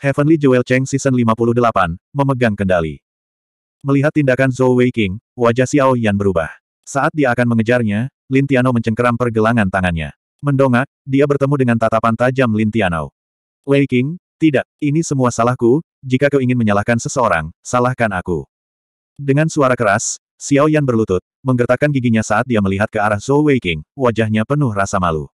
Heavenly Jewel Cheng Season 58, memegang kendali. Melihat tindakan Zhou Wei King, wajah Xiao Yan berubah. Saat dia akan mengejarnya, Lin Tiano mencengkeram pergelangan tangannya. Mendongak, dia bertemu dengan tatapan tajam Lin Tiano. Wei King, tidak, ini semua salahku, jika kau ingin menyalahkan seseorang, salahkan aku. Dengan suara keras, Xiao Yan berlutut, menggertakkan giginya saat dia melihat ke arah Zhou Weiqing, wajahnya penuh rasa malu.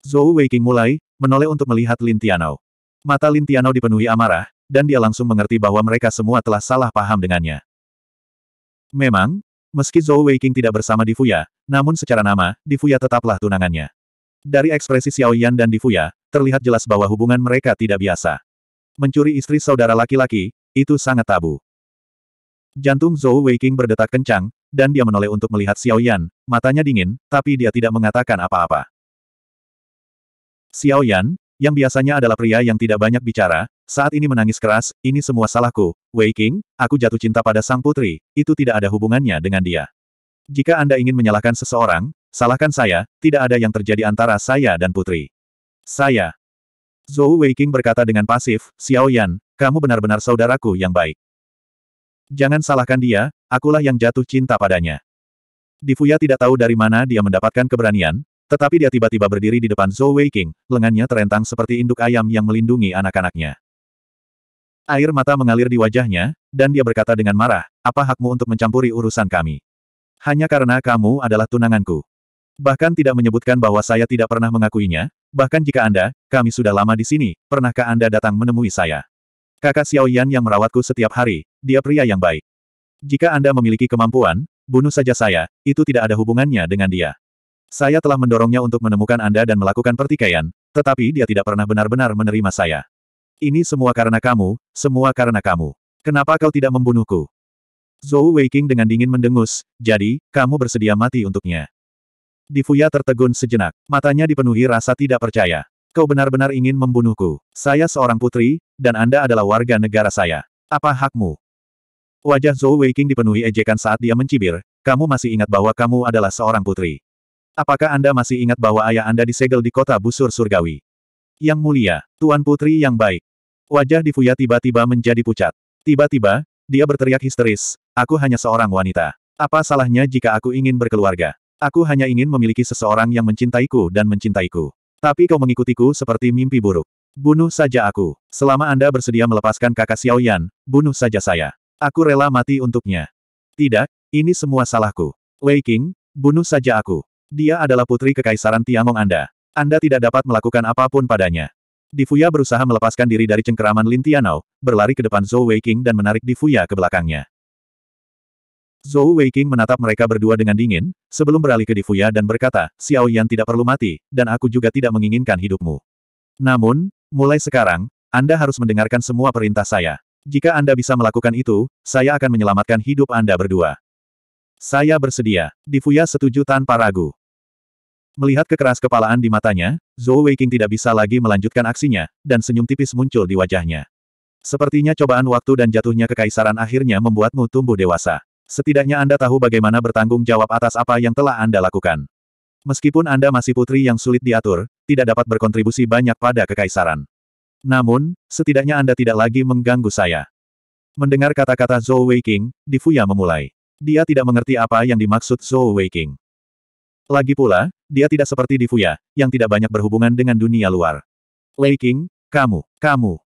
Zhou Weiqing mulai, menoleh untuk melihat Lin Tianao. Mata Lin dipenuhi amarah, dan dia langsung mengerti bahwa mereka semua telah salah paham dengannya. Memang, meski Zhou Weiqing tidak bersama Di Fuya, namun secara nama, Di Fuya tetaplah tunangannya. Dari ekspresi Xiao Yan dan Di Fuya, terlihat jelas bahwa hubungan mereka tidak biasa. Mencuri istri saudara laki-laki, itu sangat tabu. Jantung Zhou Weiqing berdetak kencang, dan dia menoleh untuk melihat Xiao Yan. matanya dingin, tapi dia tidak mengatakan apa-apa. Xiao Yan yang biasanya adalah pria yang tidak banyak bicara, saat ini menangis keras, ini semua salahku, Wei King, aku jatuh cinta pada sang putri, itu tidak ada hubungannya dengan dia. Jika Anda ingin menyalahkan seseorang, salahkan saya, tidak ada yang terjadi antara saya dan putri. Saya. Zhou King berkata dengan pasif, Xiao Yan, kamu benar-benar saudaraku yang baik. Jangan salahkan dia, akulah yang jatuh cinta padanya. Difuya tidak tahu dari mana dia mendapatkan keberanian, tetapi dia tiba-tiba berdiri di depan Zhou Weiqing, lengannya terentang seperti induk ayam yang melindungi anak-anaknya. Air mata mengalir di wajahnya, dan dia berkata dengan marah, apa hakmu untuk mencampuri urusan kami? Hanya karena kamu adalah tunanganku. Bahkan tidak menyebutkan bahwa saya tidak pernah mengakuinya, bahkan jika Anda, kami sudah lama di sini, pernahkah Anda datang menemui saya? Kakak Xiao Yan yang merawatku setiap hari, dia pria yang baik. Jika Anda memiliki kemampuan, bunuh saja saya, itu tidak ada hubungannya dengan dia. Saya telah mendorongnya untuk menemukan Anda dan melakukan pertikaian, tetapi dia tidak pernah benar-benar menerima saya. Ini semua karena kamu, semua karena kamu. Kenapa kau tidak membunuhku? Zhou Weiqing dengan dingin mendengus, jadi, kamu bersedia mati untuknya. Di Fuya tertegun sejenak, matanya dipenuhi rasa tidak percaya. Kau benar-benar ingin membunuhku. Saya seorang putri, dan Anda adalah warga negara saya. Apa hakmu? Wajah Zhou Weiqing dipenuhi ejekan saat dia mencibir, kamu masih ingat bahwa kamu adalah seorang putri. Apakah Anda masih ingat bahwa ayah Anda disegel di kota busur surgawi? Yang mulia, Tuan Putri yang baik. Wajah DiFuya tiba-tiba menjadi pucat. Tiba-tiba, dia berteriak histeris, aku hanya seorang wanita. Apa salahnya jika aku ingin berkeluarga? Aku hanya ingin memiliki seseorang yang mencintaiku dan mencintaiku. Tapi kau mengikutiku seperti mimpi buruk. Bunuh saja aku. Selama Anda bersedia melepaskan kakak Xiaoyan, bunuh saja saya. Aku rela mati untuknya. Tidak, ini semua salahku. Wei King, bunuh saja aku. Dia adalah putri kekaisaran Tiangong Anda. Anda tidak dapat melakukan apapun padanya. Difuya berusaha melepaskan diri dari cengkeraman Lin Tianao, berlari ke depan Zhou Weiqing dan menarik Difuya ke belakangnya. Zhou Weiqing menatap mereka berdua dengan dingin, sebelum beralih ke Difuya dan berkata, Xiao Yan tidak perlu mati, dan aku juga tidak menginginkan hidupmu. Namun, mulai sekarang, Anda harus mendengarkan semua perintah saya. Jika Anda bisa melakukan itu, saya akan menyelamatkan hidup Anda berdua. Saya bersedia. Difuya setuju tanpa ragu. Melihat kekeras kepalaan di matanya, Zhou Weiqing tidak bisa lagi melanjutkan aksinya, dan senyum tipis muncul di wajahnya. Sepertinya cobaan waktu dan jatuhnya kekaisaran akhirnya membuatmu tumbuh dewasa. Setidaknya Anda tahu bagaimana bertanggung jawab atas apa yang telah Anda lakukan. Meskipun Anda masih putri yang sulit diatur, tidak dapat berkontribusi banyak pada kekaisaran. Namun, setidaknya Anda tidak lagi mengganggu saya. Mendengar kata-kata Zhou Weiqing, Difuya memulai. Dia tidak mengerti apa yang dimaksud Zhou Weiking. Lagi pula, dia tidak seperti di Fuya, yang tidak banyak berhubungan dengan dunia luar. Lei King, kamu, kamu.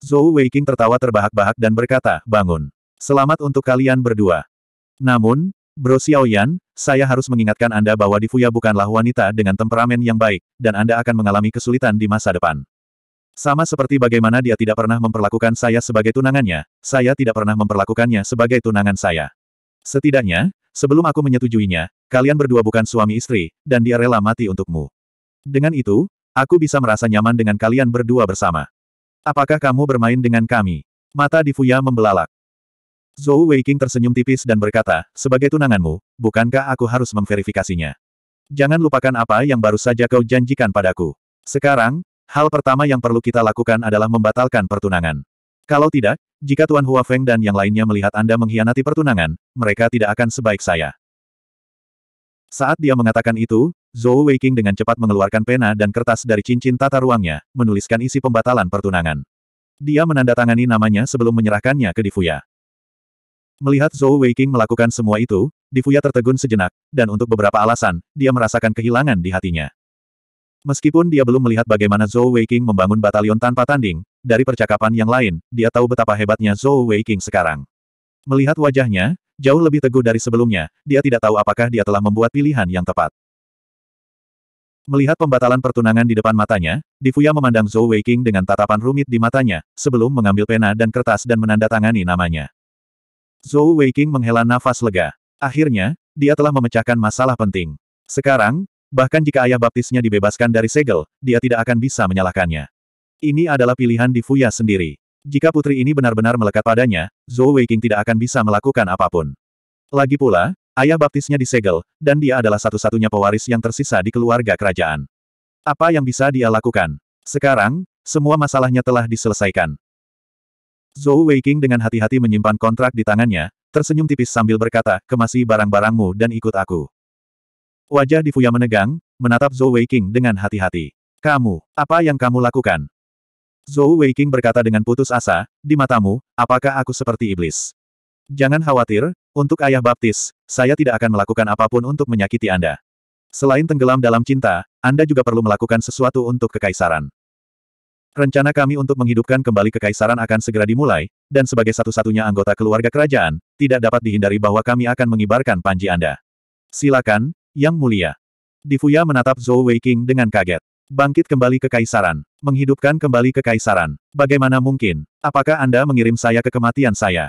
Zhou Weiking tertawa terbahak-bahak dan berkata, bangun. Selamat untuk kalian berdua. Namun, Bro Xiaoyan, saya harus mengingatkan Anda bahwa di Fuya bukanlah wanita dengan temperamen yang baik, dan Anda akan mengalami kesulitan di masa depan. Sama seperti bagaimana dia tidak pernah memperlakukan saya sebagai tunangannya, saya tidak pernah memperlakukannya sebagai tunangan saya. Setidaknya, sebelum aku menyetujuinya, kalian berdua bukan suami istri, dan dia rela mati untukmu. Dengan itu, aku bisa merasa nyaman dengan kalian berdua bersama. Apakah kamu bermain dengan kami? Mata di Fuya membelalak. Zhou Weiqing tersenyum tipis dan berkata, sebagai tunanganmu, bukankah aku harus memverifikasinya? Jangan lupakan apa yang baru saja kau janjikan padaku. Sekarang, hal pertama yang perlu kita lakukan adalah membatalkan pertunangan. Kalau tidak, jika Tuan Hua Feng dan yang lainnya melihat Anda mengkhianati pertunangan, mereka tidak akan sebaik saya. Saat dia mengatakan itu, Zhou Weiqing dengan cepat mengeluarkan pena dan kertas dari cincin tata ruangnya, menuliskan isi pembatalan pertunangan. Dia menandatangani namanya sebelum menyerahkannya ke Difuya. Melihat Zhou Weiqing melakukan semua itu, Difuya tertegun sejenak, dan untuk beberapa alasan, dia merasakan kehilangan di hatinya. Meskipun dia belum melihat bagaimana Zhou Weiqing membangun batalion tanpa tanding, dari percakapan yang lain, dia tahu betapa hebatnya Zhou Weiqing sekarang. Melihat wajahnya, jauh lebih teguh dari sebelumnya, dia tidak tahu apakah dia telah membuat pilihan yang tepat. Melihat pembatalan pertunangan di depan matanya, Difuya memandang Zhou Weiqing dengan tatapan rumit di matanya, sebelum mengambil pena dan kertas dan menandatangani namanya. Zhou Weiqing menghela nafas lega. Akhirnya, dia telah memecahkan masalah penting. Sekarang, Bahkan jika ayah baptisnya dibebaskan dari segel, dia tidak akan bisa menyalahkannya. Ini adalah pilihan di Fuya sendiri. Jika putri ini benar-benar melekat padanya, Zhou Weiqing tidak akan bisa melakukan apapun. Lagi pula, ayah baptisnya disegel, dan dia adalah satu-satunya pewaris yang tersisa di keluarga kerajaan. Apa yang bisa dia lakukan? Sekarang, semua masalahnya telah diselesaikan. Zhou Weiqing dengan hati-hati menyimpan kontrak di tangannya, tersenyum tipis sambil berkata, kemasi barang-barangmu dan ikut aku. Wajah di Fuya menegang, menatap Zhou Weiqing dengan hati-hati. Kamu, apa yang kamu lakukan? Zhou Weiqing berkata dengan putus asa, di matamu, apakah aku seperti iblis? Jangan khawatir, untuk ayah baptis, saya tidak akan melakukan apapun untuk menyakiti Anda. Selain tenggelam dalam cinta, Anda juga perlu melakukan sesuatu untuk kekaisaran. Rencana kami untuk menghidupkan kembali kekaisaran akan segera dimulai, dan sebagai satu-satunya anggota keluarga kerajaan, tidak dapat dihindari bahwa kami akan mengibarkan panji Anda. Silakan, yang Mulia. Difuya menatap Zhou Weiqing dengan kaget. Bangkit kembali ke kaisaran. Menghidupkan kembali ke kaisaran. Bagaimana mungkin? Apakah Anda mengirim saya ke kematian saya?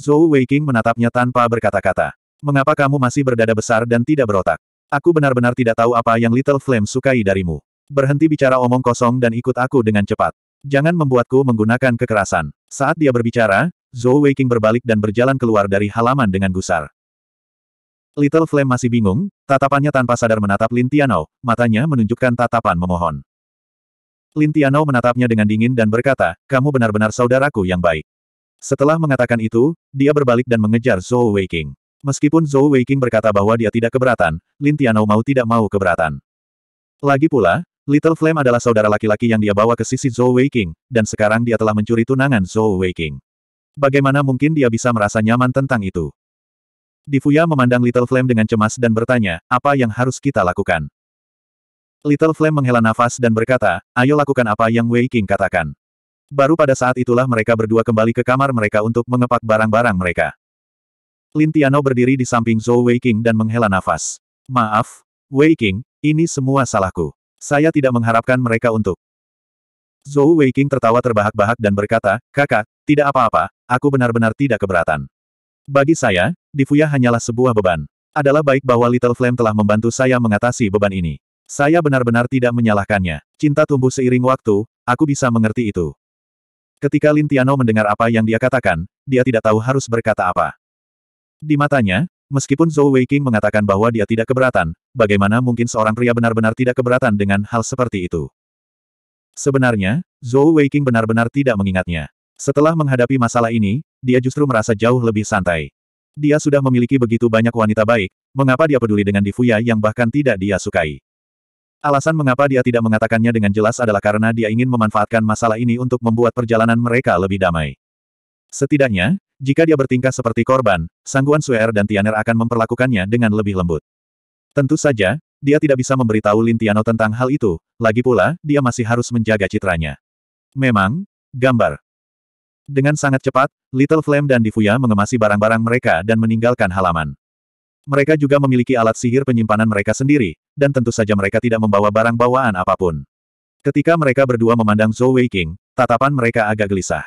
Zhou Weiqing menatapnya tanpa berkata-kata. Mengapa kamu masih berdada besar dan tidak berotak? Aku benar-benar tidak tahu apa yang Little Flame sukai darimu. Berhenti bicara omong kosong dan ikut aku dengan cepat. Jangan membuatku menggunakan kekerasan. Saat dia berbicara, Zhou Weiqing berbalik dan berjalan keluar dari halaman dengan gusar. Little Flame masih bingung, tatapannya tanpa sadar menatap Lin Tianou, matanya menunjukkan tatapan memohon. Lin Tianou menatapnya dengan dingin dan berkata, kamu benar-benar saudaraku yang baik. Setelah mengatakan itu, dia berbalik dan mengejar Zhou Weiqing. Meskipun Zhou Weiqing berkata bahwa dia tidak keberatan, Lin Tianou mau tidak mau keberatan. Lagi pula, Little Flame adalah saudara laki-laki yang dia bawa ke sisi Zhou Weiqing, dan sekarang dia telah mencuri tunangan Zhou Weiqing. Bagaimana mungkin dia bisa merasa nyaman tentang itu? Difuya memandang Little Flame dengan cemas dan bertanya, apa yang harus kita lakukan? Little Flame menghela nafas dan berkata, ayo lakukan apa yang Wei King katakan. Baru pada saat itulah mereka berdua kembali ke kamar mereka untuk mengepak barang-barang mereka. Lin Tiano berdiri di samping Zhou Wei King dan menghela nafas. Maaf, Wei King, ini semua salahku. Saya tidak mengharapkan mereka untuk. Zhou Wei King tertawa terbahak-bahak dan berkata, Kakak, tidak apa-apa, aku benar-benar tidak keberatan. Bagi saya, Difuya hanyalah sebuah beban. Adalah baik bahwa Little Flame telah membantu saya mengatasi beban ini. Saya benar-benar tidak menyalahkannya. Cinta tumbuh seiring waktu, aku bisa mengerti itu. Ketika Lin Lintiano mendengar apa yang dia katakan, dia tidak tahu harus berkata apa. Di matanya, meskipun Zhou Weiqing mengatakan bahwa dia tidak keberatan, bagaimana mungkin seorang pria benar-benar tidak keberatan dengan hal seperti itu? Sebenarnya, Zhou Weiqing benar-benar tidak mengingatnya. Setelah menghadapi masalah ini, dia justru merasa jauh lebih santai. Dia sudah memiliki begitu banyak wanita baik, mengapa dia peduli dengan Difuya yang bahkan tidak dia sukai? Alasan mengapa dia tidak mengatakannya dengan jelas adalah karena dia ingin memanfaatkan masalah ini untuk membuat perjalanan mereka lebih damai. Setidaknya, jika dia bertingkah seperti korban, Sangguan Suer dan Tianer akan memperlakukannya dengan lebih lembut. Tentu saja, dia tidak bisa memberitahu Tiano tentang hal itu, lagi pula, dia masih harus menjaga citranya. Memang, gambar. Dengan sangat cepat, Little Flame dan Difuya mengemasi barang-barang mereka dan meninggalkan halaman. Mereka juga memiliki alat sihir penyimpanan mereka sendiri, dan tentu saja mereka tidak membawa barang bawaan apapun. Ketika mereka berdua memandang Zhou Weiqing, tatapan mereka agak gelisah.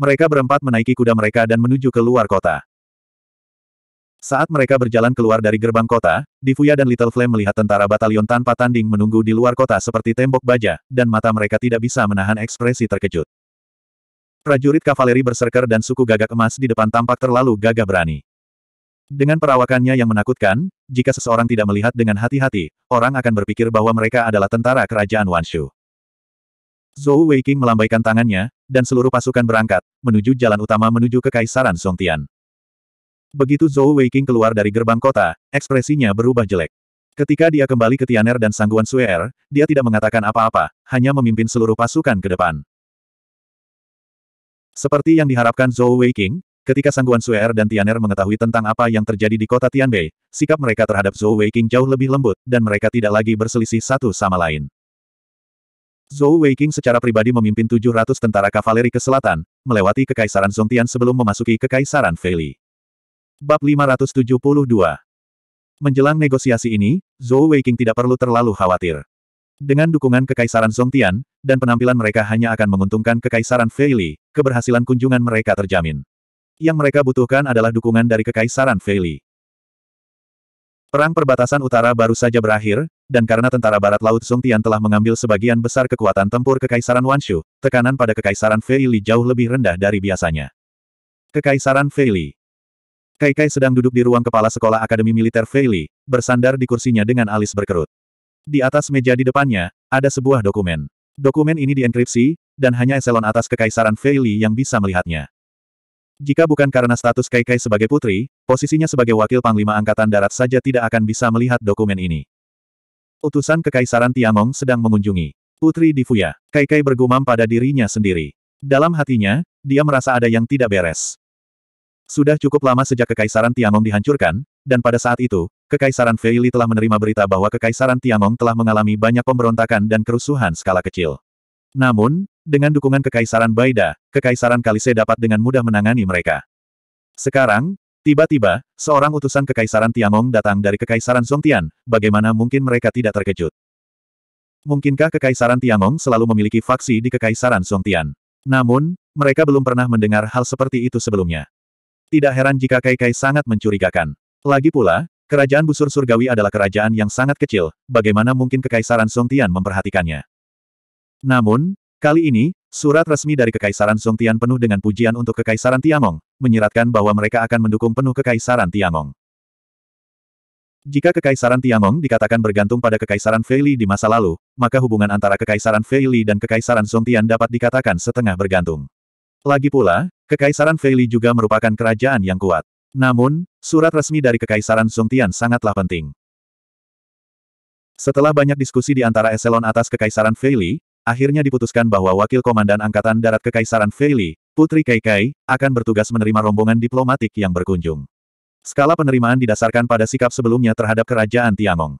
Mereka berempat menaiki kuda mereka dan menuju ke luar kota. Saat mereka berjalan keluar dari gerbang kota, Difuya dan Little Flame melihat tentara batalion tanpa tanding menunggu di luar kota seperti tembok baja, dan mata mereka tidak bisa menahan ekspresi terkejut. Prajurit kavaleri berserker dan suku gagak emas di depan tampak terlalu gagah berani. Dengan perawakannya yang menakutkan, jika seseorang tidak melihat dengan hati-hati, orang akan berpikir bahwa mereka adalah tentara kerajaan Wanshu. Zhou Weiqing melambaikan tangannya, dan seluruh pasukan berangkat, menuju jalan utama menuju Kekaisaran Songtian. Begitu Zhou Weiqing keluar dari gerbang kota, ekspresinya berubah jelek. Ketika dia kembali ke Tianer dan Sangguan Suer, er, dia tidak mengatakan apa-apa, hanya memimpin seluruh pasukan ke depan. Seperti yang diharapkan Zhou Weiqing, ketika Sangguan Suer dan Tianer mengetahui tentang apa yang terjadi di kota Tianbei, sikap mereka terhadap Zhou Weiqing jauh lebih lembut, dan mereka tidak lagi berselisih satu sama lain. Zhou Weiqing secara pribadi memimpin 700 tentara kavaleri ke selatan, melewati Kekaisaran Zongtian sebelum memasuki Kekaisaran Feili. Bab 572 Menjelang negosiasi ini, Zhou Weiqing tidak perlu terlalu khawatir. Dengan dukungan Kekaisaran Songtian, dan penampilan mereka hanya akan menguntungkan Kekaisaran Feili, keberhasilan kunjungan mereka terjamin. Yang mereka butuhkan adalah dukungan dari Kekaisaran Feili. Perang perbatasan utara baru saja berakhir, dan karena tentara barat laut Songtian telah mengambil sebagian besar kekuatan tempur Kekaisaran Wanshu, tekanan pada Kekaisaran Feili jauh lebih rendah dari biasanya. Kekaisaran Feili Kai Kai sedang duduk di ruang kepala sekolah Akademi Militer Feili, bersandar di kursinya dengan alis berkerut. Di atas meja di depannya, ada sebuah dokumen. Dokumen ini dienkripsi, dan hanya eselon atas kekaisaran Feili yang bisa melihatnya. Jika bukan karena status Kai Kai sebagai putri, posisinya sebagai wakil Panglima Angkatan Darat saja tidak akan bisa melihat dokumen ini. Utusan Kekaisaran Tiamong sedang mengunjungi Putri Difuya. Kai Kai bergumam pada dirinya sendiri. Dalam hatinya, dia merasa ada yang tidak beres. Sudah cukup lama sejak Kekaisaran Tiamong dihancurkan, dan pada saat itu, Kekaisaran Feili telah menerima berita bahwa Kekaisaran Tiangong telah mengalami banyak pemberontakan dan kerusuhan skala kecil. Namun, dengan dukungan Kekaisaran Baida, Kekaisaran Kalise dapat dengan mudah menangani mereka. Sekarang, tiba-tiba, seorang utusan Kekaisaran Tiangong datang dari Kekaisaran Songtian, bagaimana mungkin mereka tidak terkejut? Mungkinkah Kekaisaran Tiangong selalu memiliki faksi di Kekaisaran Songtian? Namun, mereka belum pernah mendengar hal seperti itu sebelumnya. Tidak heran jika Kai Kai sangat mencurigakan. Lagi pula, Kerajaan busur surgawi adalah kerajaan yang sangat kecil, bagaimana mungkin Kekaisaran Song Tian memperhatikannya. Namun, kali ini, surat resmi dari Kekaisaran Song Tian penuh dengan pujian untuk Kekaisaran Tiangong, menyiratkan bahwa mereka akan mendukung penuh Kekaisaran Tiangong. Jika Kekaisaran Tiangong dikatakan bergantung pada Kekaisaran Feili di masa lalu, maka hubungan antara Kekaisaran Feili dan Kekaisaran Song Tian dapat dikatakan setengah bergantung. Lagi pula, Kekaisaran Feili juga merupakan kerajaan yang kuat. Namun, surat resmi dari Kekaisaran Songtian sangatlah penting. Setelah banyak diskusi di antara eselon atas Kekaisaran Feili, akhirnya diputuskan bahwa Wakil Komandan Angkatan Darat Kekaisaran Feili, Putri Kai, akan bertugas menerima rombongan diplomatik yang berkunjung. Skala penerimaan didasarkan pada sikap sebelumnya terhadap Kerajaan Tiangong.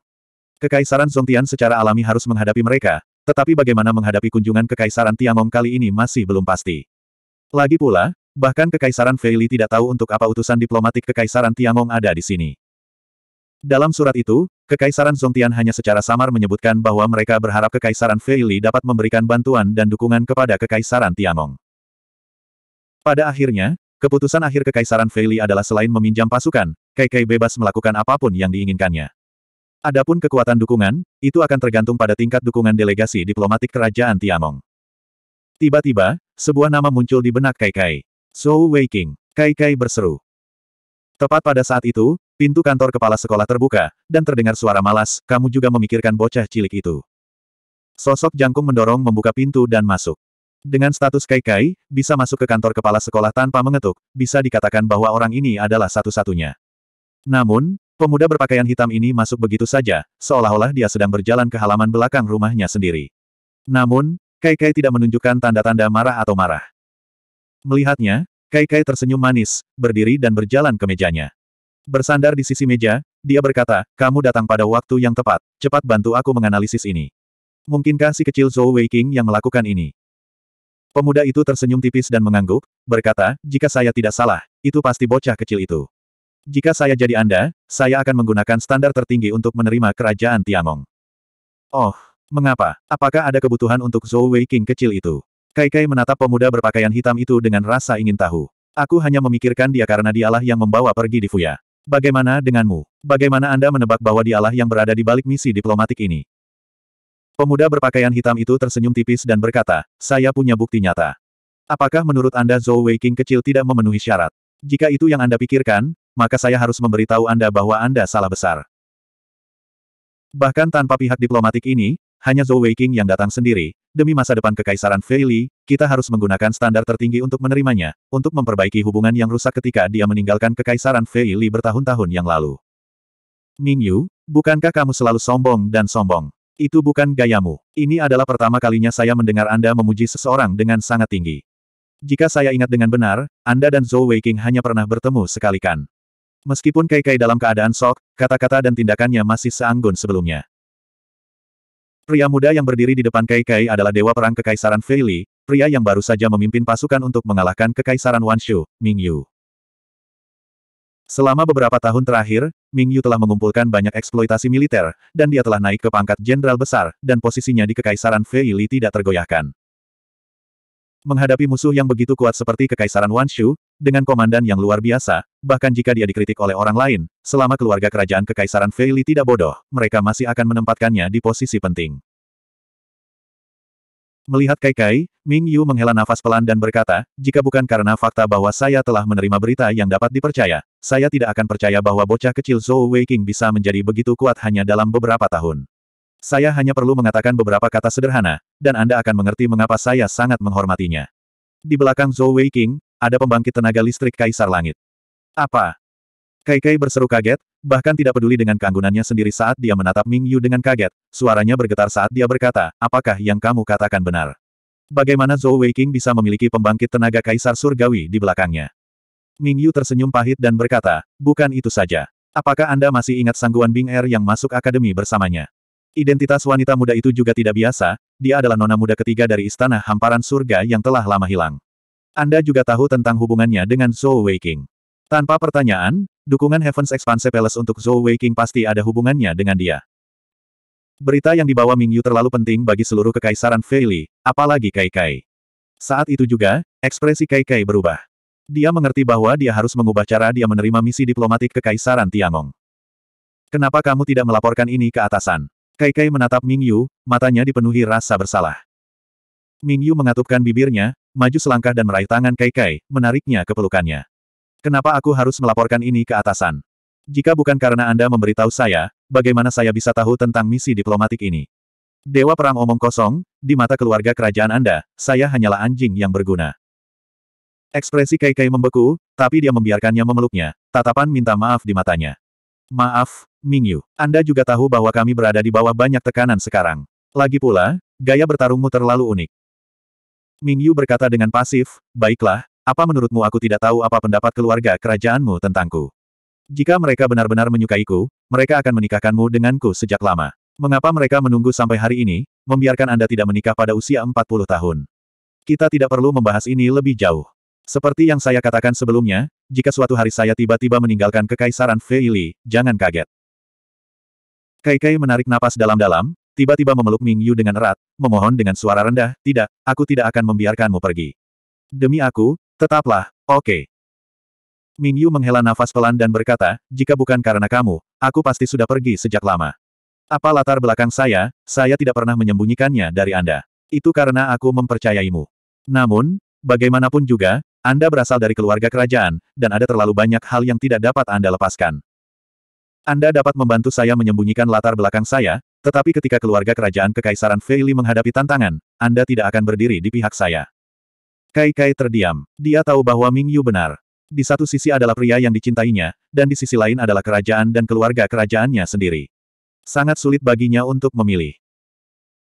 Kekaisaran Songtian secara alami harus menghadapi mereka, tetapi bagaimana menghadapi kunjungan Kekaisaran Tiangong kali ini masih belum pasti. Lagi pula, Bahkan Kekaisaran Feili tidak tahu untuk apa utusan diplomatik Kekaisaran Tiangong ada di sini. Dalam surat itu, Kekaisaran Zongtian hanya secara samar menyebutkan bahwa mereka berharap Kekaisaran Feili dapat memberikan bantuan dan dukungan kepada Kekaisaran Tiangong. Pada akhirnya, keputusan akhir Kekaisaran Feili adalah selain meminjam pasukan, KK bebas melakukan apapun yang diinginkannya. Adapun kekuatan dukungan, itu akan tergantung pada tingkat dukungan delegasi diplomatik kerajaan Tiangong. Tiba-tiba, sebuah nama muncul di benak kai-kai. So waking, Kai Kai berseru. Tepat pada saat itu, pintu kantor kepala sekolah terbuka, dan terdengar suara malas, kamu juga memikirkan bocah cilik itu. Sosok jangkung mendorong membuka pintu dan masuk. Dengan status Kai Kai, bisa masuk ke kantor kepala sekolah tanpa mengetuk, bisa dikatakan bahwa orang ini adalah satu-satunya. Namun, pemuda berpakaian hitam ini masuk begitu saja, seolah-olah dia sedang berjalan ke halaman belakang rumahnya sendiri. Namun, Kai Kai tidak menunjukkan tanda-tanda marah atau marah. Melihatnya, Kai Kai tersenyum manis, berdiri dan berjalan ke mejanya. Bersandar di sisi meja, dia berkata, kamu datang pada waktu yang tepat, cepat bantu aku menganalisis ini. Mungkinkah si kecil Zhou Weiqing yang melakukan ini? Pemuda itu tersenyum tipis dan mengangguk, berkata, jika saya tidak salah, itu pasti bocah kecil itu. Jika saya jadi Anda, saya akan menggunakan standar tertinggi untuk menerima kerajaan Tiangong. Oh, mengapa? Apakah ada kebutuhan untuk Zhou Weiqing kecil itu? Kai Kai menatap pemuda berpakaian hitam itu dengan rasa ingin tahu. Aku hanya memikirkan dia karena dialah yang membawa pergi di Fuya. Bagaimana denganmu? Bagaimana Anda menebak bahwa dialah yang berada di balik misi diplomatik ini? Pemuda berpakaian hitam itu tersenyum tipis dan berkata, saya punya bukti nyata. Apakah menurut Anda Zhou Weiqing kecil tidak memenuhi syarat? Jika itu yang Anda pikirkan, maka saya harus memberitahu Anda bahwa Anda salah besar. Bahkan tanpa pihak diplomatik ini, hanya Zhou Weiqing yang datang sendiri, demi masa depan kekaisaran Fei Li, kita harus menggunakan standar tertinggi untuk menerimanya, untuk memperbaiki hubungan yang rusak ketika dia meninggalkan kekaisaran Fei Li bertahun-tahun yang lalu. Ming Yu, bukankah kamu selalu sombong dan sombong? Itu bukan gayamu. Ini adalah pertama kalinya saya mendengar Anda memuji seseorang dengan sangat tinggi. Jika saya ingat dengan benar, Anda dan Zhou Weiqing hanya pernah bertemu sekali kan. Meskipun Kai Kai dalam keadaan sok, kata-kata dan tindakannya masih seanggun sebelumnya. Pria muda yang berdiri di depan Kai Kai adalah dewa perang Kekaisaran Feili, pria yang baru saja memimpin pasukan untuk mengalahkan Kekaisaran Wanshu, Ming Yu. Selama beberapa tahun terakhir, Ming Yu telah mengumpulkan banyak eksploitasi militer, dan dia telah naik ke pangkat jenderal besar, dan posisinya di Kekaisaran Feili tidak tergoyahkan. Menghadapi musuh yang begitu kuat seperti Kekaisaran Wanshu, dengan komandan yang luar biasa, bahkan jika dia dikritik oleh orang lain, selama keluarga kerajaan Kekaisaran Feili tidak bodoh, mereka masih akan menempatkannya di posisi penting. Melihat Kai Kai, Ming Yu menghela nafas pelan dan berkata, jika bukan karena fakta bahwa saya telah menerima berita yang dapat dipercaya, saya tidak akan percaya bahwa bocah kecil Zhou Weiqing bisa menjadi begitu kuat hanya dalam beberapa tahun. Saya hanya perlu mengatakan beberapa kata sederhana, dan Anda akan mengerti mengapa saya sangat menghormatinya. Di belakang Zhou Wei King, ada pembangkit tenaga listrik Kaisar Langit. Apa? Kai Kai berseru kaget, bahkan tidak peduli dengan keanggunannya sendiri saat dia menatap Ming Yu dengan kaget, suaranya bergetar saat dia berkata, apakah yang kamu katakan benar? Bagaimana Zhou Wei King bisa memiliki pembangkit tenaga Kaisar Surgawi di belakangnya? Ming Yu tersenyum pahit dan berkata, bukan itu saja. Apakah Anda masih ingat sangguan Bing Er yang masuk akademi bersamanya? Identitas wanita muda itu juga tidak biasa, dia adalah nona muda ketiga dari istana hamparan surga yang telah lama hilang. Anda juga tahu tentang hubungannya dengan Zhou Weiqing. Tanpa pertanyaan, dukungan Heaven's Expanse Palace untuk Zhou Weiqing pasti ada hubungannya dengan dia. Berita yang dibawa Mingyu terlalu penting bagi seluruh kekaisaran Feili, apalagi Kai Kai. Saat itu juga, ekspresi Kai Kai berubah. Dia mengerti bahwa dia harus mengubah cara dia menerima misi diplomatik kekaisaran Tiangong. Kenapa kamu tidak melaporkan ini ke atasan? Kai Kai menatap Ming Yu, matanya dipenuhi rasa bersalah. Ming Yu mengatupkan bibirnya, maju selangkah dan meraih tangan Kai Kai, menariknya ke pelukannya. Kenapa aku harus melaporkan ini ke atasan? Jika bukan karena Anda memberitahu saya, bagaimana saya bisa tahu tentang misi diplomatik ini? Dewa Perang omong kosong, di mata keluarga kerajaan Anda, saya hanyalah anjing yang berguna. Ekspresi Kai Kai membeku, tapi dia membiarkannya memeluknya, tatapan minta maaf di matanya. Maaf, Mingyu, Anda juga tahu bahwa kami berada di bawah banyak tekanan sekarang. Lagi pula, gaya bertarungmu terlalu unik. Mingyu berkata dengan pasif, baiklah, apa menurutmu aku tidak tahu apa pendapat keluarga kerajaanmu tentangku? Jika mereka benar-benar menyukaiku, mereka akan menikahkanmu denganku sejak lama. Mengapa mereka menunggu sampai hari ini, membiarkan Anda tidak menikah pada usia 40 tahun? Kita tidak perlu membahas ini lebih jauh. Seperti yang saya katakan sebelumnya, jika suatu hari saya tiba-tiba meninggalkan kekaisaran Feili, jangan kaget. Kai Kai menarik napas dalam-dalam, tiba-tiba memeluk Ming Yu dengan erat, memohon dengan suara rendah, tidak, aku tidak akan membiarkanmu pergi. Demi aku, tetaplah, oke. Okay. Ming Yu menghela nafas pelan dan berkata, jika bukan karena kamu, aku pasti sudah pergi sejak lama. Apa latar belakang saya, saya tidak pernah menyembunyikannya dari Anda. Itu karena aku mempercayaimu. Namun, bagaimanapun juga, Anda berasal dari keluarga kerajaan, dan ada terlalu banyak hal yang tidak dapat Anda lepaskan. Anda dapat membantu saya menyembunyikan latar belakang saya, tetapi ketika keluarga kerajaan Kekaisaran Feili menghadapi tantangan, Anda tidak akan berdiri di pihak saya. Kai Kai terdiam. Dia tahu bahwa Ming Yu benar. Di satu sisi adalah pria yang dicintainya, dan di sisi lain adalah kerajaan dan keluarga kerajaannya sendiri. Sangat sulit baginya untuk memilih.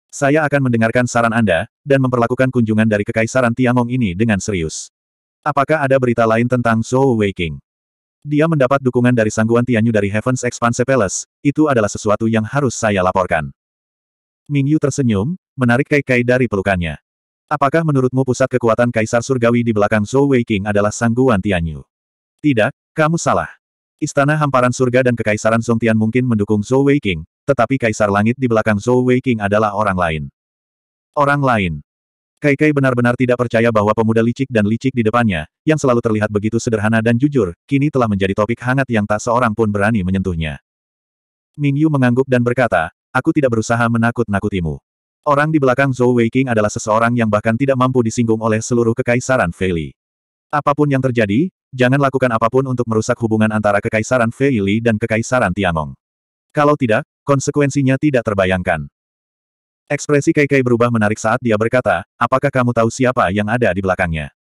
Saya akan mendengarkan saran Anda, dan memperlakukan kunjungan dari Kekaisaran Tiangong ini dengan serius. Apakah ada berita lain tentang Zhou Weiqing? Dia mendapat dukungan dari sangguan Tianyu dari Heaven's Expanse Palace, itu adalah sesuatu yang harus saya laporkan. Mingyu tersenyum, menarik Kai-Kai dari pelukannya. Apakah menurutmu pusat kekuatan Kaisar Surgawi di belakang Zhou Weiqing adalah sangguan Tianyu? Tidak, kamu salah. Istana Hamparan Surga dan Kekaisaran Songtian mungkin mendukung Zhou Weiqing, tetapi Kaisar Langit di belakang Zhou Weiqing adalah orang lain. Orang lain. Kai Kai benar-benar tidak percaya bahwa pemuda licik dan licik di depannya, yang selalu terlihat begitu sederhana dan jujur, kini telah menjadi topik hangat yang tak seorang pun berani menyentuhnya. Mingyu mengangguk dan berkata, aku tidak berusaha menakut-nakutimu. Orang di belakang Zhou Weiqing adalah seseorang yang bahkan tidak mampu disinggung oleh seluruh kekaisaran Fei Li. Apapun yang terjadi, jangan lakukan apapun untuk merusak hubungan antara kekaisaran Fei Li dan kekaisaran Tiangong. Kalau tidak, konsekuensinya tidak terbayangkan. Ekspresi Kai berubah menarik saat dia berkata, apakah kamu tahu siapa yang ada di belakangnya?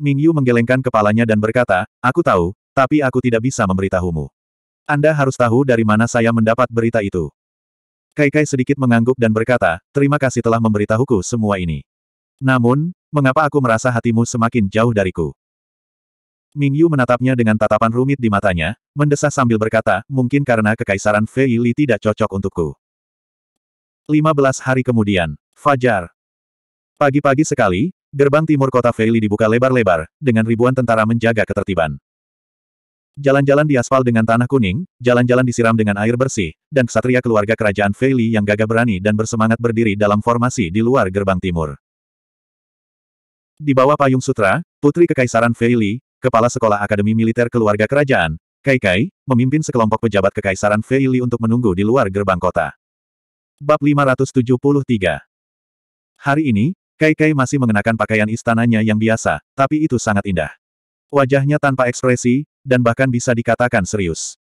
Ming Yu menggelengkan kepalanya dan berkata, aku tahu, tapi aku tidak bisa memberitahumu. Anda harus tahu dari mana saya mendapat berita itu. Kai Kai sedikit mengangguk dan berkata, terima kasih telah memberitahuku semua ini. Namun, mengapa aku merasa hatimu semakin jauh dariku? Ming Yu menatapnya dengan tatapan rumit di matanya, mendesah sambil berkata, mungkin karena kekaisaran Fei Li tidak cocok untukku. 15 hari kemudian, Fajar. Pagi-pagi sekali, gerbang timur kota Feili dibuka lebar-lebar, dengan ribuan tentara menjaga ketertiban. Jalan-jalan diaspal dengan tanah kuning, jalan-jalan disiram dengan air bersih, dan kesatria keluarga kerajaan Feili yang gagah berani dan bersemangat berdiri dalam formasi di luar gerbang timur. Di bawah payung sutra, putri kekaisaran Feili, kepala sekolah akademi militer keluarga kerajaan, Kaikai, memimpin sekelompok pejabat kekaisaran Feili untuk menunggu di luar gerbang kota. Bab 573 Hari ini, Kai Kai masih mengenakan pakaian istananya yang biasa, tapi itu sangat indah. Wajahnya tanpa ekspresi, dan bahkan bisa dikatakan serius.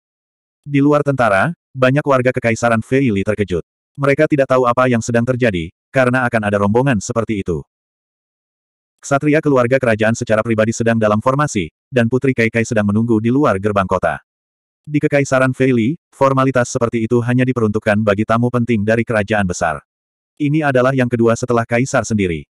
Di luar tentara, banyak warga kekaisaran Feili terkejut. Mereka tidak tahu apa yang sedang terjadi, karena akan ada rombongan seperti itu. Satria keluarga kerajaan secara pribadi sedang dalam formasi, dan Putri Kai Kai sedang menunggu di luar gerbang kota. Di Kekaisaran Feili, formalitas seperti itu hanya diperuntukkan bagi tamu penting dari kerajaan besar. Ini adalah yang kedua setelah kaisar sendiri.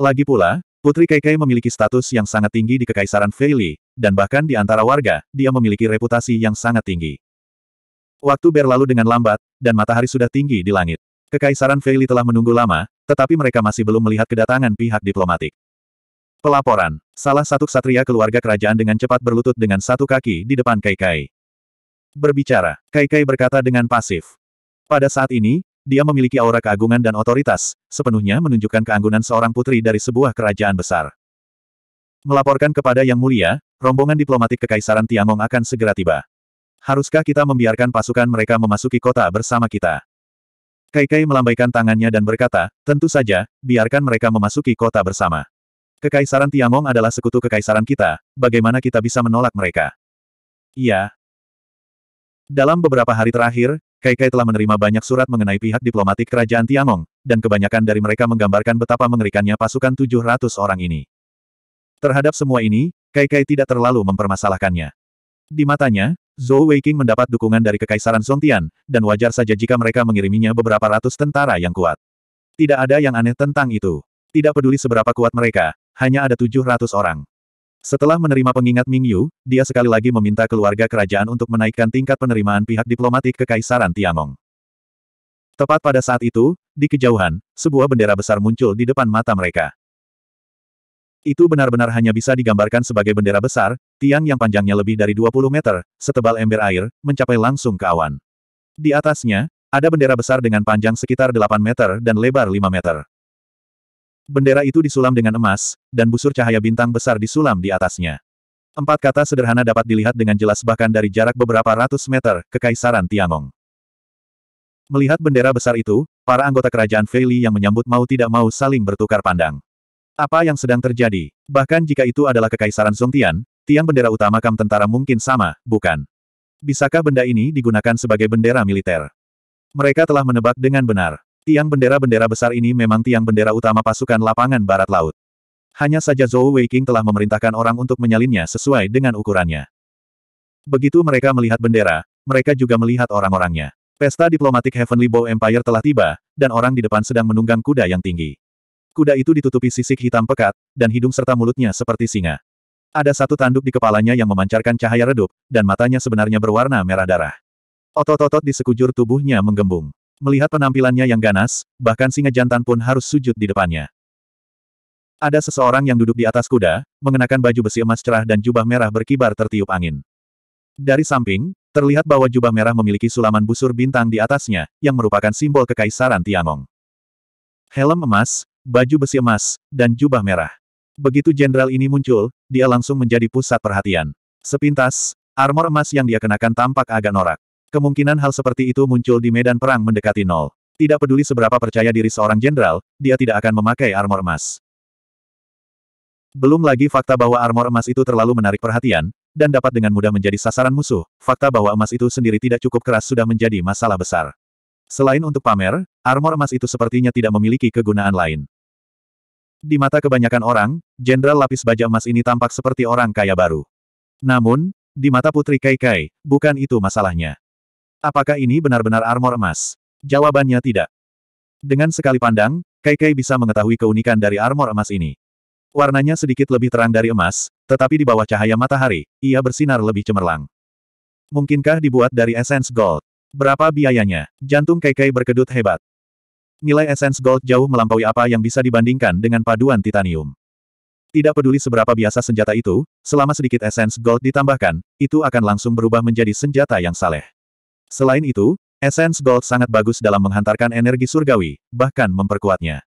Lagi pula, Putri Keikei memiliki status yang sangat tinggi di Kekaisaran Feili, dan bahkan di antara warga, dia memiliki reputasi yang sangat tinggi. Waktu berlalu dengan lambat, dan matahari sudah tinggi di langit. Kekaisaran Feili telah menunggu lama, tetapi mereka masih belum melihat kedatangan pihak diplomatik. Pelaporan, salah satu ksatria keluarga kerajaan dengan cepat berlutut dengan satu kaki di depan Kaikai. Berbicara, Kai Kai berkata dengan pasif. Pada saat ini, dia memiliki aura keagungan dan otoritas, sepenuhnya menunjukkan keanggunan seorang putri dari sebuah kerajaan besar. Melaporkan kepada Yang Mulia, rombongan diplomatik Kekaisaran Tiangong akan segera tiba. Haruskah kita membiarkan pasukan mereka memasuki kota bersama kita? Kai Kai melambaikan tangannya dan berkata, tentu saja, biarkan mereka memasuki kota bersama. Kekaisaran Tiangong adalah sekutu kekaisaran kita, bagaimana kita bisa menolak mereka? Iya, dalam beberapa hari terakhir, Kai Kai telah menerima banyak surat mengenai pihak diplomatik kerajaan Tiangong, dan kebanyakan dari mereka menggambarkan betapa mengerikannya pasukan 700 orang ini. Terhadap semua ini, Kai Kai tidak terlalu mempermasalahkannya. Di matanya, Zhou Weiqing mendapat dukungan dari Kekaisaran Songtian, dan wajar saja jika mereka mengiriminya beberapa ratus tentara yang kuat. Tidak ada yang aneh tentang itu. Tidak peduli seberapa kuat mereka, hanya ada 700 orang. Setelah menerima pengingat Ming Yu, dia sekali lagi meminta keluarga kerajaan untuk menaikkan tingkat penerimaan pihak diplomatik ke Kaisaran Tiangong. Tepat pada saat itu, di kejauhan, sebuah bendera besar muncul di depan mata mereka. Itu benar-benar hanya bisa digambarkan sebagai bendera besar, tiang yang panjangnya lebih dari 20 meter, setebal ember air, mencapai langsung ke awan. Di atasnya, ada bendera besar dengan panjang sekitar 8 meter dan lebar 5 meter. Bendera itu disulam dengan emas, dan busur cahaya bintang besar disulam di atasnya. Empat kata sederhana dapat dilihat dengan jelas bahkan dari jarak beberapa ratus meter, ke Kaisaran Tiangong. Melihat bendera besar itu, para anggota kerajaan Feili yang menyambut mau tidak mau saling bertukar pandang. Apa yang sedang terjadi? Bahkan jika itu adalah Kekaisaran Songtian, tiang bendera utama kam tentara mungkin sama, bukan? Bisakah benda ini digunakan sebagai bendera militer? Mereka telah menebak dengan benar. Tiang bendera-bendera besar ini memang tiang bendera utama pasukan lapangan barat laut. Hanya saja Zhou Weiqing telah memerintahkan orang untuk menyalinnya sesuai dengan ukurannya. Begitu mereka melihat bendera, mereka juga melihat orang-orangnya. Pesta diplomatik Heavenly Bow Empire telah tiba, dan orang di depan sedang menunggang kuda yang tinggi. Kuda itu ditutupi sisik hitam pekat, dan hidung serta mulutnya seperti singa. Ada satu tanduk di kepalanya yang memancarkan cahaya redup, dan matanya sebenarnya berwarna merah darah. Otot-otot di sekujur tubuhnya menggembung. Melihat penampilannya yang ganas, bahkan singa jantan pun harus sujud di depannya. Ada seseorang yang duduk di atas kuda, mengenakan baju besi emas cerah dan jubah merah berkibar tertiup angin. Dari samping, terlihat bahwa jubah merah memiliki sulaman busur bintang di atasnya, yang merupakan simbol kekaisaran Tiangong. Helm emas, baju besi emas, dan jubah merah. Begitu jenderal ini muncul, dia langsung menjadi pusat perhatian. Sepintas, armor emas yang dia kenakan tampak agak norak. Kemungkinan hal seperti itu muncul di medan perang mendekati nol. Tidak peduli seberapa percaya diri seorang jenderal, dia tidak akan memakai armor emas. Belum lagi fakta bahwa armor emas itu terlalu menarik perhatian, dan dapat dengan mudah menjadi sasaran musuh, fakta bahwa emas itu sendiri tidak cukup keras sudah menjadi masalah besar. Selain untuk pamer, armor emas itu sepertinya tidak memiliki kegunaan lain. Di mata kebanyakan orang, jenderal lapis baja emas ini tampak seperti orang kaya baru. Namun, di mata Putri Kai Kai, bukan itu masalahnya. Apakah ini benar-benar armor emas? Jawabannya tidak. Dengan sekali pandang, Kai bisa mengetahui keunikan dari armor emas ini. Warnanya sedikit lebih terang dari emas, tetapi di bawah cahaya matahari, ia bersinar lebih cemerlang. Mungkinkah dibuat dari essence gold? Berapa biayanya? Jantung Kai berkedut hebat. Nilai essence gold jauh melampaui apa yang bisa dibandingkan dengan paduan titanium. Tidak peduli seberapa biasa senjata itu, selama sedikit essence gold ditambahkan, itu akan langsung berubah menjadi senjata yang saleh. Selain itu, Essence Gold sangat bagus dalam menghantarkan energi surgawi, bahkan memperkuatnya.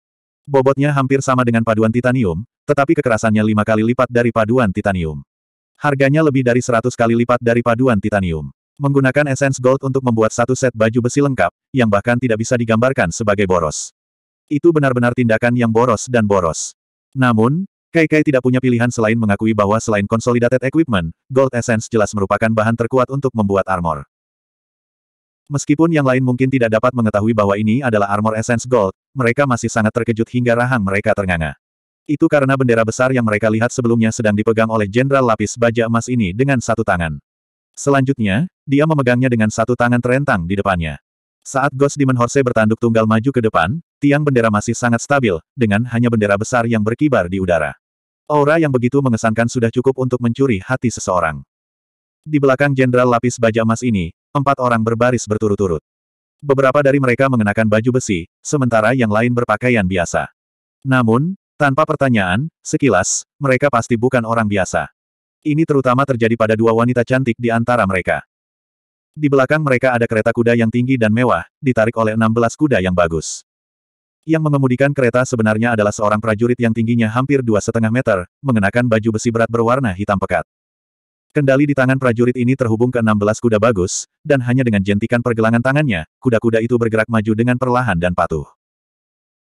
Bobotnya hampir sama dengan paduan titanium, tetapi kekerasannya lima kali lipat dari paduan titanium. Harganya lebih dari seratus kali lipat dari paduan titanium. Menggunakan Essence Gold untuk membuat satu set baju besi lengkap, yang bahkan tidak bisa digambarkan sebagai boros. Itu benar-benar tindakan yang boros dan boros. Namun, Kaikai tidak punya pilihan selain mengakui bahwa selain consolidated equipment, Gold Essence jelas merupakan bahan terkuat untuk membuat armor. Meskipun yang lain mungkin tidak dapat mengetahui bahwa ini adalah armor essence gold, mereka masih sangat terkejut hingga rahang mereka ternganga. Itu karena bendera besar yang mereka lihat sebelumnya sedang dipegang oleh jenderal lapis baja emas ini dengan satu tangan. Selanjutnya, dia memegangnya dengan satu tangan terentang di depannya. Saat Ghost Demon Horse bertanduk tunggal maju ke depan, tiang bendera masih sangat stabil, dengan hanya bendera besar yang berkibar di udara. Aura yang begitu mengesankan sudah cukup untuk mencuri hati seseorang. Di belakang Jenderal Lapis Baja Emas ini, empat orang berbaris berturut-turut. Beberapa dari mereka mengenakan baju besi, sementara yang lain berpakaian biasa. Namun, tanpa pertanyaan, sekilas, mereka pasti bukan orang biasa. Ini terutama terjadi pada dua wanita cantik di antara mereka. Di belakang mereka ada kereta kuda yang tinggi dan mewah, ditarik oleh 16 kuda yang bagus. Yang mengemudikan kereta sebenarnya adalah seorang prajurit yang tingginya hampir dua setengah meter, mengenakan baju besi berat berwarna hitam pekat. Kendali di tangan prajurit ini terhubung ke 16 kuda bagus, dan hanya dengan jentikan pergelangan tangannya, kuda-kuda itu bergerak maju dengan perlahan dan patuh.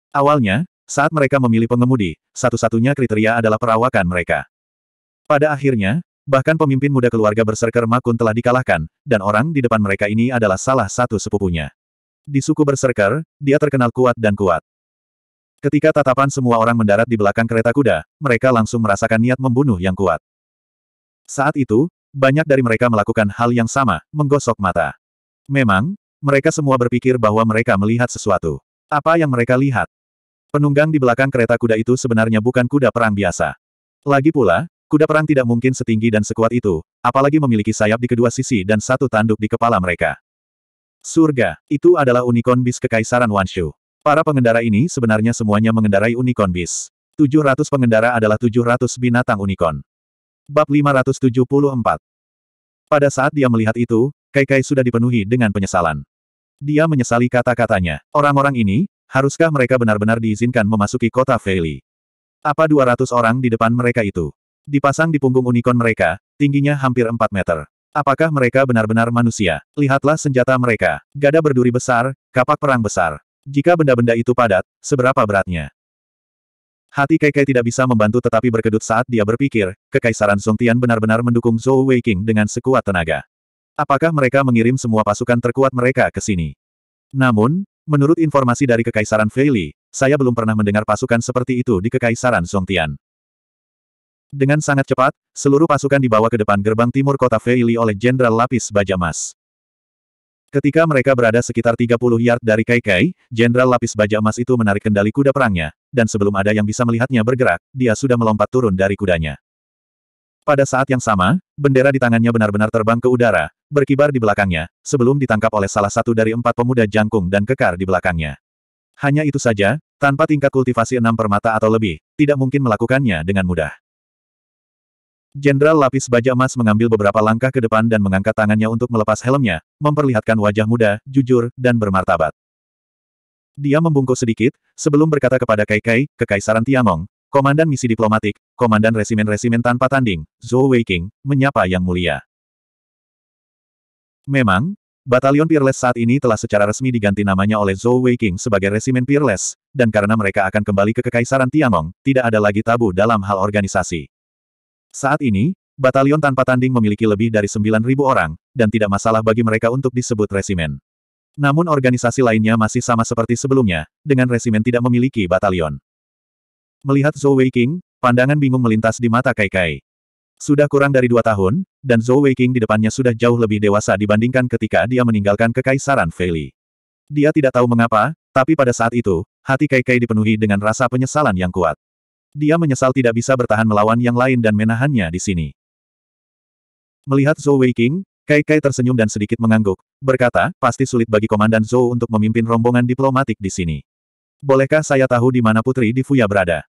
Awalnya, saat mereka memilih pengemudi, satu-satunya kriteria adalah perawakan mereka. Pada akhirnya, bahkan pemimpin muda keluarga berserker Makun telah dikalahkan, dan orang di depan mereka ini adalah salah satu sepupunya. Di suku berserker, dia terkenal kuat dan kuat. Ketika tatapan semua orang mendarat di belakang kereta kuda, mereka langsung merasakan niat membunuh yang kuat. Saat itu, banyak dari mereka melakukan hal yang sama, menggosok mata. Memang, mereka semua berpikir bahwa mereka melihat sesuatu. Apa yang mereka lihat? Penunggang di belakang kereta kuda itu sebenarnya bukan kuda perang biasa. Lagi pula, kuda perang tidak mungkin setinggi dan sekuat itu, apalagi memiliki sayap di kedua sisi dan satu tanduk di kepala mereka. Surga, itu adalah unicorn bis kekaisaran Wanshu. Para pengendara ini sebenarnya semuanya mengendarai unicorn bis. 700 pengendara adalah 700 binatang unicorn. Bab 574 Pada saat dia melihat itu, Kai Kai sudah dipenuhi dengan penyesalan. Dia menyesali kata-katanya. Orang-orang ini, haruskah mereka benar-benar diizinkan memasuki kota Feili? Apa 200 orang di depan mereka itu? Dipasang di punggung unicorn mereka, tingginya hampir 4 meter. Apakah mereka benar-benar manusia? Lihatlah senjata mereka. Gada berduri besar, kapak perang besar. Jika benda-benda itu padat, seberapa beratnya? Hati Kei tidak bisa membantu tetapi berkedut saat dia berpikir, Kekaisaran Song Tian benar-benar mendukung Zhou Weiqing dengan sekuat tenaga. Apakah mereka mengirim semua pasukan terkuat mereka ke sini? Namun, menurut informasi dari Kekaisaran Feili, saya belum pernah mendengar pasukan seperti itu di Kekaisaran Song Tian. Dengan sangat cepat, seluruh pasukan dibawa ke depan gerbang timur kota Feili oleh Jenderal Lapis Bajamas. Mas. Ketika mereka berada sekitar 30 yard dari Kai Kai, Jenderal Lapis Baja Emas itu menarik kendali kuda perangnya, dan sebelum ada yang bisa melihatnya bergerak, dia sudah melompat turun dari kudanya. Pada saat yang sama, bendera di tangannya benar-benar terbang ke udara, berkibar di belakangnya, sebelum ditangkap oleh salah satu dari empat pemuda jangkung dan kekar di belakangnya. Hanya itu saja, tanpa tingkat kultivasi enam permata atau lebih, tidak mungkin melakukannya dengan mudah. Jenderal lapis baja emas mengambil beberapa langkah ke depan dan mengangkat tangannya untuk melepas helmnya, memperlihatkan wajah muda, jujur, dan bermartabat. Dia membungkuk sedikit, sebelum berkata kepada Kai Kai, Kekaisaran Tiamong, Komandan Misi Diplomatik, Komandan Resimen-Resimen Tanpa Tanding, Zhou Weiking, menyapa Yang Mulia. Memang, Batalion Peerless saat ini telah secara resmi diganti namanya oleh Zhou Weiking sebagai Resimen Peerless, dan karena mereka akan kembali ke Kekaisaran Tiamong, tidak ada lagi tabu dalam hal organisasi. Saat ini, batalion tanpa tanding memiliki lebih dari 9.000 orang, dan tidak masalah bagi mereka untuk disebut resimen. Namun organisasi lainnya masih sama seperti sebelumnya, dengan resimen tidak memiliki batalion. Melihat Zhou Weiqing, pandangan bingung melintas di mata Kai Kai. Sudah kurang dari dua tahun, dan Zhou Weiqing di depannya sudah jauh lebih dewasa dibandingkan ketika dia meninggalkan kekaisaran feili. Dia tidak tahu mengapa, tapi pada saat itu, hati Kai Kai dipenuhi dengan rasa penyesalan yang kuat. Dia menyesal tidak bisa bertahan melawan yang lain dan menahannya di sini. Melihat Zhou Weiqing, Kai Kai tersenyum dan sedikit mengangguk, berkata, pasti sulit bagi Komandan Zhou untuk memimpin rombongan diplomatik di sini. Bolehkah saya tahu di mana Putri di Fuya berada?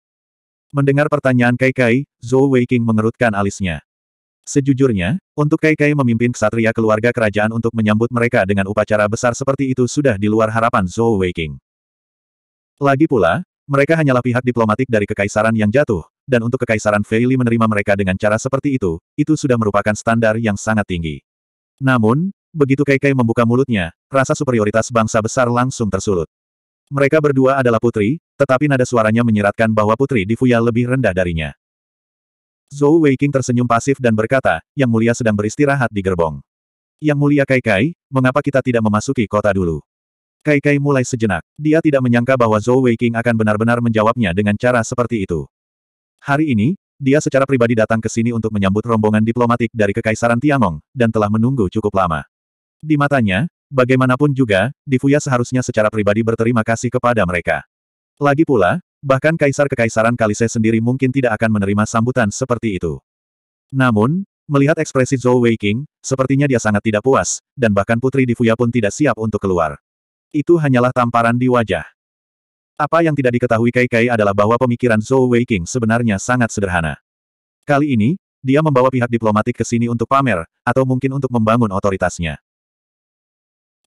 Mendengar pertanyaan Kai Kai, Zhou Weiqing mengerutkan alisnya. Sejujurnya, untuk Kai Kai memimpin ksatria keluarga kerajaan untuk menyambut mereka dengan upacara besar seperti itu sudah di luar harapan Zhou Weiqing. Lagi pula, mereka hanyalah pihak diplomatik dari kekaisaran yang jatuh, dan untuk kekaisaran Feili menerima mereka dengan cara seperti itu, itu sudah merupakan standar yang sangat tinggi. Namun, begitu Kaikai membuka mulutnya, rasa superioritas bangsa besar langsung tersulut. Mereka berdua adalah putri, tetapi nada suaranya menyeratkan bahwa putri di Fuya lebih rendah darinya. Zhou Weiking tersenyum pasif dan berkata, Yang Mulia sedang beristirahat di gerbong. Yang Mulia Kaikai, mengapa kita tidak memasuki kota dulu? Kai Kai mulai sejenak. Dia tidak menyangka bahwa Zhou Weiqing akan benar-benar menjawabnya dengan cara seperti itu. Hari ini, dia secara pribadi datang ke sini untuk menyambut rombongan diplomatik dari Kekaisaran Tiangong, dan telah menunggu cukup lama. Di matanya, bagaimanapun juga, Difuya seharusnya secara pribadi berterima kasih kepada mereka. Lagi pula, bahkan Kaisar Kekaisaran Kalise sendiri mungkin tidak akan menerima sambutan seperti itu. Namun, melihat ekspresi Zhou Weiqing, sepertinya dia sangat tidak puas, dan bahkan Putri Difuya pun tidak siap untuk keluar. Itu hanyalah tamparan di wajah. Apa yang tidak diketahui Kai Kai adalah bahwa pemikiran Zhou Wei King sebenarnya sangat sederhana. Kali ini, dia membawa pihak diplomatik ke sini untuk pamer, atau mungkin untuk membangun otoritasnya.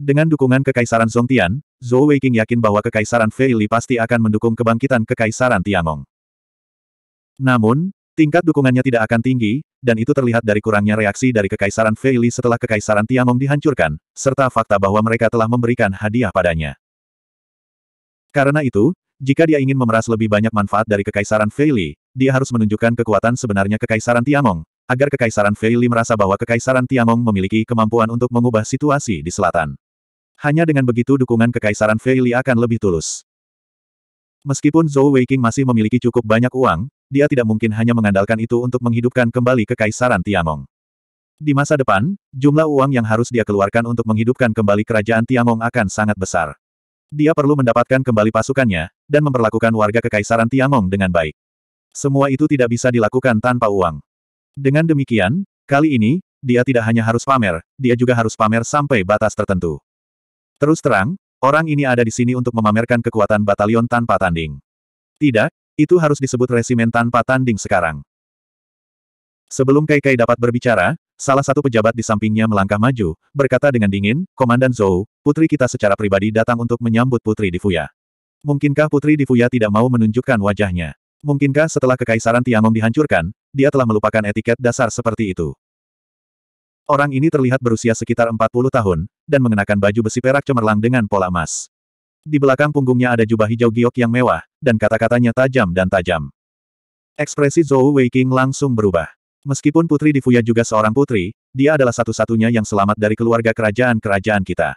Dengan dukungan Kekaisaran Zongtian, Zhou Weiqing yakin bahwa Kekaisaran Feili pasti akan mendukung kebangkitan Kekaisaran Tiangong. Namun, tingkat dukungannya tidak akan tinggi, dan itu terlihat dari kurangnya reaksi dari Kekaisaran Feili setelah Kekaisaran Tiangong dihancurkan, serta fakta bahwa mereka telah memberikan hadiah padanya. Karena itu, jika dia ingin memeras lebih banyak manfaat dari Kekaisaran Feili, dia harus menunjukkan kekuatan sebenarnya Kekaisaran Tiangong, agar Kekaisaran Feili merasa bahwa Kekaisaran Tiangong memiliki kemampuan untuk mengubah situasi di selatan. Hanya dengan begitu dukungan Kekaisaran Feili akan lebih tulus. Meskipun Zhou Weiqing masih memiliki cukup banyak uang, dia tidak mungkin hanya mengandalkan itu untuk menghidupkan kembali kekaisaran Tiangong. Di masa depan, jumlah uang yang harus dia keluarkan untuk menghidupkan kembali kerajaan Tiangong akan sangat besar. Dia perlu mendapatkan kembali pasukannya, dan memperlakukan warga kekaisaran Tiangong dengan baik. Semua itu tidak bisa dilakukan tanpa uang. Dengan demikian, kali ini, dia tidak hanya harus pamer, dia juga harus pamer sampai batas tertentu. Terus terang, orang ini ada di sini untuk memamerkan kekuatan batalion tanpa tanding. Tidak, itu harus disebut resimen tanpa tanding sekarang. Sebelum Kai Kai dapat berbicara, salah satu pejabat di sampingnya melangkah maju, berkata dengan dingin, Komandan Zhou, putri kita secara pribadi datang untuk menyambut putri di Fuya. Mungkinkah putri di Fuya tidak mau menunjukkan wajahnya? Mungkinkah setelah kekaisaran Tiangong dihancurkan, dia telah melupakan etiket dasar seperti itu? Orang ini terlihat berusia sekitar 40 tahun, dan mengenakan baju besi perak cemerlang dengan pola emas. Di belakang punggungnya ada jubah hijau giok yang mewah, dan kata-katanya tajam dan tajam. Ekspresi Zhou Weiking langsung berubah. Meskipun Putri Difuya juga seorang putri, dia adalah satu-satunya yang selamat dari keluarga kerajaan-kerajaan kita.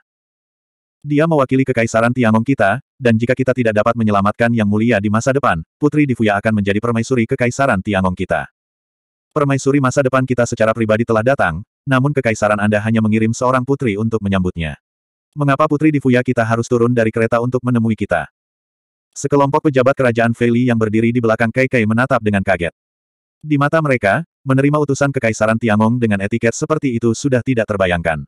Dia mewakili kekaisaran Tiangong kita, dan jika kita tidak dapat menyelamatkan Yang Mulia di masa depan, Putri Difuya akan menjadi permaisuri kekaisaran Tiangong kita. Permaisuri masa depan kita secara pribadi telah datang, namun kekaisaran Anda hanya mengirim seorang putri untuk menyambutnya. Mengapa Putri Difuya kita harus turun dari kereta untuk menemui kita? Sekelompok pejabat kerajaan Feli yang berdiri di belakang Kei Kei menatap dengan kaget. Di mata mereka, menerima utusan Kekaisaran Tiangong dengan etiket seperti itu sudah tidak terbayangkan.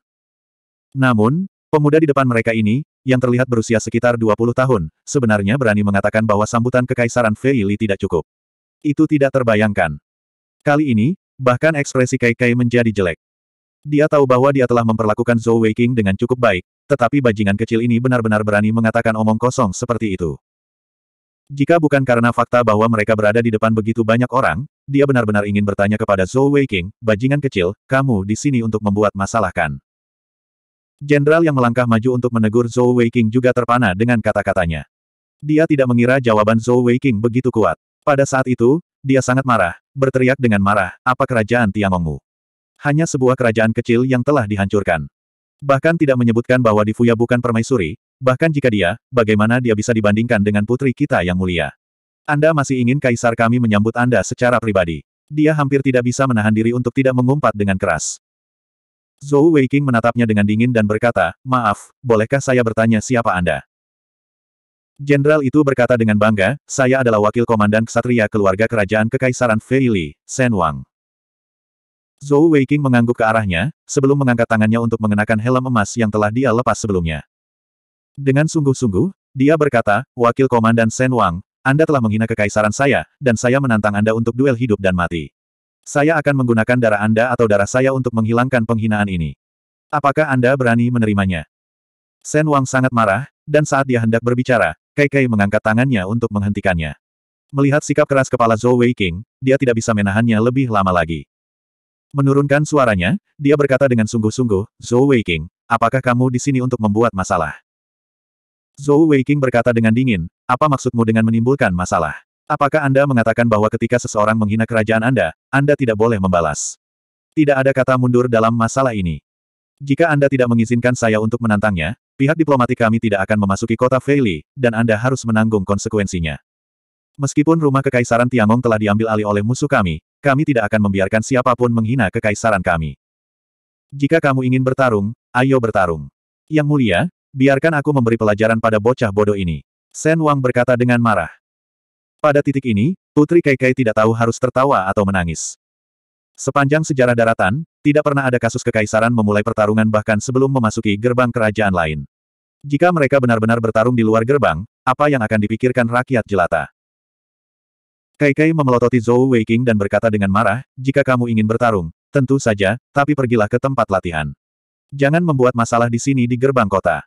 Namun, pemuda di depan mereka ini, yang terlihat berusia sekitar 20 tahun, sebenarnya berani mengatakan bahwa sambutan Kekaisaran Feili tidak cukup. Itu tidak terbayangkan. Kali ini, bahkan ekspresi Kei Kei menjadi jelek. Dia tahu bahwa dia telah memperlakukan Zhou Weiqing dengan cukup baik, tetapi bajingan kecil ini benar-benar berani mengatakan omong kosong seperti itu. Jika bukan karena fakta bahwa mereka berada di depan begitu banyak orang, dia benar-benar ingin bertanya kepada Zhou Weiqing, bajingan kecil, kamu di sini untuk membuat masalah kan? Jenderal yang melangkah maju untuk menegur Zhou Weiqing juga terpana dengan kata-katanya. Dia tidak mengira jawaban Zhou Weiqing begitu kuat. Pada saat itu, dia sangat marah, berteriak dengan marah, apa kerajaan Tiangongmu? Hanya sebuah kerajaan kecil yang telah dihancurkan. Bahkan tidak menyebutkan bahwa Difuya bukan permaisuri, bahkan jika dia, bagaimana dia bisa dibandingkan dengan putri kita yang mulia. Anda masih ingin kaisar kami menyambut Anda secara pribadi. Dia hampir tidak bisa menahan diri untuk tidak mengumpat dengan keras. Zhou Weiqing menatapnya dengan dingin dan berkata, Maaf, bolehkah saya bertanya siapa Anda? Jenderal itu berkata dengan bangga, saya adalah wakil komandan ksatria keluarga kerajaan kekaisaran Feili, Sen Wang. Zhou Weiqing mengangguk ke arahnya, sebelum mengangkat tangannya untuk mengenakan helm emas yang telah dia lepas sebelumnya. Dengan sungguh-sungguh, dia berkata, Wakil Komandan Shen Wang, Anda telah menghina kekaisaran saya, dan saya menantang Anda untuk duel hidup dan mati. Saya akan menggunakan darah Anda atau darah saya untuk menghilangkan penghinaan ini. Apakah Anda berani menerimanya? Shen Wang sangat marah, dan saat dia hendak berbicara, Kai Kai mengangkat tangannya untuk menghentikannya. Melihat sikap keras kepala Zhou Weiqing, dia tidak bisa menahannya lebih lama lagi. Menurunkan suaranya, dia berkata dengan sungguh-sungguh, Zhou Weiqing, apakah kamu di sini untuk membuat masalah? Zhou Weiqing berkata dengan dingin, apa maksudmu dengan menimbulkan masalah? Apakah Anda mengatakan bahwa ketika seseorang menghina kerajaan Anda, Anda tidak boleh membalas? Tidak ada kata mundur dalam masalah ini. Jika Anda tidak mengizinkan saya untuk menantangnya, pihak diplomatik kami tidak akan memasuki kota Feili, dan Anda harus menanggung konsekuensinya. Meskipun rumah kekaisaran Tiangong telah diambil alih oleh musuh kami, kami tidak akan membiarkan siapapun menghina kekaisaran kami. Jika kamu ingin bertarung, ayo bertarung. Yang mulia, biarkan aku memberi pelajaran pada bocah bodoh ini. Sen Wang berkata dengan marah. Pada titik ini, Putri Kai Kai tidak tahu harus tertawa atau menangis. Sepanjang sejarah daratan, tidak pernah ada kasus kekaisaran memulai pertarungan bahkan sebelum memasuki gerbang kerajaan lain. Jika mereka benar-benar bertarung di luar gerbang, apa yang akan dipikirkan rakyat jelata? Kai Kai memelototi Zhou Weiqing dan berkata dengan marah, jika kamu ingin bertarung, tentu saja, tapi pergilah ke tempat latihan. Jangan membuat masalah di sini di gerbang kota.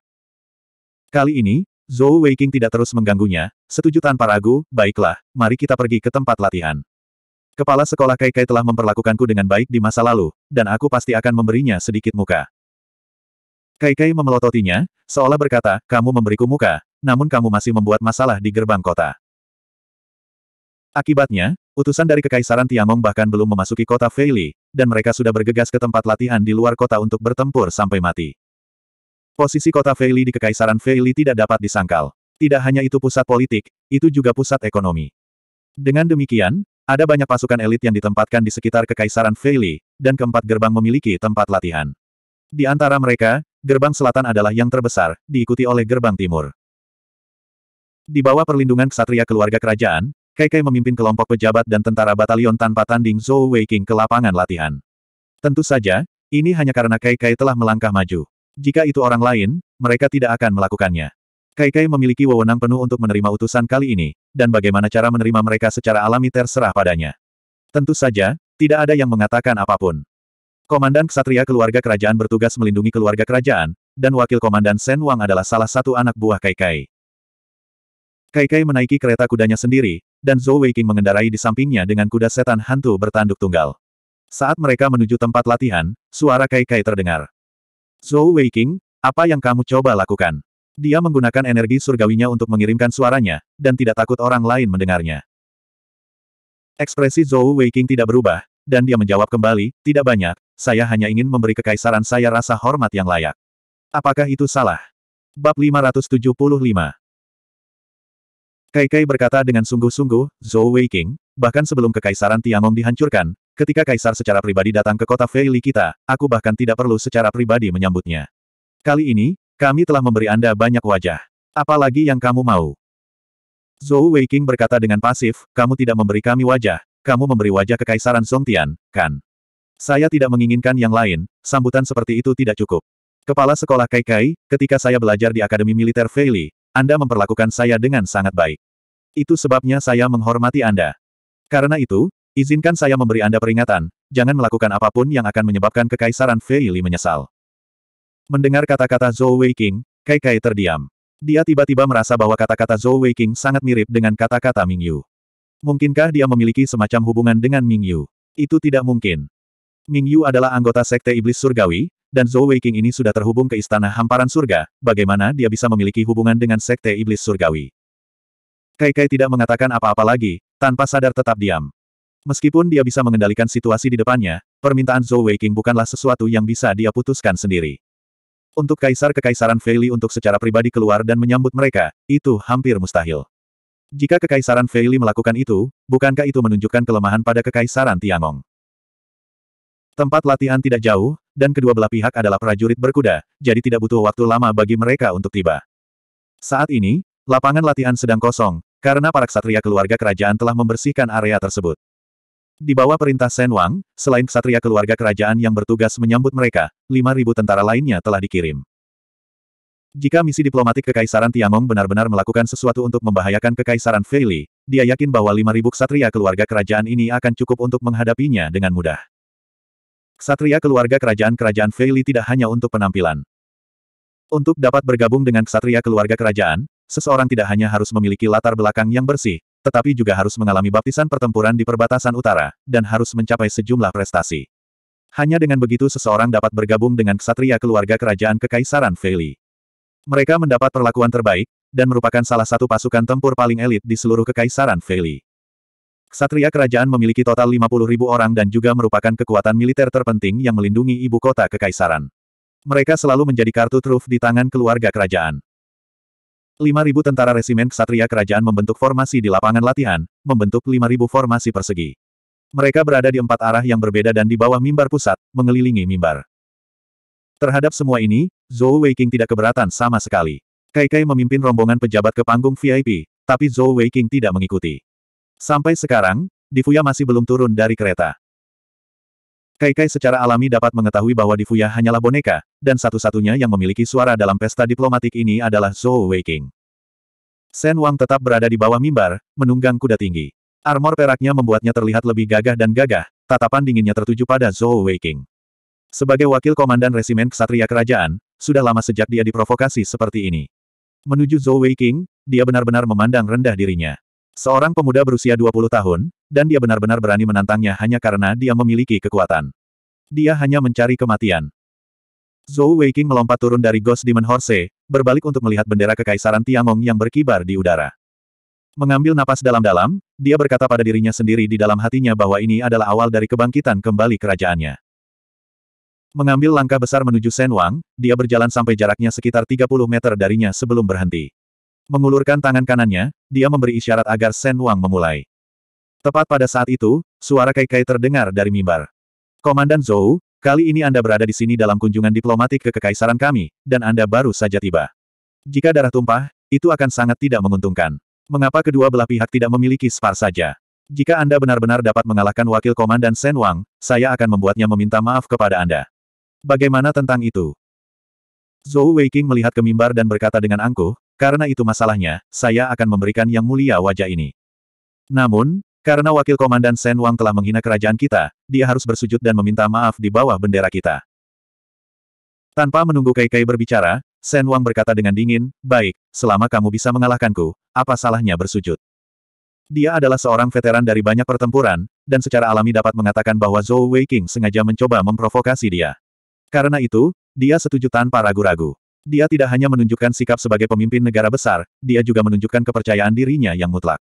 Kali ini, Zhou Weiqing tidak terus mengganggunya, setuju tanpa ragu, baiklah, mari kita pergi ke tempat latihan. Kepala sekolah Kai Kai telah memperlakukanku dengan baik di masa lalu, dan aku pasti akan memberinya sedikit muka. Kai Kai memelototinya, seolah berkata, kamu memberiku muka, namun kamu masih membuat masalah di gerbang kota. Akibatnya, utusan dari Kekaisaran Tiangong bahkan belum memasuki kota Feili, dan mereka sudah bergegas ke tempat latihan di luar kota untuk bertempur sampai mati. Posisi kota Feili di Kekaisaran Feili tidak dapat disangkal. Tidak hanya itu pusat politik, itu juga pusat ekonomi. Dengan demikian, ada banyak pasukan elit yang ditempatkan di sekitar Kekaisaran Feili, dan keempat gerbang memiliki tempat latihan. Di antara mereka, gerbang selatan adalah yang terbesar, diikuti oleh gerbang timur. Di bawah perlindungan ksatria keluarga kerajaan, Kai memimpin kelompok pejabat dan tentara batalion tanpa tanding Zhou Weiqing ke lapangan latihan. Tentu saja, ini hanya karena Kai telah melangkah maju. Jika itu orang lain, mereka tidak akan melakukannya. Kai memiliki wewenang penuh untuk menerima utusan kali ini, dan bagaimana cara menerima mereka secara alami terserah padanya. Tentu saja, tidak ada yang mengatakan apapun. Komandan ksatria Keluarga Kerajaan bertugas melindungi keluarga kerajaan, dan Wakil Komandan Sen Wang adalah salah satu anak buah Kaikai. Kaikai Kai Kai menaiki kereta kudanya sendiri, dan Zhou Weiqing mengendarai di sampingnya dengan kuda setan hantu bertanduk tunggal. Saat mereka menuju tempat latihan, suara Kai-Kai terdengar. Zhou Weiqing, apa yang kamu coba lakukan? Dia menggunakan energi surgawinya untuk mengirimkan suaranya, dan tidak takut orang lain mendengarnya. Ekspresi Zhou Weiqing tidak berubah, dan dia menjawab kembali, tidak banyak, saya hanya ingin memberi kekaisaran saya rasa hormat yang layak. Apakah itu salah? Bab 575 Kai Kai berkata dengan sungguh-sungguh, Zhou Weiqing, bahkan sebelum kekaisaran Tiangong dihancurkan, ketika kaisar secara pribadi datang ke kota Feili kita, aku bahkan tidak perlu secara pribadi menyambutnya. Kali ini, kami telah memberi Anda banyak wajah. Apalagi yang kamu mau. Zhou Weiqing berkata dengan pasif, kamu tidak memberi kami wajah, kamu memberi wajah kekaisaran Tian, kan? Saya tidak menginginkan yang lain, sambutan seperti itu tidak cukup. Kepala sekolah Kai Kai, ketika saya belajar di Akademi Militer Feili, anda memperlakukan saya dengan sangat baik. Itu sebabnya saya menghormati Anda. Karena itu, izinkan saya memberi Anda peringatan, jangan melakukan apapun yang akan menyebabkan kekaisaran Fei Li menyesal. Mendengar kata-kata Zhou Weiqing, Kai Kai terdiam. Dia tiba-tiba merasa bahwa kata-kata Zhou Weiqing sangat mirip dengan kata-kata Ming Yu. Mungkinkah dia memiliki semacam hubungan dengan Ming Yu? Itu tidak mungkin. Ming Yu adalah anggota Sekte Iblis Surgawi, dan Zhou Weiqing ini sudah terhubung ke istana hamparan surga, bagaimana dia bisa memiliki hubungan dengan sekte iblis surgawi? Kai Kai tidak mengatakan apa-apa lagi, tanpa sadar tetap diam. Meskipun dia bisa mengendalikan situasi di depannya, permintaan Zhou Weiqing bukanlah sesuatu yang bisa dia putuskan sendiri. Untuk kaisar kekaisaran Feili untuk secara pribadi keluar dan menyambut mereka, itu hampir mustahil. Jika kekaisaran Feili melakukan itu, bukankah itu menunjukkan kelemahan pada kekaisaran Tiangong? Tempat latihan tidak jauh, dan kedua belah pihak adalah prajurit berkuda, jadi tidak butuh waktu lama bagi mereka untuk tiba. Saat ini, lapangan latihan sedang kosong, karena para ksatria keluarga kerajaan telah membersihkan area tersebut. Di bawah perintah Sen Wang, selain ksatria keluarga kerajaan yang bertugas menyambut mereka, 5.000 tentara lainnya telah dikirim. Jika misi diplomatik Kekaisaran Tiangong benar-benar melakukan sesuatu untuk membahayakan Kekaisaran Feili, dia yakin bahwa 5.000 ksatria keluarga kerajaan ini akan cukup untuk menghadapinya dengan mudah. Ksatria keluarga kerajaan-kerajaan Feili tidak hanya untuk penampilan. Untuk dapat bergabung dengan ksatria keluarga kerajaan, seseorang tidak hanya harus memiliki latar belakang yang bersih, tetapi juga harus mengalami baptisan pertempuran di perbatasan utara, dan harus mencapai sejumlah prestasi. Hanya dengan begitu seseorang dapat bergabung dengan ksatria keluarga kerajaan Kekaisaran Feili. Mereka mendapat perlakuan terbaik, dan merupakan salah satu pasukan tempur paling elit di seluruh Kekaisaran Feili. Ksatria kerajaan memiliki total 50.000 orang dan juga merupakan kekuatan militer terpenting yang melindungi ibu kota kekaisaran. Mereka selalu menjadi kartu truf di tangan keluarga kerajaan. 5.000 tentara resimen ksatria kerajaan membentuk formasi di lapangan latihan, membentuk 5.000 formasi persegi. Mereka berada di empat arah yang berbeda dan di bawah mimbar pusat, mengelilingi mimbar. Terhadap semua ini, Zhou Weiqing tidak keberatan sama sekali. Kai Kai memimpin rombongan pejabat ke panggung VIP, tapi Zhou Weiqing tidak mengikuti. Sampai sekarang, Difuya masih belum turun dari kereta. Kaikai secara alami dapat mengetahui bahwa Difuya hanyalah boneka, dan satu-satunya yang memiliki suara dalam pesta diplomatik ini adalah Zhou Weiqing. Shen Wang tetap berada di bawah mimbar, menunggang kuda tinggi. Armor peraknya membuatnya terlihat lebih gagah dan gagah, tatapan dinginnya tertuju pada Zhou Weiqing. Sebagai wakil komandan resimen ksatria kerajaan, sudah lama sejak dia diprovokasi seperti ini. Menuju Zhou Weiqing, dia benar-benar memandang rendah dirinya. Seorang pemuda berusia 20 tahun, dan dia benar-benar berani menantangnya hanya karena dia memiliki kekuatan. Dia hanya mencari kematian. Zhou Weiqing melompat turun dari Ghost Demon Horse, berbalik untuk melihat bendera Kekaisaran Tiangong yang berkibar di udara. Mengambil napas dalam-dalam, dia berkata pada dirinya sendiri di dalam hatinya bahwa ini adalah awal dari kebangkitan kembali kerajaannya. Mengambil langkah besar menuju Sen Wang, dia berjalan sampai jaraknya sekitar 30 meter darinya sebelum berhenti. Mengulurkan tangan kanannya, dia memberi isyarat agar Shen Wang memulai. Tepat pada saat itu, suara Kai Kai terdengar dari mimbar. Komandan Zhou, kali ini Anda berada di sini dalam kunjungan diplomatik ke kekaisaran kami, dan Anda baru saja tiba. Jika darah tumpah, itu akan sangat tidak menguntungkan. Mengapa kedua belah pihak tidak memiliki spar saja? Jika Anda benar-benar dapat mengalahkan wakil komandan Shen Wang, saya akan membuatnya meminta maaf kepada Anda. Bagaimana tentang itu? Zhou Weiking melihat ke mimbar dan berkata dengan angkuh, karena itu masalahnya, saya akan memberikan yang mulia wajah ini. Namun, karena wakil komandan Sen Wang telah menghina kerajaan kita, dia harus bersujud dan meminta maaf di bawah bendera kita. Tanpa menunggu Kai Kai berbicara, Sen Wang berkata dengan dingin, Baik, selama kamu bisa mengalahkanku, apa salahnya bersujud? Dia adalah seorang veteran dari banyak pertempuran, dan secara alami dapat mengatakan bahwa Zhou Weiqing sengaja mencoba memprovokasi dia. Karena itu, dia setuju tanpa ragu-ragu. Dia tidak hanya menunjukkan sikap sebagai pemimpin negara besar, dia juga menunjukkan kepercayaan dirinya yang mutlak.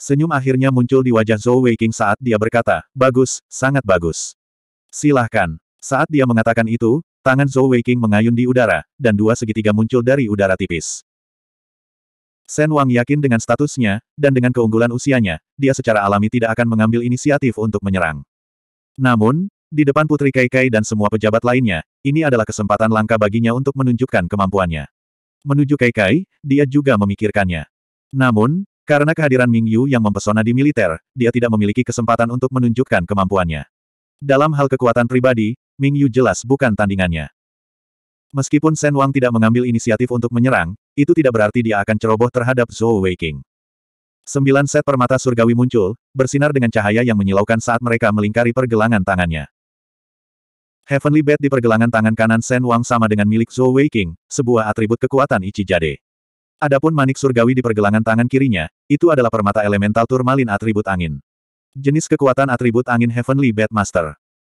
Senyum akhirnya muncul di wajah Zhou Weiqing saat dia berkata, Bagus, sangat bagus. Silahkan. Saat dia mengatakan itu, tangan Zhou Weiqing mengayun di udara, dan dua segitiga muncul dari udara tipis. Shen Wang yakin dengan statusnya, dan dengan keunggulan usianya, dia secara alami tidak akan mengambil inisiatif untuk menyerang. Namun, di depan Putri Kai Kai dan semua pejabat lainnya, ini adalah kesempatan langka baginya untuk menunjukkan kemampuannya. Menuju Kai Kai, dia juga memikirkannya. Namun, karena kehadiran Ming Yu yang mempesona di militer, dia tidak memiliki kesempatan untuk menunjukkan kemampuannya. Dalam hal kekuatan pribadi, Ming Yu jelas bukan tandingannya. Meskipun Shen Wang tidak mengambil inisiatif untuk menyerang, itu tidak berarti dia akan ceroboh terhadap Zhou Weiqing. Sembilan set permata surgawi muncul, bersinar dengan cahaya yang menyilaukan saat mereka melingkari pergelangan tangannya. Heavenly Bed di pergelangan tangan kanan Shen Wang sama dengan milik Zhou Wei King, sebuah atribut kekuatan Ichi Jade. Adapun manik surgawi di pergelangan tangan kirinya, itu adalah permata elemental turmalin atribut angin. Jenis kekuatan atribut angin Heavenly Bed Master.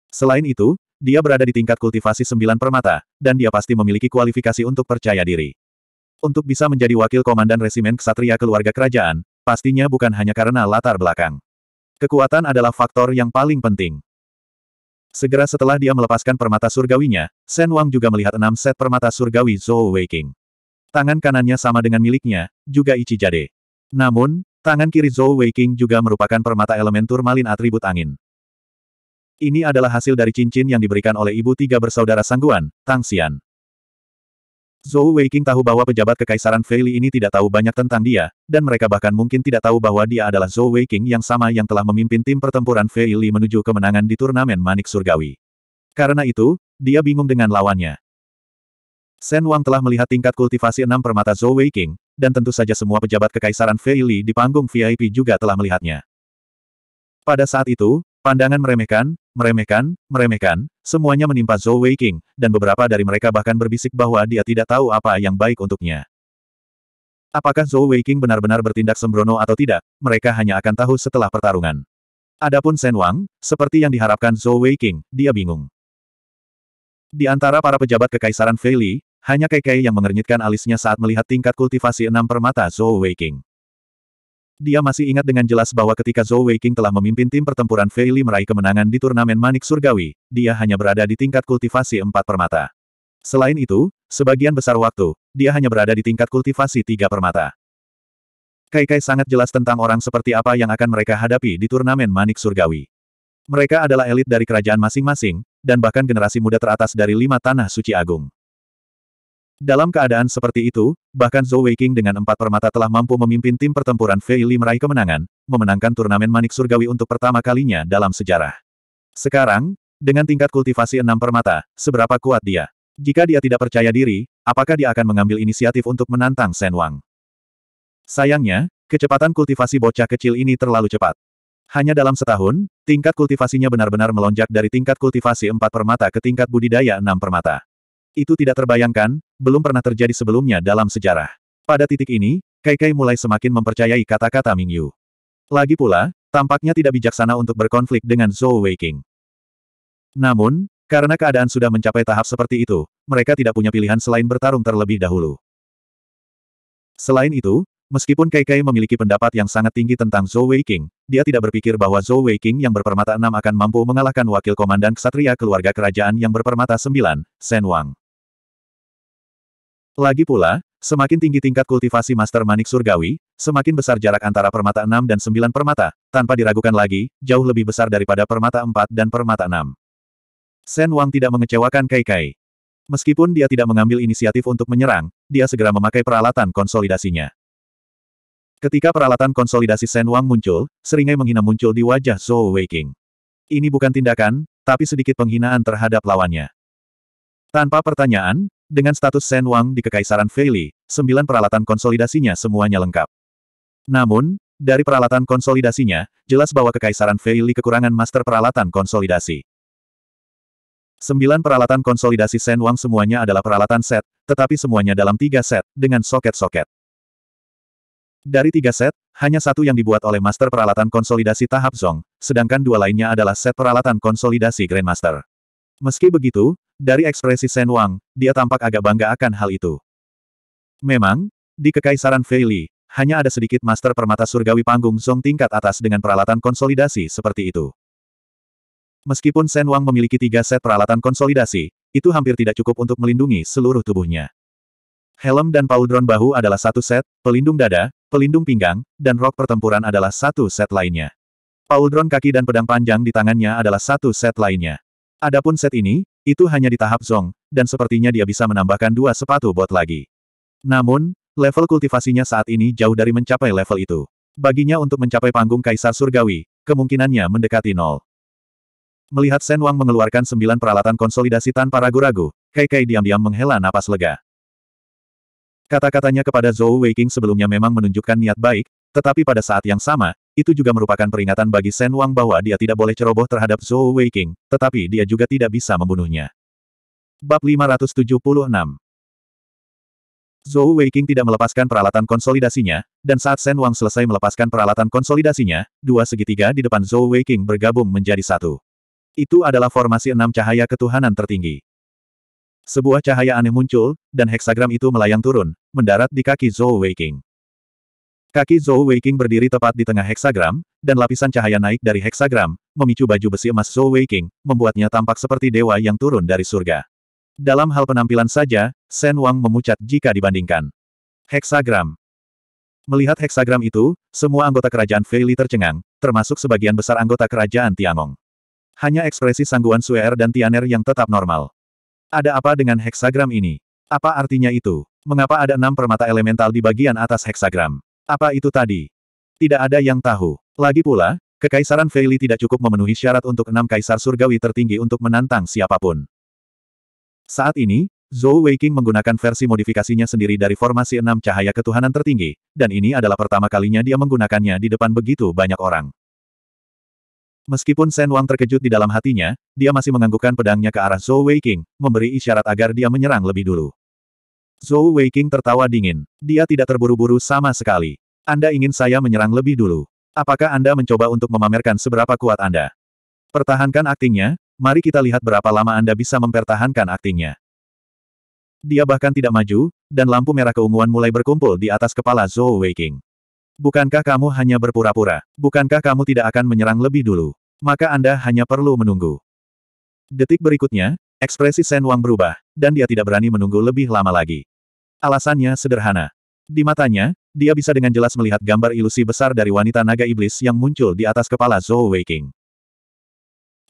Selain itu, dia berada di tingkat kultivasi sembilan permata, dan dia pasti memiliki kualifikasi untuk percaya diri. Untuk bisa menjadi wakil komandan resimen ksatria keluarga kerajaan, pastinya bukan hanya karena latar belakang. Kekuatan adalah faktor yang paling penting. Segera setelah dia melepaskan permata surgawinya, Shen Wang juga melihat enam set permata surgawi Zhou Weiqing. Tangan kanannya sama dengan miliknya, juga Ichi Jade. Namun, tangan kiri Zhou Weiqing juga merupakan permata elemen turmalin atribut angin. Ini adalah hasil dari cincin yang diberikan oleh ibu tiga bersaudara Sangguan, Tang Xian. Zhou Weiqing tahu bahwa pejabat kekaisaran Feili ini tidak tahu banyak tentang dia, dan mereka bahkan mungkin tidak tahu bahwa dia adalah Zhou Weiqing yang sama yang telah memimpin tim pertempuran Feili menuju kemenangan di turnamen Manik Surgawi. Karena itu, dia bingung dengan lawannya. Shen Wang telah melihat tingkat kultivasi enam permata Zhou Weiqing, dan tentu saja semua pejabat kekaisaran Feili di panggung VIP juga telah melihatnya. Pada saat itu, Pandangan meremehkan, meremehkan, meremehkan, semuanya menimpa Zhou Weiqing, dan beberapa dari mereka bahkan berbisik bahwa dia tidak tahu apa yang baik untuknya. Apakah Zhou Weiqing benar-benar bertindak sembrono atau tidak, mereka hanya akan tahu setelah pertarungan. Adapun Shen Wang, seperti yang diharapkan Zhou Weiqing, dia bingung. Di antara para pejabat kekaisaran Fei Li, hanya Kei yang mengernyitkan alisnya saat melihat tingkat kultivasi enam permata Zhou Weiqing. Dia masih ingat dengan jelas bahwa ketika Zhou Weiqing telah memimpin tim pertempuran Feili meraih kemenangan di turnamen Manik Surgawi, dia hanya berada di tingkat kultivasi empat permata. Selain itu, sebagian besar waktu, dia hanya berada di tingkat kultivasi tiga permata. Kai Kai sangat jelas tentang orang seperti apa yang akan mereka hadapi di turnamen Manik Surgawi. Mereka adalah elit dari kerajaan masing-masing, dan bahkan generasi muda teratas dari lima tanah suci agung. Dalam keadaan seperti itu, bahkan Zhou Weiqing dengan empat permata telah mampu memimpin tim pertempuran Feili meraih kemenangan, memenangkan turnamen manik surgawi untuk pertama kalinya dalam sejarah. Sekarang, dengan tingkat kultivasi enam permata, seberapa kuat dia? Jika dia tidak percaya diri, apakah dia akan mengambil inisiatif untuk menantang Shen Wang? Sayangnya, kecepatan kultivasi bocah kecil ini terlalu cepat. Hanya dalam setahun, tingkat kultivasinya benar-benar melonjak dari tingkat kultivasi empat permata ke tingkat budidaya enam permata. Itu tidak terbayangkan, belum pernah terjadi sebelumnya dalam sejarah. Pada titik ini, Kai Kai mulai semakin mempercayai kata-kata Ming Yu. Lagi pula, tampaknya tidak bijaksana untuk berkonflik dengan Zhou Weiqing. Namun, karena keadaan sudah mencapai tahap seperti itu, mereka tidak punya pilihan selain bertarung terlebih dahulu. Selain itu, meskipun Kai Kai memiliki pendapat yang sangat tinggi tentang Zhou Weiqing, dia tidak berpikir bahwa Zhou Weiqing yang berpermata enam akan mampu mengalahkan wakil komandan ksatria keluarga kerajaan yang berpermata sembilan, Shen Wang. Lagi pula, semakin tinggi tingkat kultivasi Master Manik Surgawi, semakin besar jarak antara permata 6 dan 9 permata, tanpa diragukan lagi, jauh lebih besar daripada permata 4 dan permata 6. Sen Wang tidak mengecewakan Kai Kai. Meskipun dia tidak mengambil inisiatif untuk menyerang, dia segera memakai peralatan konsolidasinya. Ketika peralatan konsolidasi Sen Wang muncul, seringai menghina muncul di wajah Zhou Weiqing. Ini bukan tindakan, tapi sedikit penghinaan terhadap lawannya. Tanpa pertanyaan, dengan status Shen Wang di Kekaisaran Feili, sembilan peralatan konsolidasinya semuanya lengkap. Namun, dari peralatan konsolidasinya, jelas bahwa Kekaisaran Feili kekurangan master peralatan konsolidasi. Sembilan peralatan konsolidasi Shen Wang semuanya adalah peralatan set, tetapi semuanya dalam tiga set, dengan soket-soket. Dari tiga set, hanya satu yang dibuat oleh Master Peralatan Konsolidasi Tahap Zong, sedangkan dua lainnya adalah set peralatan konsolidasi Grandmaster. Meski begitu, dari ekspresi Shen Wang, dia tampak agak bangga akan hal itu. Memang, di Kekaisaran Feili, hanya ada sedikit master permata surgawi panggung Song tingkat atas dengan peralatan konsolidasi seperti itu. Meskipun Shen Wang memiliki tiga set peralatan konsolidasi, itu hampir tidak cukup untuk melindungi seluruh tubuhnya. Helm dan pauldron bahu adalah satu set, pelindung dada, pelindung pinggang, dan rok pertempuran adalah satu set lainnya. Pauldron kaki dan pedang panjang di tangannya adalah satu set lainnya. Adapun set ini, itu hanya di tahap zong, dan sepertinya dia bisa menambahkan dua sepatu bot lagi. Namun, level kultivasinya saat ini jauh dari mencapai level itu. Baginya untuk mencapai panggung Kaisar Surgawi, kemungkinannya mendekati nol. Melihat Sen Wang mengeluarkan sembilan peralatan konsolidasi tanpa ragu-ragu, Kai Kai diam-diam menghela napas lega. Kata-katanya kepada Zhou Weiking sebelumnya memang menunjukkan niat baik, tetapi pada saat yang sama, itu juga merupakan peringatan bagi Shen Wang bahwa dia tidak boleh ceroboh terhadap Zhou Weiqing, tetapi dia juga tidak bisa membunuhnya. Bab 576 Zhou Weiqing tidak melepaskan peralatan konsolidasinya, dan saat Shen Wang selesai melepaskan peralatan konsolidasinya, dua segitiga di depan Zhou Weiqing bergabung menjadi satu. Itu adalah formasi enam cahaya ketuhanan tertinggi. Sebuah cahaya aneh muncul, dan heksagram itu melayang turun, mendarat di kaki Zhou Weiqing. Kaki Zhou Weiqing berdiri tepat di tengah heksagram, dan lapisan cahaya naik dari heksagram, memicu baju besi emas Zhou Weiqing, membuatnya tampak seperti dewa yang turun dari surga. Dalam hal penampilan saja, Shen Wang memucat jika dibandingkan. Heksagram Melihat heksagram itu, semua anggota kerajaan Feili tercengang, termasuk sebagian besar anggota kerajaan Tiangong. Hanya ekspresi sangguan Suer dan Tianer yang tetap normal. Ada apa dengan heksagram ini? Apa artinya itu? Mengapa ada enam permata elemental di bagian atas heksagram? Apa itu tadi? Tidak ada yang tahu. Lagi pula, Kekaisaran Feili tidak cukup memenuhi syarat untuk enam kaisar surgawi tertinggi untuk menantang siapapun. Saat ini, Zhou Weiqing menggunakan versi modifikasinya sendiri dari formasi enam cahaya ketuhanan tertinggi, dan ini adalah pertama kalinya dia menggunakannya di depan begitu banyak orang. Meskipun Shen Wang terkejut di dalam hatinya, dia masih menganggukkan pedangnya ke arah Zhou Weiqing, memberi isyarat agar dia menyerang lebih dulu. Zhou Weiqing tertawa dingin. Dia tidak terburu-buru sama sekali. Anda ingin saya menyerang lebih dulu. Apakah Anda mencoba untuk memamerkan seberapa kuat Anda? Pertahankan aktingnya, mari kita lihat berapa lama Anda bisa mempertahankan aktingnya. Dia bahkan tidak maju, dan lampu merah keunguan mulai berkumpul di atas kepala Zhou Weiqing. Bukankah kamu hanya berpura-pura? Bukankah kamu tidak akan menyerang lebih dulu? Maka Anda hanya perlu menunggu. Detik berikutnya, Ekspresi Shen Wang berubah, dan dia tidak berani menunggu lebih lama lagi. Alasannya sederhana. Di matanya, dia bisa dengan jelas melihat gambar ilusi besar dari wanita naga iblis yang muncul di atas kepala Zhou Weiking.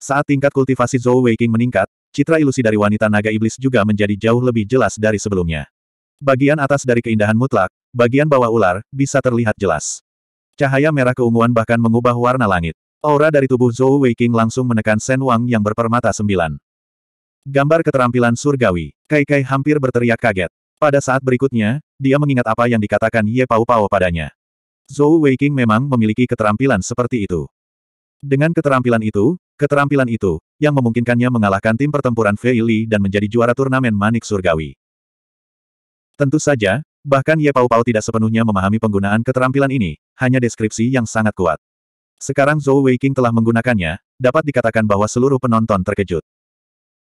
Saat tingkat kultivasi Zhou Weiking meningkat, citra ilusi dari wanita naga iblis juga menjadi jauh lebih jelas dari sebelumnya. Bagian atas dari keindahan mutlak, bagian bawah ular, bisa terlihat jelas. Cahaya merah keunguan bahkan mengubah warna langit. Aura dari tubuh Zhou Weiking langsung menekan Shen Wang yang berpermata sembilan. Gambar keterampilan surgawi. Kai Kai hampir berteriak kaget. Pada saat berikutnya, dia mengingat apa yang dikatakan Ye Pao Pao padanya. Zhou Weiqing memang memiliki keterampilan seperti itu. Dengan keterampilan itu, keterampilan itu, yang memungkinkannya mengalahkan tim pertempuran Fei Li dan menjadi juara turnamen manik surgawi. Tentu saja, bahkan Ye Pao Pao tidak sepenuhnya memahami penggunaan keterampilan ini, hanya deskripsi yang sangat kuat. Sekarang Zhou Weiqing telah menggunakannya, dapat dikatakan bahwa seluruh penonton terkejut.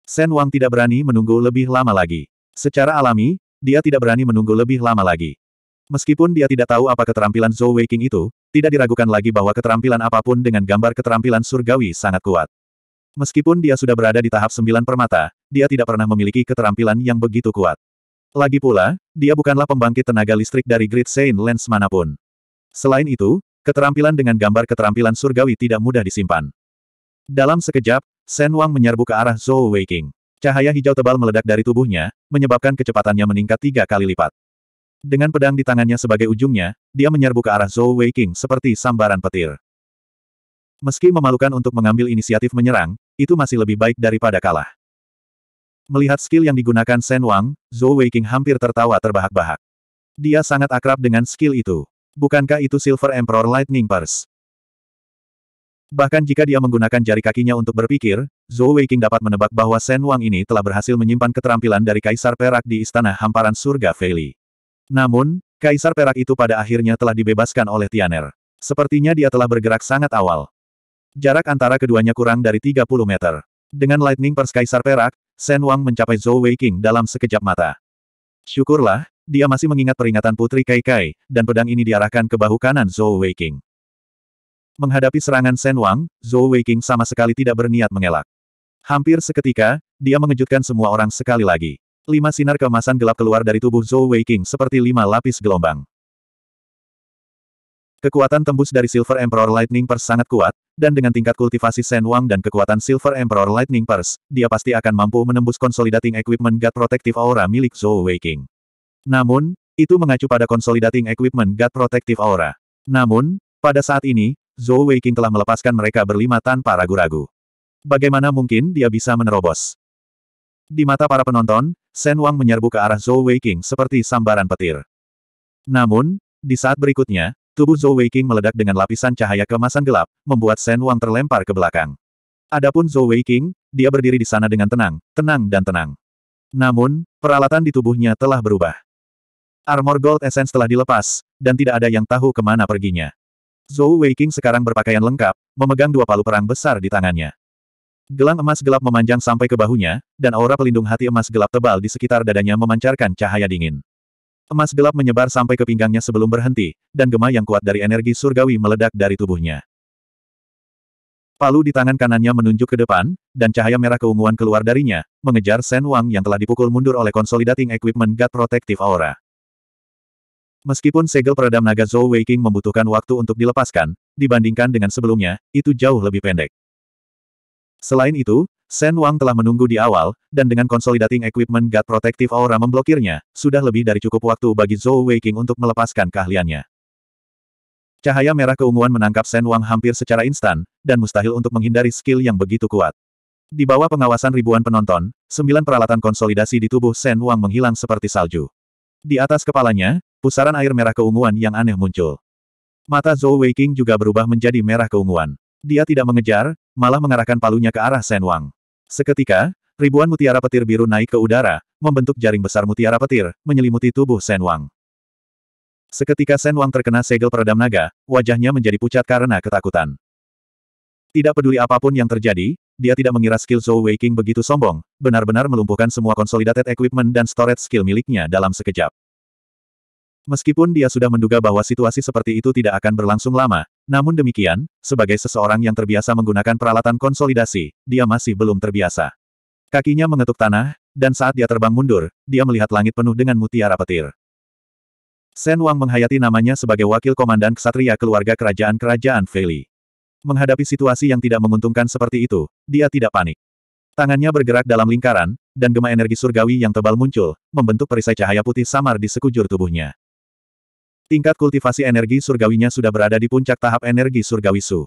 Sen Wang tidak berani menunggu lebih lama lagi. Secara alami, dia tidak berani menunggu lebih lama lagi. Meskipun dia tidak tahu apa keterampilan Zhou Weiqing itu, tidak diragukan lagi bahwa keterampilan apapun dengan gambar keterampilan surgawi sangat kuat. Meskipun dia sudah berada di tahap sembilan permata, dia tidak pernah memiliki keterampilan yang begitu kuat. Lagi pula, dia bukanlah pembangkit tenaga listrik dari Great Saint Lens manapun. Selain itu, keterampilan dengan gambar keterampilan surgawi tidak mudah disimpan. Dalam sekejap, Shen Wang menyerbu ke arah Zhou Weiqing. Cahaya hijau tebal meledak dari tubuhnya, menyebabkan kecepatannya meningkat tiga kali lipat. Dengan pedang di tangannya sebagai ujungnya, dia menyerbu ke arah Zhou Weiqing seperti sambaran petir. Meski memalukan untuk mengambil inisiatif menyerang, itu masih lebih baik daripada kalah. Melihat skill yang digunakan Shen Wang, Zhou Weiqing hampir tertawa terbahak-bahak. Dia sangat akrab dengan skill itu. Bukankah itu Silver Emperor Lightning Purse? Bahkan jika dia menggunakan jari kakinya untuk berpikir, Zhou Weiqing dapat menebak bahwa Shen Wang ini telah berhasil menyimpan keterampilan dari Kaisar Perak di Istana Hamparan Surga Feili. Namun, Kaisar Perak itu pada akhirnya telah dibebaskan oleh Tianer. Sepertinya dia telah bergerak sangat awal. Jarak antara keduanya kurang dari 30 meter. Dengan Lightning Pers Kaisar Perak, Shen Wang mencapai Zhou Weiqing dalam sekejap mata. Syukurlah, dia masih mengingat peringatan Putri Kai Kai, dan pedang ini diarahkan ke bahu kanan Zhou Weiqing. Menghadapi serangan Shen Wang, Zhou Weiqing sama sekali tidak berniat mengelak. Hampir seketika, dia mengejutkan semua orang sekali lagi. Lima sinar kemasan gelap keluar dari tubuh Zhou Weiqing seperti lima lapis gelombang. Kekuatan tembus dari Silver Emperor Lightning Purse sangat kuat, dan dengan tingkat kultivasi Shen Wang dan kekuatan Silver Emperor Lightning Purse, dia pasti akan mampu menembus Consolidating Equipment God Protective Aura milik Zhou Weiqing. Namun, itu mengacu pada Consolidating Equipment God Protective Aura. Namun, pada saat ini, Zhou Weiqing telah melepaskan mereka berlima tanpa ragu-ragu. Bagaimana mungkin dia bisa menerobos? Di mata para penonton, Shen Wang menyerbu ke arah Zhou Weiqing seperti sambaran petir. Namun, di saat berikutnya, tubuh Zhou Weiqing meledak dengan lapisan cahaya kemasan gelap, membuat Shen Wang terlempar ke belakang. Adapun Zhou Weiqing, dia berdiri di sana dengan tenang, tenang dan tenang. Namun, peralatan di tubuhnya telah berubah. Armor Gold Essence telah dilepas, dan tidak ada yang tahu kemana perginya. Zhou Weiqing sekarang berpakaian lengkap, memegang dua palu perang besar di tangannya. Gelang emas gelap memanjang sampai ke bahunya, dan aura pelindung hati emas gelap tebal di sekitar dadanya memancarkan cahaya dingin. Emas gelap menyebar sampai ke pinggangnya sebelum berhenti, dan gema yang kuat dari energi surgawi meledak dari tubuhnya. Palu di tangan kanannya menunjuk ke depan, dan cahaya merah keunguan keluar darinya, mengejar Shen Wang yang telah dipukul mundur oleh Consolidating Equipment God Protective Aura. Meskipun segel peredam naga Zhou Weiqing membutuhkan waktu untuk dilepaskan, dibandingkan dengan sebelumnya, itu jauh lebih pendek. Selain itu, Shen Wang telah menunggu di awal, dan dengan consolidating equipment God Protective Aura memblokirnya, sudah lebih dari cukup waktu bagi Zhou Weiqing untuk melepaskan keahliannya. Cahaya merah keunguan menangkap Shen Wang hampir secara instan, dan mustahil untuk menghindari skill yang begitu kuat. Di bawah pengawasan ribuan penonton, sembilan peralatan konsolidasi di tubuh Shen Wang menghilang seperti salju. Di atas kepalanya, pusaran air merah keunguan yang aneh muncul. Mata Zhou Weiqing juga berubah menjadi merah keunguan. Dia tidak mengejar, malah mengarahkan palunya ke arah Shen Wang. Seketika, ribuan mutiara petir biru naik ke udara, membentuk jaring besar mutiara petir, menyelimuti tubuh Shen Wang. Seketika Shen Wang terkena segel peredam naga, wajahnya menjadi pucat karena ketakutan. Tidak peduli apapun yang terjadi, dia tidak mengira skill Zhou Weiqing begitu sombong, benar-benar melumpuhkan semua consolidated equipment dan storage skill miliknya dalam sekejap. Meskipun dia sudah menduga bahwa situasi seperti itu tidak akan berlangsung lama, namun demikian, sebagai seseorang yang terbiasa menggunakan peralatan konsolidasi, dia masih belum terbiasa. Kakinya mengetuk tanah, dan saat dia terbang mundur, dia melihat langit penuh dengan mutiara petir. Sen Wang menghayati namanya sebagai wakil komandan ksatria keluarga kerajaan-kerajaan Feli. Menghadapi situasi yang tidak menguntungkan seperti itu, dia tidak panik. Tangannya bergerak dalam lingkaran, dan gema energi surgawi yang tebal muncul, membentuk perisai cahaya putih samar di sekujur tubuhnya. Tingkat kultivasi energi surgawinya sudah berada di puncak tahap energi surgawi Su.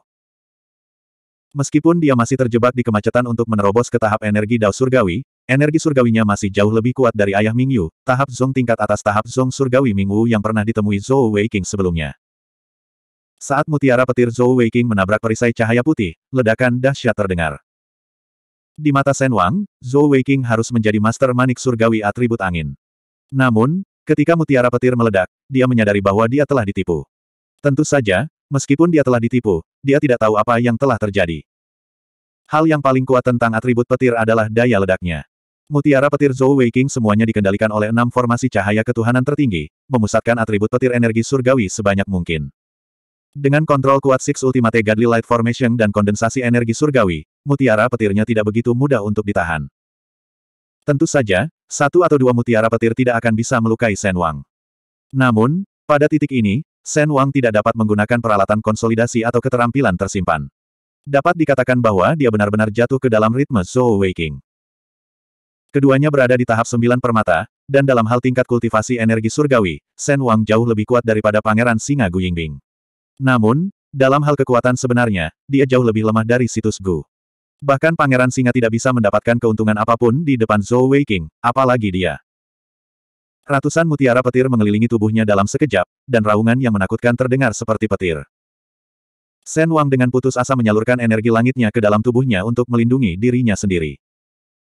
Meskipun dia masih terjebak di kemacetan untuk menerobos ke tahap energi Dao Surgawi, energi surgawinya masih jauh lebih kuat dari ayah Mingyu, tahap Zong tingkat atas tahap Zong Surgawi Mingwu yang pernah ditemui Zhou Weiking sebelumnya. Saat mutiara petir Zhou Weiqing menabrak perisai cahaya putih, ledakan dahsyat terdengar. Di mata Shen Wang, Zhou Weiqing harus menjadi master manik surgawi atribut angin. Namun, ketika mutiara petir meledak, dia menyadari bahwa dia telah ditipu. Tentu saja, meskipun dia telah ditipu, dia tidak tahu apa yang telah terjadi. Hal yang paling kuat tentang atribut petir adalah daya ledaknya. Mutiara petir Zhou Weiqing semuanya dikendalikan oleh enam formasi cahaya ketuhanan tertinggi, memusatkan atribut petir energi surgawi sebanyak mungkin. Dengan kontrol kuat Six Ultimate Godly Light Formation dan kondensasi energi surgawi, mutiara petirnya tidak begitu mudah untuk ditahan. Tentu saja, satu atau dua mutiara petir tidak akan bisa melukai Shen Wang. Namun, pada titik ini, Shen Wang tidak dapat menggunakan peralatan konsolidasi atau keterampilan tersimpan. Dapat dikatakan bahwa dia benar-benar jatuh ke dalam ritme Zhou Waking. Keduanya berada di tahap sembilan permata, dan dalam hal tingkat kultivasi energi surgawi, Shen Wang jauh lebih kuat daripada Pangeran Singa Guyingbing. Namun, dalam hal kekuatan sebenarnya, dia jauh lebih lemah dari situs Gu. Bahkan Pangeran Singa tidak bisa mendapatkan keuntungan apapun di depan Zhou Weiqing, apalagi dia. Ratusan mutiara petir mengelilingi tubuhnya dalam sekejap, dan raungan yang menakutkan terdengar seperti petir. Shen Wang dengan putus asa menyalurkan energi langitnya ke dalam tubuhnya untuk melindungi dirinya sendiri.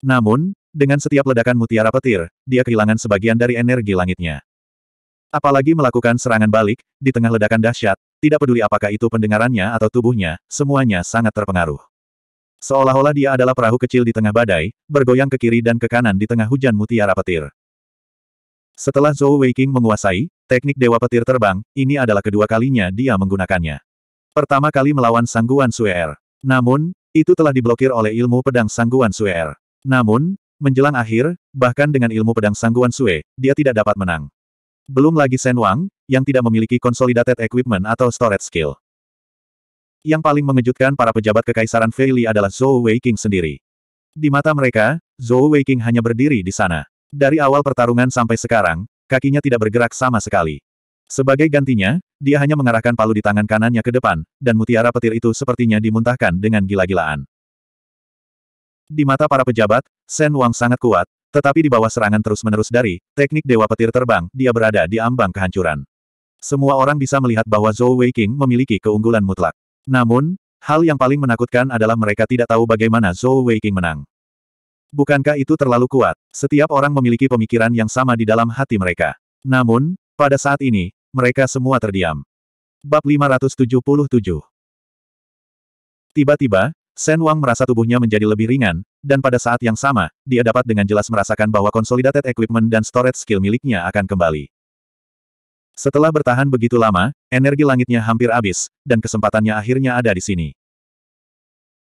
Namun, dengan setiap ledakan mutiara petir, dia kehilangan sebagian dari energi langitnya. Apalagi melakukan serangan balik, di tengah ledakan dahsyat, tidak peduli apakah itu pendengarannya atau tubuhnya, semuanya sangat terpengaruh. Seolah-olah dia adalah perahu kecil di tengah badai, bergoyang ke kiri dan ke kanan di tengah hujan mutiara petir. Setelah Zhou Weiqing menguasai, teknik Dewa Petir Terbang, ini adalah kedua kalinya dia menggunakannya. Pertama kali melawan Sangguan Suer. Namun, itu telah diblokir oleh ilmu pedang Sangguan Suer. Namun, menjelang akhir, bahkan dengan ilmu pedang Sangguan Sue, dia tidak dapat menang. Belum lagi Sen Wang, yang tidak memiliki consolidated equipment atau storage skill. Yang paling mengejutkan para pejabat kekaisaran Feili adalah Zhou Weiqing sendiri. Di mata mereka, Zhou Weiqing hanya berdiri di sana. Dari awal pertarungan sampai sekarang, kakinya tidak bergerak sama sekali. Sebagai gantinya, dia hanya mengarahkan palu di tangan kanannya ke depan, dan mutiara petir itu sepertinya dimuntahkan dengan gila-gilaan. Di mata para pejabat, Shen Wang sangat kuat, tetapi di bawah serangan terus-menerus dari teknik Dewa Petir Terbang, dia berada di ambang kehancuran. Semua orang bisa melihat bahwa Zhou Weiqing memiliki keunggulan mutlak. Namun, hal yang paling menakutkan adalah mereka tidak tahu bagaimana Zhou Weiqing menang. Bukankah itu terlalu kuat? Setiap orang memiliki pemikiran yang sama di dalam hati mereka. Namun, pada saat ini, mereka semua terdiam. Bab 577 Tiba-tiba, Shen Wang merasa tubuhnya menjadi lebih ringan, dan pada saat yang sama, dia dapat dengan jelas merasakan bahwa consolidated equipment dan storage skill miliknya akan kembali. Setelah bertahan begitu lama, energi langitnya hampir habis, dan kesempatannya akhirnya ada di sini.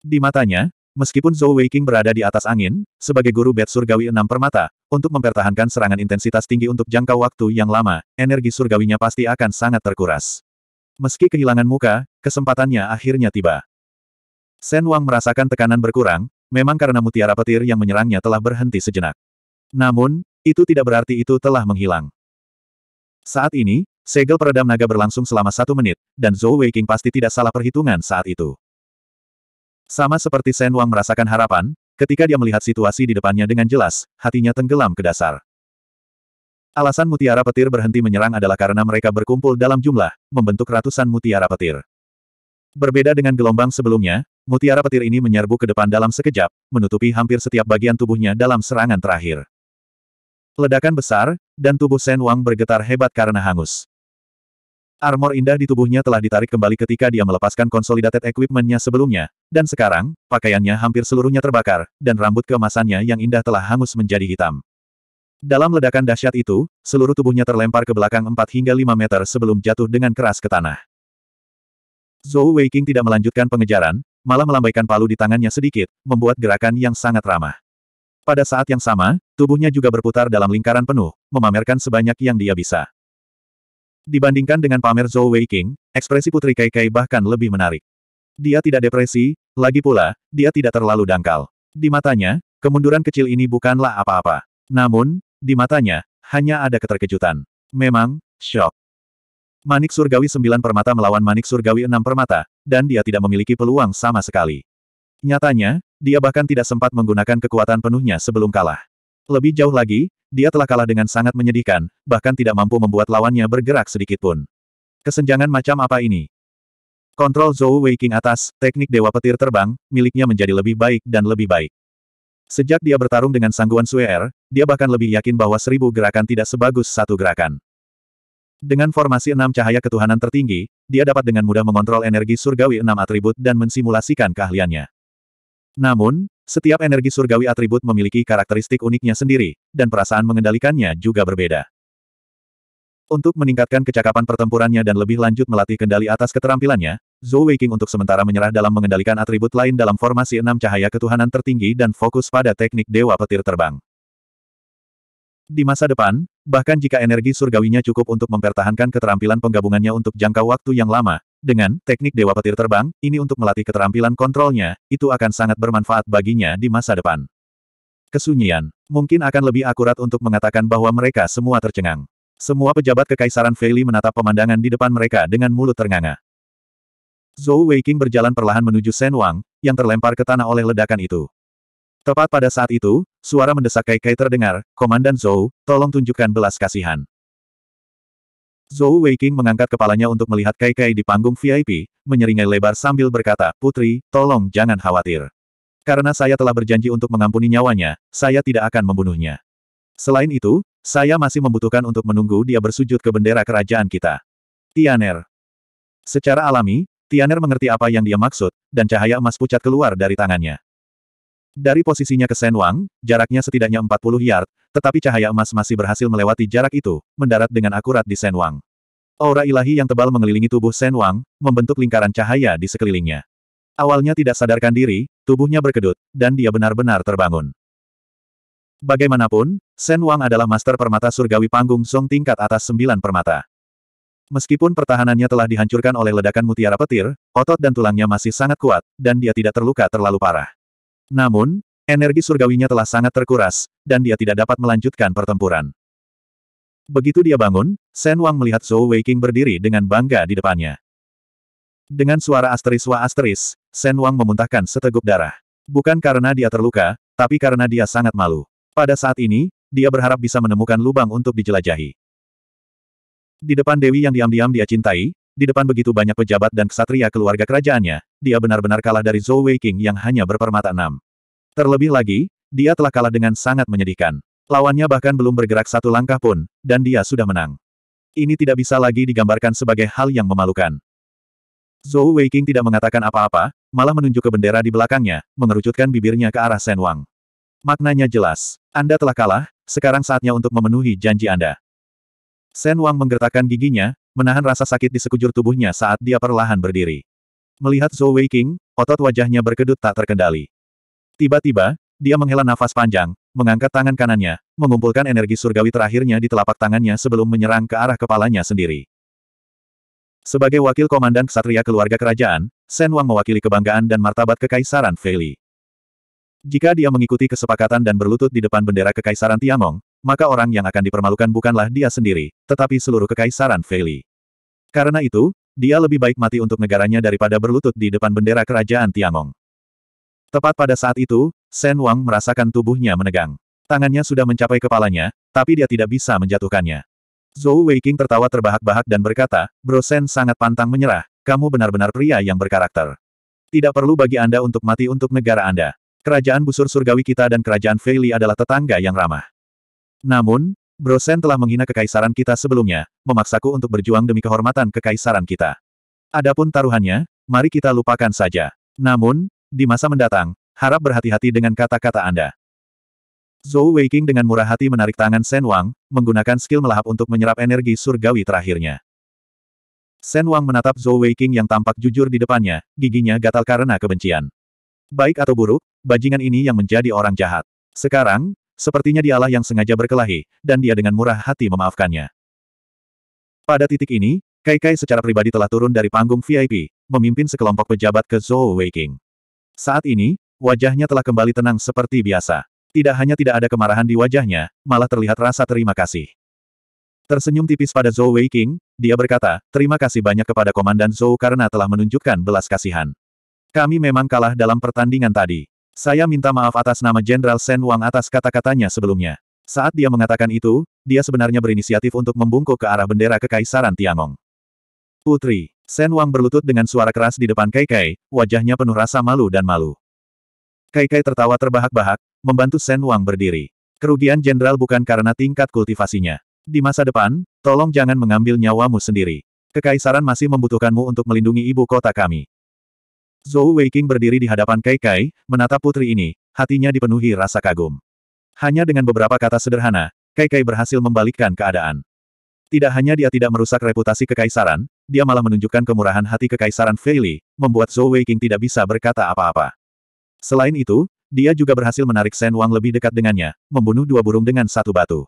Di matanya, meskipun Zhou Weiqing berada di atas angin, sebagai guru bed surgawi enam permata, untuk mempertahankan serangan intensitas tinggi untuk jangka waktu yang lama, energi surgawinya pasti akan sangat terkuras. Meski kehilangan muka, kesempatannya akhirnya tiba. Sen Wang merasakan tekanan berkurang, memang karena mutiara petir yang menyerangnya telah berhenti sejenak. Namun, itu tidak berarti itu telah menghilang. Saat ini, segel peredam naga berlangsung selama satu menit, dan Zhou Weiqing pasti tidak salah perhitungan saat itu. Sama seperti Shen Wang merasakan harapan, ketika dia melihat situasi di depannya dengan jelas, hatinya tenggelam ke dasar. Alasan mutiara petir berhenti menyerang adalah karena mereka berkumpul dalam jumlah, membentuk ratusan mutiara petir. Berbeda dengan gelombang sebelumnya, mutiara petir ini menyerbu ke depan dalam sekejap, menutupi hampir setiap bagian tubuhnya dalam serangan terakhir. Ledakan besar, dan tubuh Shen Wang bergetar hebat karena hangus. Armor indah di tubuhnya telah ditarik kembali ketika dia melepaskan konsolidated equipmentnya sebelumnya, dan sekarang, pakaiannya hampir seluruhnya terbakar, dan rambut keemasannya yang indah telah hangus menjadi hitam. Dalam ledakan dahsyat itu, seluruh tubuhnya terlempar ke belakang 4 hingga 5 meter sebelum jatuh dengan keras ke tanah. Zhou Weiqing tidak melanjutkan pengejaran, malah melambaikan palu di tangannya sedikit, membuat gerakan yang sangat ramah. Pada saat yang sama, tubuhnya juga berputar dalam lingkaran penuh, memamerkan sebanyak yang dia bisa. Dibandingkan dengan pamer Zhou Weiqing, ekspresi Putri Kai Kai bahkan lebih menarik. Dia tidak depresi, lagi pula, dia tidak terlalu dangkal. Di matanya, kemunduran kecil ini bukanlah apa-apa. Namun, di matanya, hanya ada keterkejutan. Memang, shock. Manik surgawi sembilan permata melawan manik surgawi enam permata, dan dia tidak memiliki peluang sama sekali. Nyatanya, dia bahkan tidak sempat menggunakan kekuatan penuhnya sebelum kalah. Lebih jauh lagi, dia telah kalah dengan sangat menyedihkan, bahkan tidak mampu membuat lawannya bergerak sedikitpun. Kesenjangan macam apa ini? Kontrol Zhou Weiqing atas, teknik Dewa Petir Terbang, miliknya menjadi lebih baik dan lebih baik. Sejak dia bertarung dengan Sangguan Suer, dia bahkan lebih yakin bahwa seribu gerakan tidak sebagus satu gerakan. Dengan formasi enam cahaya ketuhanan tertinggi, dia dapat dengan mudah mengontrol energi surgawi enam atribut dan mensimulasikan keahliannya. Namun, setiap energi surgawi atribut memiliki karakteristik uniknya sendiri, dan perasaan mengendalikannya juga berbeda. Untuk meningkatkan kecakapan pertempurannya dan lebih lanjut melatih kendali atas keterampilannya, Zhou Weiqing untuk sementara menyerah dalam mengendalikan atribut lain dalam formasi enam cahaya ketuhanan tertinggi dan fokus pada teknik Dewa Petir Terbang. Di masa depan, bahkan jika energi surgawinya cukup untuk mempertahankan keterampilan penggabungannya untuk jangka waktu yang lama, dengan teknik Dewa Petir Terbang, ini untuk melatih keterampilan kontrolnya, itu akan sangat bermanfaat baginya di masa depan. Kesunyian. Mungkin akan lebih akurat untuk mengatakan bahwa mereka semua tercengang. Semua pejabat Kekaisaran Feili menatap pemandangan di depan mereka dengan mulut ternganga. Zhou Weiqing berjalan perlahan menuju Shen Wang, yang terlempar ke tanah oleh ledakan itu. Tepat pada saat itu, suara mendesak Kai Kai terdengar, Komandan Zhou, tolong tunjukkan belas kasihan. Zhou Weiqing mengangkat kepalanya untuk melihat Kai Kai di panggung VIP, menyeringai lebar sambil berkata, Putri, tolong jangan khawatir. Karena saya telah berjanji untuk mengampuni nyawanya, saya tidak akan membunuhnya. Selain itu, saya masih membutuhkan untuk menunggu dia bersujud ke bendera kerajaan kita. Tianer. Secara alami, Tianer mengerti apa yang dia maksud, dan cahaya emas pucat keluar dari tangannya. Dari posisinya ke Sen Wang, jaraknya setidaknya 40 yard, tetapi cahaya emas masih berhasil melewati jarak itu, mendarat dengan akurat di Sen Wang. Aura ilahi yang tebal mengelilingi tubuh Sen Wang, membentuk lingkaran cahaya di sekelilingnya. Awalnya tidak sadarkan diri, tubuhnya berkedut, dan dia benar-benar terbangun. Bagaimanapun, Sen Wang adalah master permata surgawi panggung Song tingkat atas sembilan permata. Meskipun pertahanannya telah dihancurkan oleh ledakan mutiara petir, otot dan tulangnya masih sangat kuat, dan dia tidak terluka terlalu parah. Namun, energi surgawinya telah sangat terkuras, dan dia tidak dapat melanjutkan pertempuran. Begitu dia bangun, Shen Wang melihat Zhou Weiqing berdiri dengan bangga di depannya. Dengan suara asteris wa asteris, Shen Wang memuntahkan seteguk darah. Bukan karena dia terluka, tapi karena dia sangat malu. Pada saat ini, dia berharap bisa menemukan lubang untuk dijelajahi. Di depan Dewi yang diam-diam dia cintai, di depan begitu banyak pejabat dan kesatria keluarga kerajaannya, dia benar-benar kalah dari Zhou Weiqing yang hanya berpermata enam. Terlebih lagi, dia telah kalah dengan sangat menyedihkan. Lawannya bahkan belum bergerak satu langkah pun, dan dia sudah menang. Ini tidak bisa lagi digambarkan sebagai hal yang memalukan. Zhou Weiqing tidak mengatakan apa-apa, malah menunjuk ke bendera di belakangnya, mengerucutkan bibirnya ke arah Shen Wang. Maknanya jelas. Anda telah kalah, sekarang saatnya untuk memenuhi janji Anda. Shen Wang menggertakkan giginya, menahan rasa sakit di sekujur tubuhnya saat dia perlahan berdiri. Melihat Zhou Wei King, otot wajahnya berkedut tak terkendali. Tiba-tiba, dia menghela nafas panjang, mengangkat tangan kanannya, mengumpulkan energi surgawi terakhirnya di telapak tangannya sebelum menyerang ke arah kepalanya sendiri. Sebagai wakil komandan ksatria keluarga kerajaan, Sen Wang mewakili kebanggaan dan martabat kekaisaran Feili. Jika dia mengikuti kesepakatan dan berlutut di depan bendera kekaisaran Tiangong, maka orang yang akan dipermalukan bukanlah dia sendiri, tetapi seluruh kekaisaran Feli. Karena itu, dia lebih baik mati untuk negaranya daripada berlutut di depan bendera kerajaan Tiangong. Tepat pada saat itu, Shen Wang merasakan tubuhnya menegang. Tangannya sudah mencapai kepalanya, tapi dia tidak bisa menjatuhkannya. Zhou Weiqing tertawa terbahak-bahak dan berkata, Bro Sen sangat pantang menyerah, kamu benar-benar pria yang berkarakter. Tidak perlu bagi Anda untuk mati untuk negara Anda. Kerajaan busur surgawi kita dan kerajaan Feili adalah tetangga yang ramah. Namun, Brosen telah menghina kekaisaran kita sebelumnya, memaksaku untuk berjuang demi kehormatan kekaisaran kita. Adapun taruhannya, mari kita lupakan saja. Namun, di masa mendatang, harap berhati-hati dengan kata-kata Anda. Zhou Weiqing dengan murah hati menarik tangan Shen Wang, menggunakan skill melahap untuk menyerap energi surgawi terakhirnya. Shen Wang menatap Zhou Weiqing yang tampak jujur di depannya, giginya gatal karena kebencian. Baik atau buruk, bajingan ini yang menjadi orang jahat. Sekarang, Sepertinya dialah yang sengaja berkelahi, dan dia dengan murah hati memaafkannya. Pada titik ini, Kai Kai secara pribadi telah turun dari panggung VIP, memimpin sekelompok pejabat ke Zhou Weiqing. Saat ini, wajahnya telah kembali tenang seperti biasa. Tidak hanya tidak ada kemarahan di wajahnya, malah terlihat rasa terima kasih. Tersenyum tipis pada Zhou Weiqing, dia berkata, terima kasih banyak kepada Komandan Zhou karena telah menunjukkan belas kasihan. Kami memang kalah dalam pertandingan tadi. Saya minta maaf atas nama Jenderal Sen Wang atas kata-katanya sebelumnya. Saat dia mengatakan itu, dia sebenarnya berinisiatif untuk membungkuk ke arah bendera Kekaisaran Tiangong. Putri, Sen Wang berlutut dengan suara keras di depan Kai Kai, wajahnya penuh rasa malu dan malu. Kai Kai tertawa terbahak-bahak, membantu Sen Wang berdiri. Kerugian jenderal bukan karena tingkat kultivasinya. Di masa depan, tolong jangan mengambil nyawamu sendiri. Kekaisaran masih membutuhkanmu untuk melindungi ibu kota kami. Zhou Weiqing berdiri di hadapan Kai Kai, menatap putri ini, hatinya dipenuhi rasa kagum. Hanya dengan beberapa kata sederhana, Kai Kai berhasil membalikkan keadaan. Tidak hanya dia tidak merusak reputasi kekaisaran, dia malah menunjukkan kemurahan hati kekaisaran Feili, membuat Zhou Weiqing tidak bisa berkata apa-apa. Selain itu, dia juga berhasil menarik Shen Wang lebih dekat dengannya, membunuh dua burung dengan satu batu.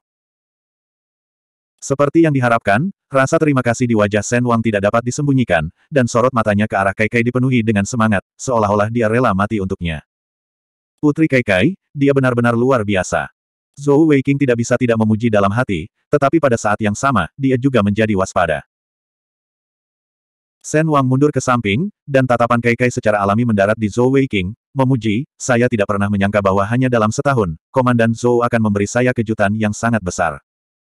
Seperti yang diharapkan, Rasa terima kasih di wajah Sen Wang tidak dapat disembunyikan, dan sorot matanya ke arah Kai Kai dipenuhi dengan semangat, seolah-olah dia rela mati untuknya. Putri Kai Kai, dia benar-benar luar biasa. Zhou Weiqing tidak bisa tidak memuji dalam hati, tetapi pada saat yang sama, dia juga menjadi waspada. Sen Wang mundur ke samping, dan tatapan Kai Kai secara alami mendarat di Zhou Weiqing, memuji, saya tidak pernah menyangka bahwa hanya dalam setahun, Komandan Zhou akan memberi saya kejutan yang sangat besar.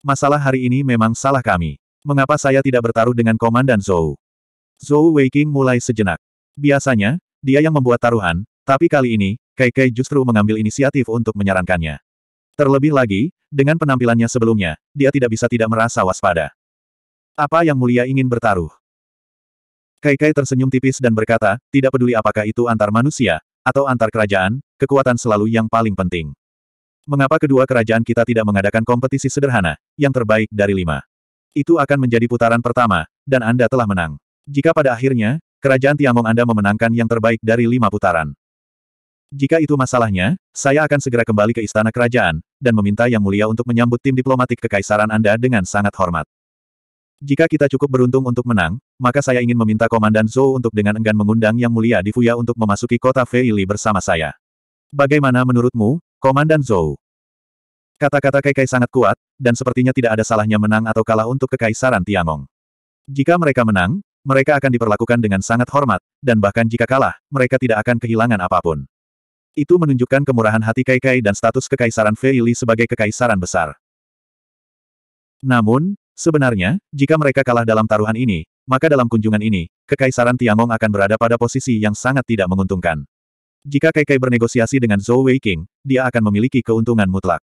Masalah hari ini memang salah kami. Mengapa saya tidak bertaruh dengan Komandan Zhou? Zhou Weiqing mulai sejenak. Biasanya, dia yang membuat taruhan, tapi kali ini, Kai Kai justru mengambil inisiatif untuk menyarankannya. Terlebih lagi, dengan penampilannya sebelumnya, dia tidak bisa tidak merasa waspada. Apa yang mulia ingin bertaruh? Kai Kai tersenyum tipis dan berkata, tidak peduli apakah itu antar manusia, atau antar kerajaan, kekuatan selalu yang paling penting. Mengapa kedua kerajaan kita tidak mengadakan kompetisi sederhana, yang terbaik dari lima? itu akan menjadi putaran pertama, dan Anda telah menang. Jika pada akhirnya, kerajaan Tiamong Anda memenangkan yang terbaik dari lima putaran. Jika itu masalahnya, saya akan segera kembali ke istana kerajaan, dan meminta Yang Mulia untuk menyambut tim diplomatik kekaisaran Anda dengan sangat hormat. Jika kita cukup beruntung untuk menang, maka saya ingin meminta Komandan Zhou untuk dengan enggan mengundang Yang Mulia di Fuya untuk memasuki kota Feili bersama saya. Bagaimana menurutmu, Komandan Zhou? Kata-kata Kaikai sangat kuat, dan sepertinya tidak ada salahnya menang atau kalah untuk kekaisaran Tiangong. Jika mereka menang, mereka akan diperlakukan dengan sangat hormat, dan bahkan jika kalah, mereka tidak akan kehilangan apapun. Itu menunjukkan kemurahan hati Kaikai dan status kekaisaran Feili sebagai kekaisaran besar. Namun, sebenarnya, jika mereka kalah dalam taruhan ini, maka dalam kunjungan ini, kekaisaran Tiangong akan berada pada posisi yang sangat tidak menguntungkan. Jika Kaikai bernegosiasi dengan Zhou Weiqing, dia akan memiliki keuntungan mutlak.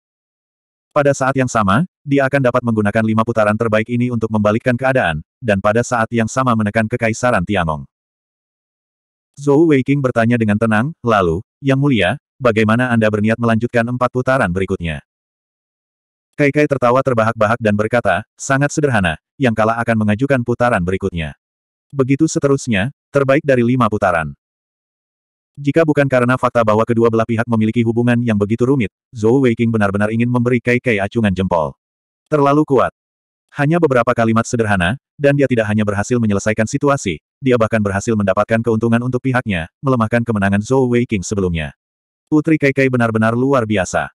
Pada saat yang sama, dia akan dapat menggunakan lima putaran terbaik ini untuk membalikkan keadaan, dan pada saat yang sama menekan kekaisaran Tianong. Zhou Weiqing bertanya dengan tenang, lalu, Yang Mulia, bagaimana Anda berniat melanjutkan empat putaran berikutnya? Kai Kai tertawa terbahak-bahak dan berkata, sangat sederhana, yang kalah akan mengajukan putaran berikutnya. Begitu seterusnya, terbaik dari lima putaran. Jika bukan karena fakta bahwa kedua belah pihak memiliki hubungan yang begitu rumit, Zhou Weiqing benar-benar ingin memberi Kai Kai acungan jempol. Terlalu kuat. Hanya beberapa kalimat sederhana, dan dia tidak hanya berhasil menyelesaikan situasi, dia bahkan berhasil mendapatkan keuntungan untuk pihaknya, melemahkan kemenangan Zhou Weiqing sebelumnya. Putri Kai Kai benar-benar luar biasa.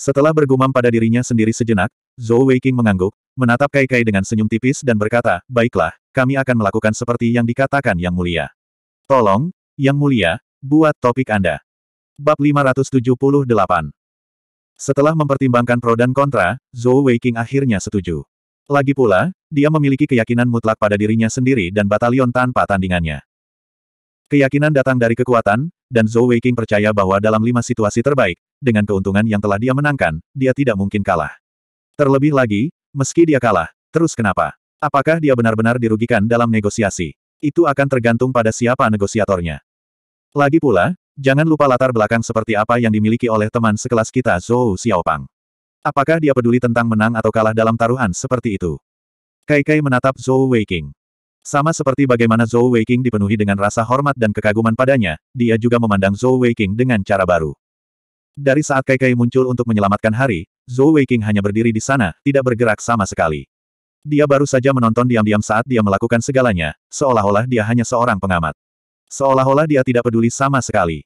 Setelah bergumam pada dirinya sendiri sejenak, Zhou Weiqing mengangguk, menatap Kai Kai dengan senyum tipis dan berkata, Baiklah, kami akan melakukan seperti yang dikatakan Yang Mulia. Tolong, yang Mulia, buat topik Anda. Bab 578 Setelah mempertimbangkan pro dan kontra, Zhou Weiqing akhirnya setuju. Lagi pula, dia memiliki keyakinan mutlak pada dirinya sendiri dan batalion tanpa tandingannya. Keyakinan datang dari kekuatan, dan Zhou Weiqing percaya bahwa dalam lima situasi terbaik, dengan keuntungan yang telah dia menangkan, dia tidak mungkin kalah. Terlebih lagi, meski dia kalah, terus kenapa? Apakah dia benar-benar dirugikan dalam negosiasi? Itu akan tergantung pada siapa negosiatornya. Lagi pula, jangan lupa latar belakang seperti apa yang dimiliki oleh teman sekelas kita Zhou Xiaopang. Apakah dia peduli tentang menang atau kalah dalam taruhan seperti itu? Kai Kai menatap Zhou Weiqing. Sama seperti bagaimana Zhou Weiqing dipenuhi dengan rasa hormat dan kekaguman padanya, dia juga memandang Zhou Weiqing dengan cara baru. Dari saat Kai Kai muncul untuk menyelamatkan hari, Zhou Weiqing hanya berdiri di sana, tidak bergerak sama sekali. Dia baru saja menonton diam-diam saat dia melakukan segalanya, seolah-olah dia hanya seorang pengamat. Seolah-olah dia tidak peduli sama sekali.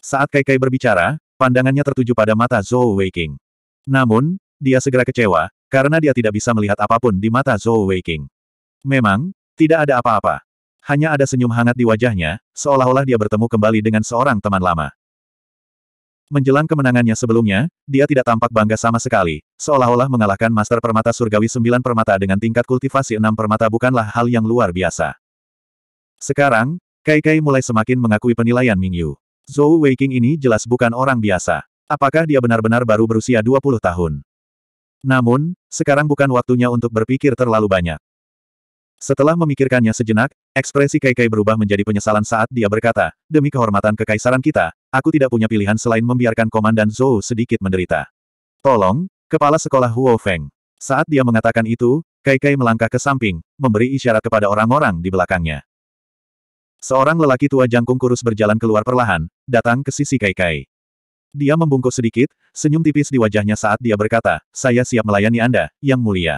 Saat Kai Kai berbicara, pandangannya tertuju pada mata Zhou Weiqing. Namun, dia segera kecewa, karena dia tidak bisa melihat apapun di mata Zhou Weiqing. Memang, tidak ada apa-apa. Hanya ada senyum hangat di wajahnya, seolah-olah dia bertemu kembali dengan seorang teman lama. Menjelang kemenangannya sebelumnya, dia tidak tampak bangga sama sekali, seolah-olah mengalahkan Master Permata Surgawi 9 Permata dengan tingkat kultivasi 6 permata bukanlah hal yang luar biasa. Sekarang, Kai Kai mulai semakin mengakui penilaian Ming Yu. Zhou Weiqing ini jelas bukan orang biasa. Apakah dia benar-benar baru berusia 20 tahun? Namun, sekarang bukan waktunya untuk berpikir terlalu banyak. Setelah memikirkannya sejenak, ekspresi Kai Kai berubah menjadi penyesalan saat dia berkata, Demi kehormatan kekaisaran kita, aku tidak punya pilihan selain membiarkan Komandan Zhou sedikit menderita. Tolong, Kepala Sekolah Huo Feng. Saat dia mengatakan itu, Kai Kai melangkah ke samping, memberi isyarat kepada orang-orang di belakangnya. Seorang lelaki tua jangkung kurus berjalan keluar perlahan, datang ke sisi Kai Kai. Dia membungkuk sedikit, senyum tipis di wajahnya saat dia berkata, saya siap melayani Anda, Yang Mulia.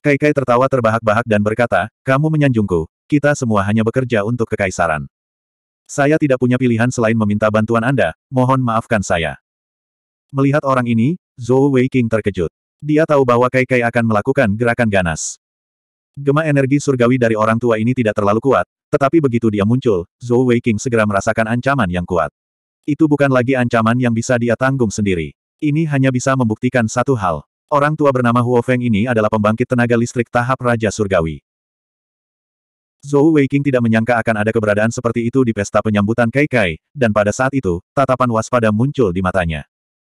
Kai Kai tertawa terbahak-bahak dan berkata, kamu menyanjungku, kita semua hanya bekerja untuk kekaisaran. Saya tidak punya pilihan selain meminta bantuan Anda, mohon maafkan saya. Melihat orang ini, Zhou Wei King terkejut. Dia tahu bahwa Kai Kai akan melakukan gerakan ganas. Gema energi surgawi dari orang tua ini tidak terlalu kuat, tetapi begitu dia muncul, Zhou Weiqing segera merasakan ancaman yang kuat. Itu bukan lagi ancaman yang bisa dia tanggung sendiri. Ini hanya bisa membuktikan satu hal. Orang tua bernama Huo Feng ini adalah pembangkit tenaga listrik tahap Raja Surgawi. Zhou Weiqing tidak menyangka akan ada keberadaan seperti itu di pesta penyambutan Kai Kai, dan pada saat itu, tatapan waspada muncul di matanya.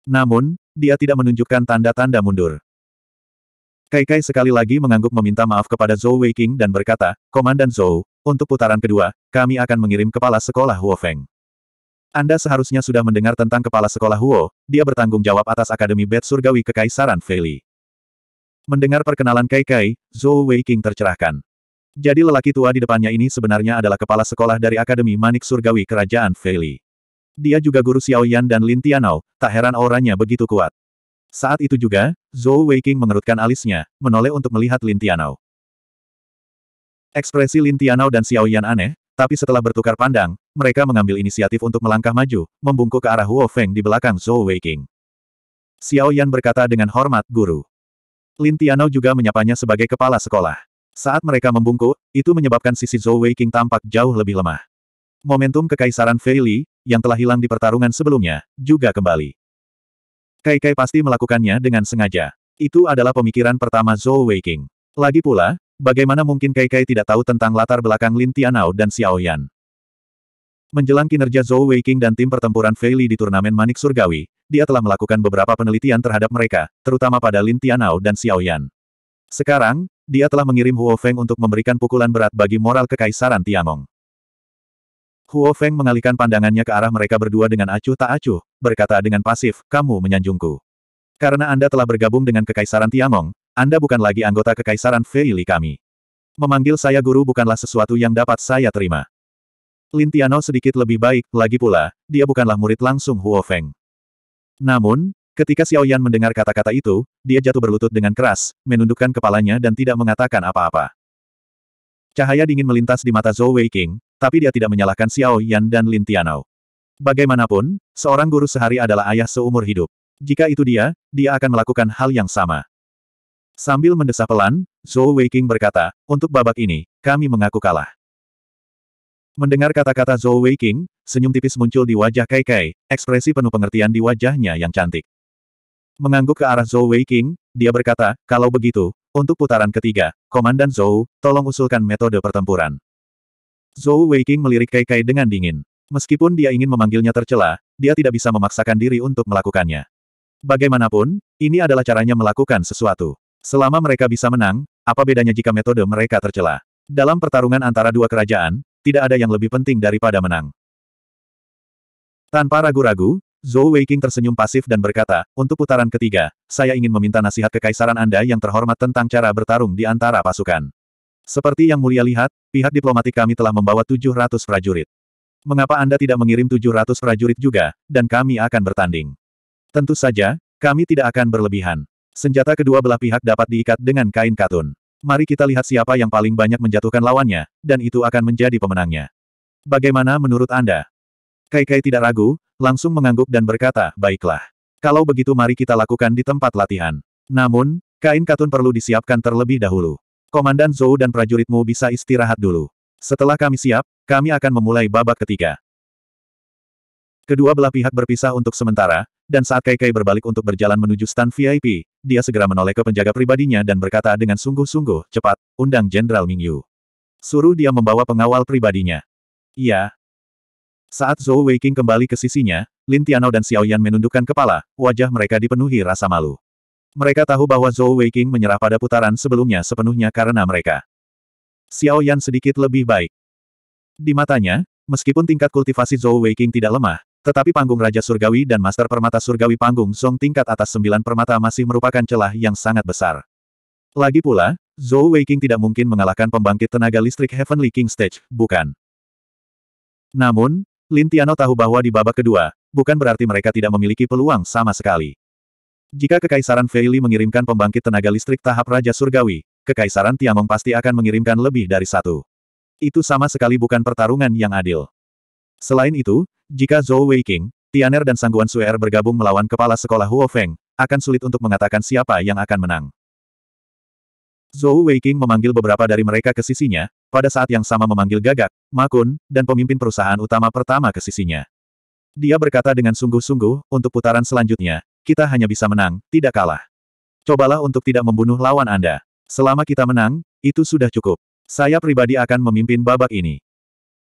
Namun, dia tidak menunjukkan tanda-tanda mundur. Kai Kai sekali lagi mengangguk meminta maaf kepada Zhou Weiqing dan berkata, Komandan Zhou, untuk putaran kedua, kami akan mengirim kepala sekolah Huo Feng. Anda seharusnya sudah mendengar tentang kepala sekolah Huo, dia bertanggung jawab atas Akademi Bed Surgawi Kekaisaran Feili. Mendengar perkenalan Kai Kai, Zhou Weiqing tercerahkan. Jadi lelaki tua di depannya ini sebenarnya adalah kepala sekolah dari Akademi Manik Surgawi Kerajaan Feili. Dia juga guru Xiao Yan dan Lin Tianao, tak heran auranya begitu kuat. Saat itu juga, Zhou Weiqing mengerutkan alisnya, menoleh untuk melihat Lin Tianao. Ekspresi Lin Tianao dan Xiao Yan aneh, tapi setelah bertukar pandang, mereka mengambil inisiatif untuk melangkah maju, membungkuk ke arah Huo Feng di belakang Zhou Weiqing. Xiao Yan berkata dengan hormat, Guru. Lin Tianao juga menyapanya sebagai kepala sekolah. Saat mereka membungkuk, itu menyebabkan sisi Zhou Weiqing tampak jauh lebih lemah. Momentum kekaisaran Fei Li, yang telah hilang di pertarungan sebelumnya, juga kembali. Kai Kai pasti melakukannya dengan sengaja. Itu adalah pemikiran pertama Zhou Weiqing. Lagi pula, Bagaimana mungkin Kai Kai tidak tahu tentang latar belakang Lin Tianao dan Xiao Yan? Menjelang kinerja Zhou Weiqing dan tim pertempuran Fei Li di turnamen Manik Surgawi, dia telah melakukan beberapa penelitian terhadap mereka, terutama pada Lin Tianao dan Xiao Yan. Sekarang, dia telah mengirim Huo Feng untuk memberikan pukulan berat bagi moral kekaisaran Tiangong. Huo Feng mengalihkan pandangannya ke arah mereka berdua dengan acuh tak acuh, berkata dengan pasif, kamu menyanjungku. Karena Anda telah bergabung dengan Kekaisaran Tiangong, anda bukan lagi anggota Kekaisaran Feili kami. Memanggil saya guru bukanlah sesuatu yang dapat saya terima. Lin Lintiano sedikit lebih baik, lagi pula, dia bukanlah murid langsung Huo Feng. Namun, ketika Xiao Yan mendengar kata-kata itu, dia jatuh berlutut dengan keras, menundukkan kepalanya dan tidak mengatakan apa-apa. Cahaya dingin melintas di mata Zhou King, tapi dia tidak menyalahkan Xiao Yan dan Lin Tiano. Bagaimanapun, seorang guru sehari adalah ayah seumur hidup. Jika itu dia, dia akan melakukan hal yang sama. Sambil mendesah pelan, Zhou Weiqing berkata, untuk babak ini, kami mengaku kalah. Mendengar kata-kata Zhou Weiqing, senyum tipis muncul di wajah Kai Kai, ekspresi penuh pengertian di wajahnya yang cantik. Mengangguk ke arah Zhou Weiqing, dia berkata, kalau begitu, untuk putaran ketiga, Komandan Zhou, tolong usulkan metode pertempuran. Zhou Weiqing melirik Kai Kai dengan dingin. Meskipun dia ingin memanggilnya tercela, dia tidak bisa memaksakan diri untuk melakukannya. Bagaimanapun, ini adalah caranya melakukan sesuatu. Selama mereka bisa menang, apa bedanya jika metode mereka tercela? Dalam pertarungan antara dua kerajaan, tidak ada yang lebih penting daripada menang. Tanpa ragu-ragu, Zhou Weiqing tersenyum pasif dan berkata, untuk putaran ketiga, saya ingin meminta nasihat kekaisaran Anda yang terhormat tentang cara bertarung di antara pasukan. Seperti yang mulia lihat, pihak diplomatik kami telah membawa 700 prajurit. Mengapa Anda tidak mengirim 700 prajurit juga, dan kami akan bertanding? Tentu saja, kami tidak akan berlebihan. Senjata kedua belah pihak dapat diikat dengan kain katun. Mari kita lihat siapa yang paling banyak menjatuhkan lawannya, dan itu akan menjadi pemenangnya. Bagaimana menurut Anda? Kai Kai tidak ragu, langsung mengangguk dan berkata, baiklah. Kalau begitu mari kita lakukan di tempat latihan. Namun, kain katun perlu disiapkan terlebih dahulu. Komandan Zhou dan prajuritmu bisa istirahat dulu. Setelah kami siap, kami akan memulai babak ketiga. Kedua belah pihak berpisah untuk sementara, dan saat Kai Kai berbalik untuk berjalan menuju stand VIP, dia segera menoleh ke penjaga pribadinya dan berkata dengan sungguh-sungguh, cepat, undang Jenderal Mingyu. Suruh dia membawa pengawal pribadinya. Iya. Saat Zhou Weiqing kembali ke sisinya, Lin Tianao dan Xiao Yan menundukkan kepala, wajah mereka dipenuhi rasa malu. Mereka tahu bahwa Zhou Weiqing menyerah pada putaran sebelumnya sepenuhnya karena mereka. Xiao Yan sedikit lebih baik. Di matanya, meskipun tingkat kultivasi Zhou Weiqing tidak lemah, tetapi panggung Raja Surgawi dan Master Permata Surgawi panggung Song tingkat atas sembilan permata masih merupakan celah yang sangat besar. Lagi pula, Zhou Weiqing tidak mungkin mengalahkan pembangkit tenaga listrik Heavenly King Stage, bukan? Namun, Lin Tiano tahu bahwa di babak kedua, bukan berarti mereka tidak memiliki peluang sama sekali. Jika Kekaisaran Feili mengirimkan pembangkit tenaga listrik tahap Raja Surgawi, Kekaisaran Tiangong pasti akan mengirimkan lebih dari satu. Itu sama sekali bukan pertarungan yang adil. Selain itu, jika Zhou Weiqing, Tianer dan Sangguan Suer bergabung melawan kepala sekolah Huo Feng, akan sulit untuk mengatakan siapa yang akan menang. Zhou Weiqing memanggil beberapa dari mereka ke sisinya, pada saat yang sama memanggil Gagak, Makun, dan pemimpin perusahaan utama pertama ke sisinya. Dia berkata dengan sungguh-sungguh, untuk putaran selanjutnya, kita hanya bisa menang, tidak kalah. Cobalah untuk tidak membunuh lawan Anda. Selama kita menang, itu sudah cukup. Saya pribadi akan memimpin babak ini.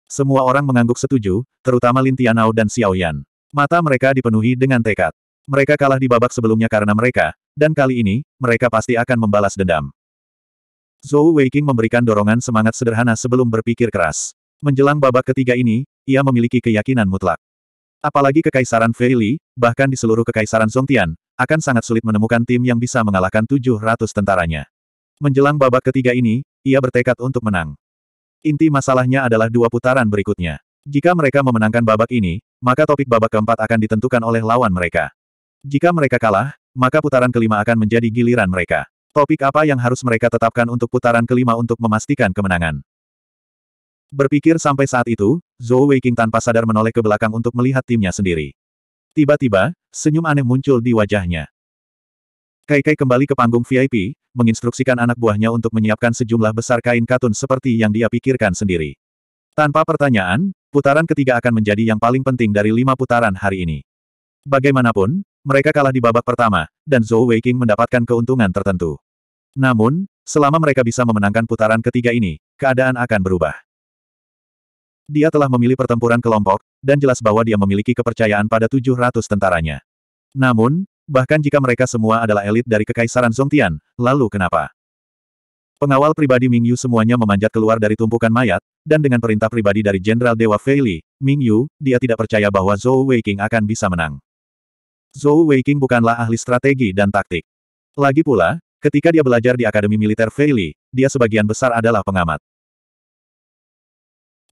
Semua orang mengangguk setuju, terutama Lin Tianao dan Xiaoyan. Mata mereka dipenuhi dengan tekad. Mereka kalah di babak sebelumnya karena mereka, dan kali ini, mereka pasti akan membalas dendam. Zhou Weiking memberikan dorongan semangat sederhana sebelum berpikir keras. Menjelang babak ketiga ini, ia memiliki keyakinan mutlak. Apalagi kekaisaran Feili, bahkan di seluruh kekaisaran Songtian, akan sangat sulit menemukan tim yang bisa mengalahkan 700 tentaranya. Menjelang babak ketiga ini, ia bertekad untuk menang. Inti masalahnya adalah dua putaran berikutnya. Jika mereka memenangkan babak ini, maka topik babak keempat akan ditentukan oleh lawan mereka. Jika mereka kalah, maka putaran kelima akan menjadi giliran mereka. Topik apa yang harus mereka tetapkan untuk putaran kelima untuk memastikan kemenangan? Berpikir sampai saat itu, Zhou Weiqing tanpa sadar menoleh ke belakang untuk melihat timnya sendiri. Tiba-tiba, senyum aneh muncul di wajahnya. Kai Kai kembali ke panggung VIP, menginstruksikan anak buahnya untuk menyiapkan sejumlah besar kain katun seperti yang dia pikirkan sendiri. Tanpa pertanyaan, putaran ketiga akan menjadi yang paling penting dari lima putaran hari ini. Bagaimanapun, mereka kalah di babak pertama, dan Zhou Weiqing mendapatkan keuntungan tertentu. Namun, selama mereka bisa memenangkan putaran ketiga ini, keadaan akan berubah. Dia telah memilih pertempuran kelompok, dan jelas bahwa dia memiliki kepercayaan pada 700 tentaranya. Namun, bahkan jika mereka semua adalah elit dari Kekaisaran Zongtian, lalu kenapa? Pengawal pribadi Mingyu semuanya memanjat keluar dari tumpukan mayat, dan dengan perintah pribadi dari Jenderal Dewa Feili, Mingyu, dia tidak percaya bahwa Zhou Weiking akan bisa menang. Zhou Weiking bukanlah ahli strategi dan taktik. Lagi pula, ketika dia belajar di Akademi Militer Feili, dia sebagian besar adalah pengamat.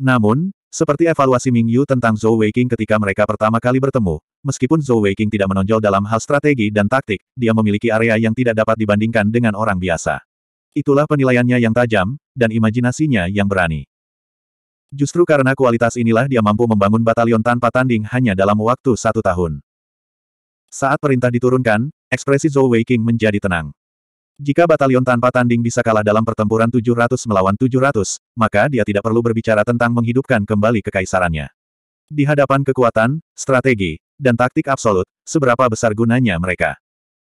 Namun, seperti evaluasi Ming Yu tentang Zhou Weiqing ketika mereka pertama kali bertemu, meskipun Zhou Weiqing tidak menonjol dalam hal strategi dan taktik, dia memiliki area yang tidak dapat dibandingkan dengan orang biasa. Itulah penilaiannya yang tajam, dan imajinasinya yang berani. Justru karena kualitas inilah dia mampu membangun batalion tanpa tanding hanya dalam waktu satu tahun. Saat perintah diturunkan, ekspresi Zhou Weiqing menjadi tenang. Jika batalion tanpa tanding bisa kalah dalam pertempuran 700 melawan 700, maka dia tidak perlu berbicara tentang menghidupkan kembali kekaisarannya. Di hadapan kekuatan, strategi, dan taktik absolut, seberapa besar gunanya mereka?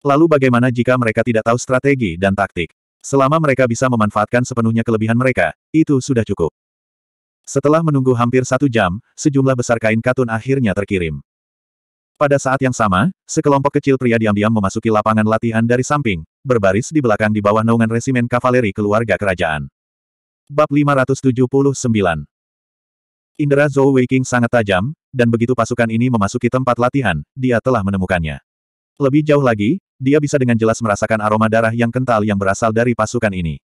Lalu bagaimana jika mereka tidak tahu strategi dan taktik? Selama mereka bisa memanfaatkan sepenuhnya kelebihan mereka, itu sudah cukup. Setelah menunggu hampir satu jam, sejumlah besar kain katun akhirnya terkirim. Pada saat yang sama, sekelompok kecil pria diam-diam memasuki lapangan latihan dari samping, berbaris di belakang di bawah naungan resimen kavaleri keluarga kerajaan. Bab 579 Indra Zhou Waking sangat tajam, dan begitu pasukan ini memasuki tempat latihan, dia telah menemukannya. Lebih jauh lagi, dia bisa dengan jelas merasakan aroma darah yang kental yang berasal dari pasukan ini.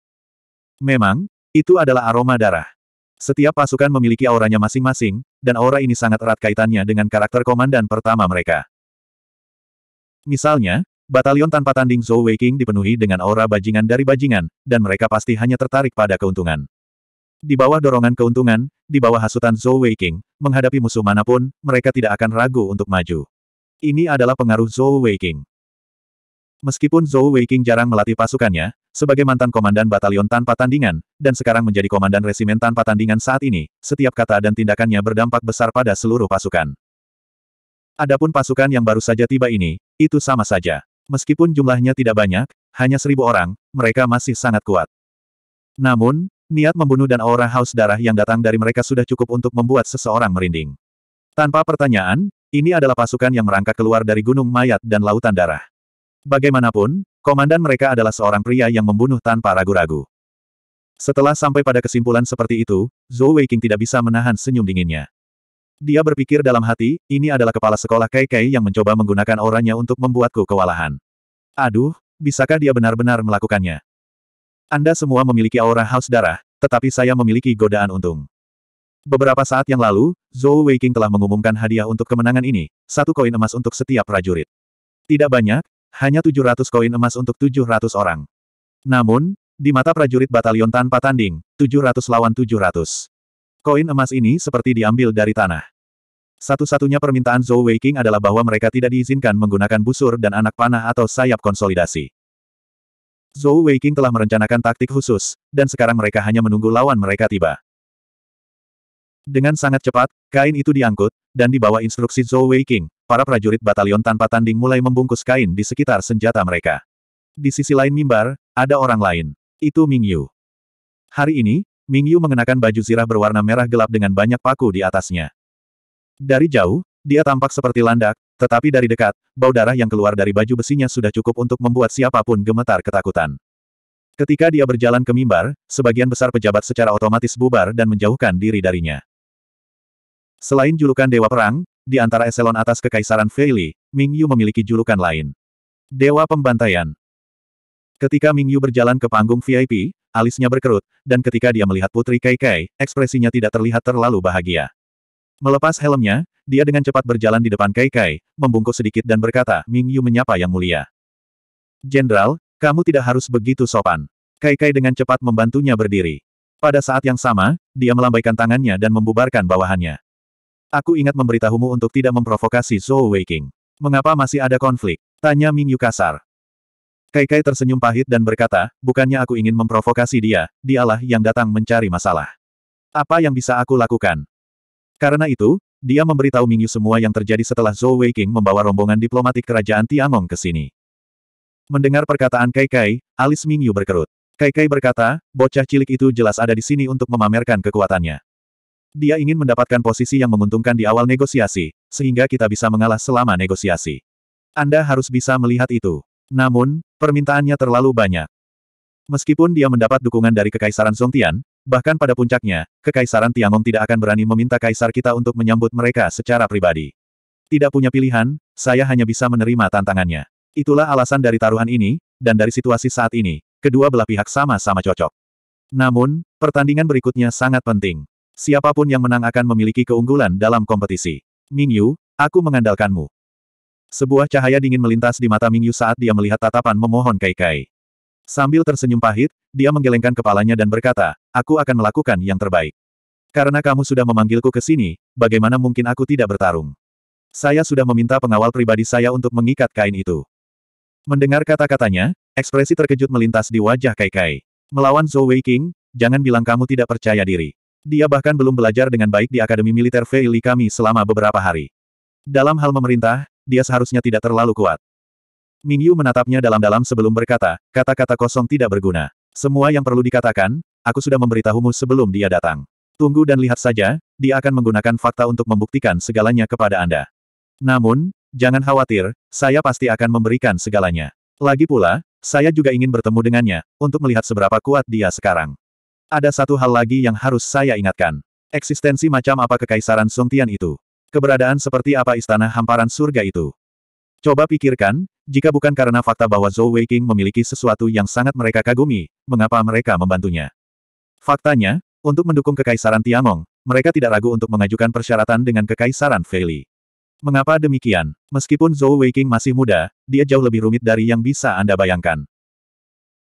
Memang, itu adalah aroma darah. Setiap pasukan memiliki auranya masing-masing, dan aura ini sangat erat kaitannya dengan karakter komandan pertama mereka. Misalnya, batalion tanpa tanding Zhou Weiking dipenuhi dengan aura bajingan dari bajingan, dan mereka pasti hanya tertarik pada keuntungan. Di bawah dorongan keuntungan, di bawah hasutan Zhou Weiking, menghadapi musuh manapun, mereka tidak akan ragu untuk maju. Ini adalah pengaruh Zhou Weiking. Meskipun Zhou Weiqing jarang melatih pasukannya, sebagai mantan komandan batalion tanpa tandingan, dan sekarang menjadi komandan resimen tanpa tandingan saat ini, setiap kata dan tindakannya berdampak besar pada seluruh pasukan. Adapun pasukan yang baru saja tiba ini, itu sama saja. Meskipun jumlahnya tidak banyak, hanya seribu orang, mereka masih sangat kuat. Namun, niat membunuh dan aura haus darah yang datang dari mereka sudah cukup untuk membuat seseorang merinding. Tanpa pertanyaan, ini adalah pasukan yang merangkak keluar dari gunung mayat dan lautan darah. Bagaimanapun, komandan mereka adalah seorang pria yang membunuh tanpa ragu-ragu. Setelah sampai pada kesimpulan seperti itu, Zhou Weiqing tidak bisa menahan senyum dinginnya. Dia berpikir dalam hati, ini adalah kepala sekolah Kai-Kai yang mencoba menggunakan auranya untuk membuatku kewalahan. Aduh, bisakah dia benar-benar melakukannya? Anda semua memiliki aura haus darah, tetapi saya memiliki godaan untung. Beberapa saat yang lalu, Zhou Weiqing telah mengumumkan hadiah untuk kemenangan ini, satu koin emas untuk setiap prajurit. Tidak banyak, hanya 700 koin emas untuk 700 orang. Namun, di mata prajurit batalion tanpa tanding, 700 lawan 700. Koin emas ini seperti diambil dari tanah. Satu-satunya permintaan Zhou Weiqing adalah bahwa mereka tidak diizinkan menggunakan busur dan anak panah atau sayap konsolidasi. Zhou Weiqing telah merencanakan taktik khusus, dan sekarang mereka hanya menunggu lawan mereka tiba. Dengan sangat cepat, kain itu diangkut, dan dibawa instruksi Zhou Weiqing, para prajurit batalion tanpa tanding mulai membungkus kain di sekitar senjata mereka. Di sisi lain mimbar, ada orang lain. Itu Ming Yu. Hari ini, Ming Yu mengenakan baju zirah berwarna merah gelap dengan banyak paku di atasnya. Dari jauh, dia tampak seperti landak, tetapi dari dekat, bau darah yang keluar dari baju besinya sudah cukup untuk membuat siapapun gemetar ketakutan. Ketika dia berjalan ke mimbar, sebagian besar pejabat secara otomatis bubar dan menjauhkan diri darinya. Selain julukan Dewa Perang, di antara eselon atas kekaisaran Feili, Ming Yu memiliki julukan lain. Dewa Pembantaian. Ketika Ming Yu berjalan ke panggung VIP, alisnya berkerut, dan ketika dia melihat Putri Kai Kai, ekspresinya tidak terlihat terlalu bahagia. Melepas helmnya, dia dengan cepat berjalan di depan Kai Kai, membungkuk sedikit dan berkata, Ming Yu menyapa Yang Mulia. Jenderal, kamu tidak harus begitu sopan. Kai Kai dengan cepat membantunya berdiri. Pada saat yang sama, dia melambaikan tangannya dan membubarkan bawahannya. Aku ingat memberitahumu untuk tidak memprovokasi Zhou Weiqing. Mengapa masih ada konflik? Tanya Ming Yu kasar. Kai tersenyum pahit dan berkata, bukannya aku ingin memprovokasi dia, dialah yang datang mencari masalah. Apa yang bisa aku lakukan? Karena itu, dia memberitahu Ming Yu semua yang terjadi setelah Zhou Weiqing membawa rombongan diplomatik kerajaan Tiangong ke sini. Mendengar perkataan Kai Kai, alis Ming Yu berkerut. Kai berkata, bocah cilik itu jelas ada di sini untuk memamerkan kekuatannya. Dia ingin mendapatkan posisi yang menguntungkan di awal negosiasi, sehingga kita bisa mengalah selama negosiasi. Anda harus bisa melihat itu. Namun, permintaannya terlalu banyak. Meskipun dia mendapat dukungan dari Kekaisaran Zongtian, bahkan pada puncaknya, Kekaisaran Tiangong tidak akan berani meminta kaisar kita untuk menyambut mereka secara pribadi. Tidak punya pilihan, saya hanya bisa menerima tantangannya. Itulah alasan dari taruhan ini, dan dari situasi saat ini, kedua belah pihak sama-sama cocok. Namun, pertandingan berikutnya sangat penting. Siapapun yang menang akan memiliki keunggulan dalam kompetisi. Mingyu, aku mengandalkanmu. Sebuah cahaya dingin melintas di mata Mingyu saat dia melihat tatapan memohon Kai Kai. Sambil tersenyum pahit, dia menggelengkan kepalanya dan berkata, aku akan melakukan yang terbaik. Karena kamu sudah memanggilku ke sini, bagaimana mungkin aku tidak bertarung? Saya sudah meminta pengawal pribadi saya untuk mengikat kain itu. Mendengar kata-katanya, ekspresi terkejut melintas di wajah Kai Kai. Melawan Zhou Wei King, jangan bilang kamu tidak percaya diri. Dia bahkan belum belajar dengan baik di Akademi Militer Veili kami selama beberapa hari. Dalam hal memerintah, dia seharusnya tidak terlalu kuat. Mingyu menatapnya dalam-dalam sebelum berkata, kata-kata kosong tidak berguna. Semua yang perlu dikatakan, aku sudah memberitahumu sebelum dia datang. Tunggu dan lihat saja, dia akan menggunakan fakta untuk membuktikan segalanya kepada Anda. Namun, jangan khawatir, saya pasti akan memberikan segalanya. Lagi pula, saya juga ingin bertemu dengannya, untuk melihat seberapa kuat dia sekarang. Ada satu hal lagi yang harus saya ingatkan. Eksistensi macam apa kekaisaran Tian itu? Keberadaan seperti apa istana hamparan surga itu? Coba pikirkan, jika bukan karena fakta bahwa Zhou Weiqing memiliki sesuatu yang sangat mereka kagumi, mengapa mereka membantunya? Faktanya, untuk mendukung kekaisaran Tiangong, mereka tidak ragu untuk mengajukan persyaratan dengan kekaisaran Feili. Mengapa demikian? Meskipun Zhou Weiqing masih muda, dia jauh lebih rumit dari yang bisa Anda bayangkan.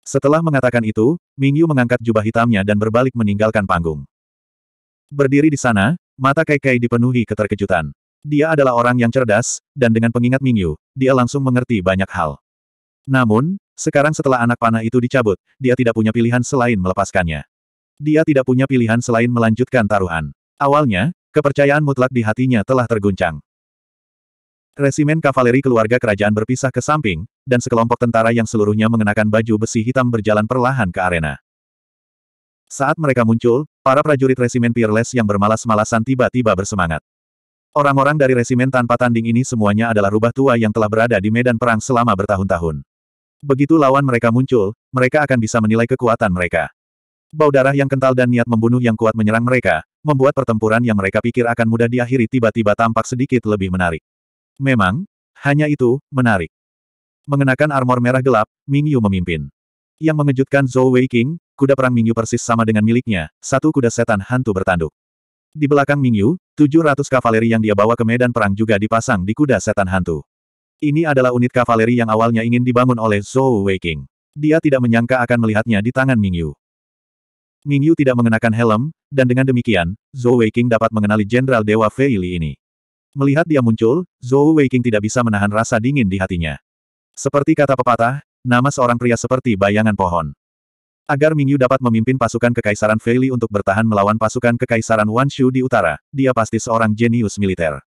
Setelah mengatakan itu, Mingyu mengangkat jubah hitamnya dan berbalik meninggalkan panggung. Berdiri di sana, mata Kai Kai dipenuhi keterkejutan. Dia adalah orang yang cerdas, dan dengan pengingat Mingyu, dia langsung mengerti banyak hal. Namun, sekarang setelah anak panah itu dicabut, dia tidak punya pilihan selain melepaskannya. Dia tidak punya pilihan selain melanjutkan taruhan. Awalnya, kepercayaan mutlak di hatinya telah terguncang. Resimen kavaleri keluarga kerajaan berpisah ke samping, dan sekelompok tentara yang seluruhnya mengenakan baju besi hitam berjalan perlahan ke arena. Saat mereka muncul, para prajurit resimen Peerless yang bermalas-malasan tiba-tiba bersemangat. Orang-orang dari resimen tanpa tanding ini semuanya adalah rubah tua yang telah berada di medan perang selama bertahun-tahun. Begitu lawan mereka muncul, mereka akan bisa menilai kekuatan mereka. Bau darah yang kental dan niat membunuh yang kuat menyerang mereka, membuat pertempuran yang mereka pikir akan mudah diakhiri tiba-tiba tampak sedikit lebih menarik. Memang, hanya itu, menarik. Mengenakan armor merah gelap, Mingyu memimpin. Yang mengejutkan Zhou Wei King, kuda perang Mingyu persis sama dengan miliknya, satu kuda setan hantu bertanduk. Di belakang Mingyu, Yu, 700 kavaleri yang dia bawa ke medan perang juga dipasang di kuda setan hantu. Ini adalah unit kavaleri yang awalnya ingin dibangun oleh Zhou Wei King. Dia tidak menyangka akan melihatnya di tangan Mingyu. Mingyu tidak mengenakan helm, dan dengan demikian, Zhou Weiqing dapat mengenali Jenderal Dewa Feili ini. Melihat dia muncul, Zhou Weiqing tidak bisa menahan rasa dingin di hatinya. Seperti kata pepatah, nama seorang pria seperti bayangan pohon. Agar Mingyu dapat memimpin pasukan Kekaisaran Feili untuk bertahan melawan pasukan Kekaisaran Wanshu di utara, dia pasti seorang jenius militer.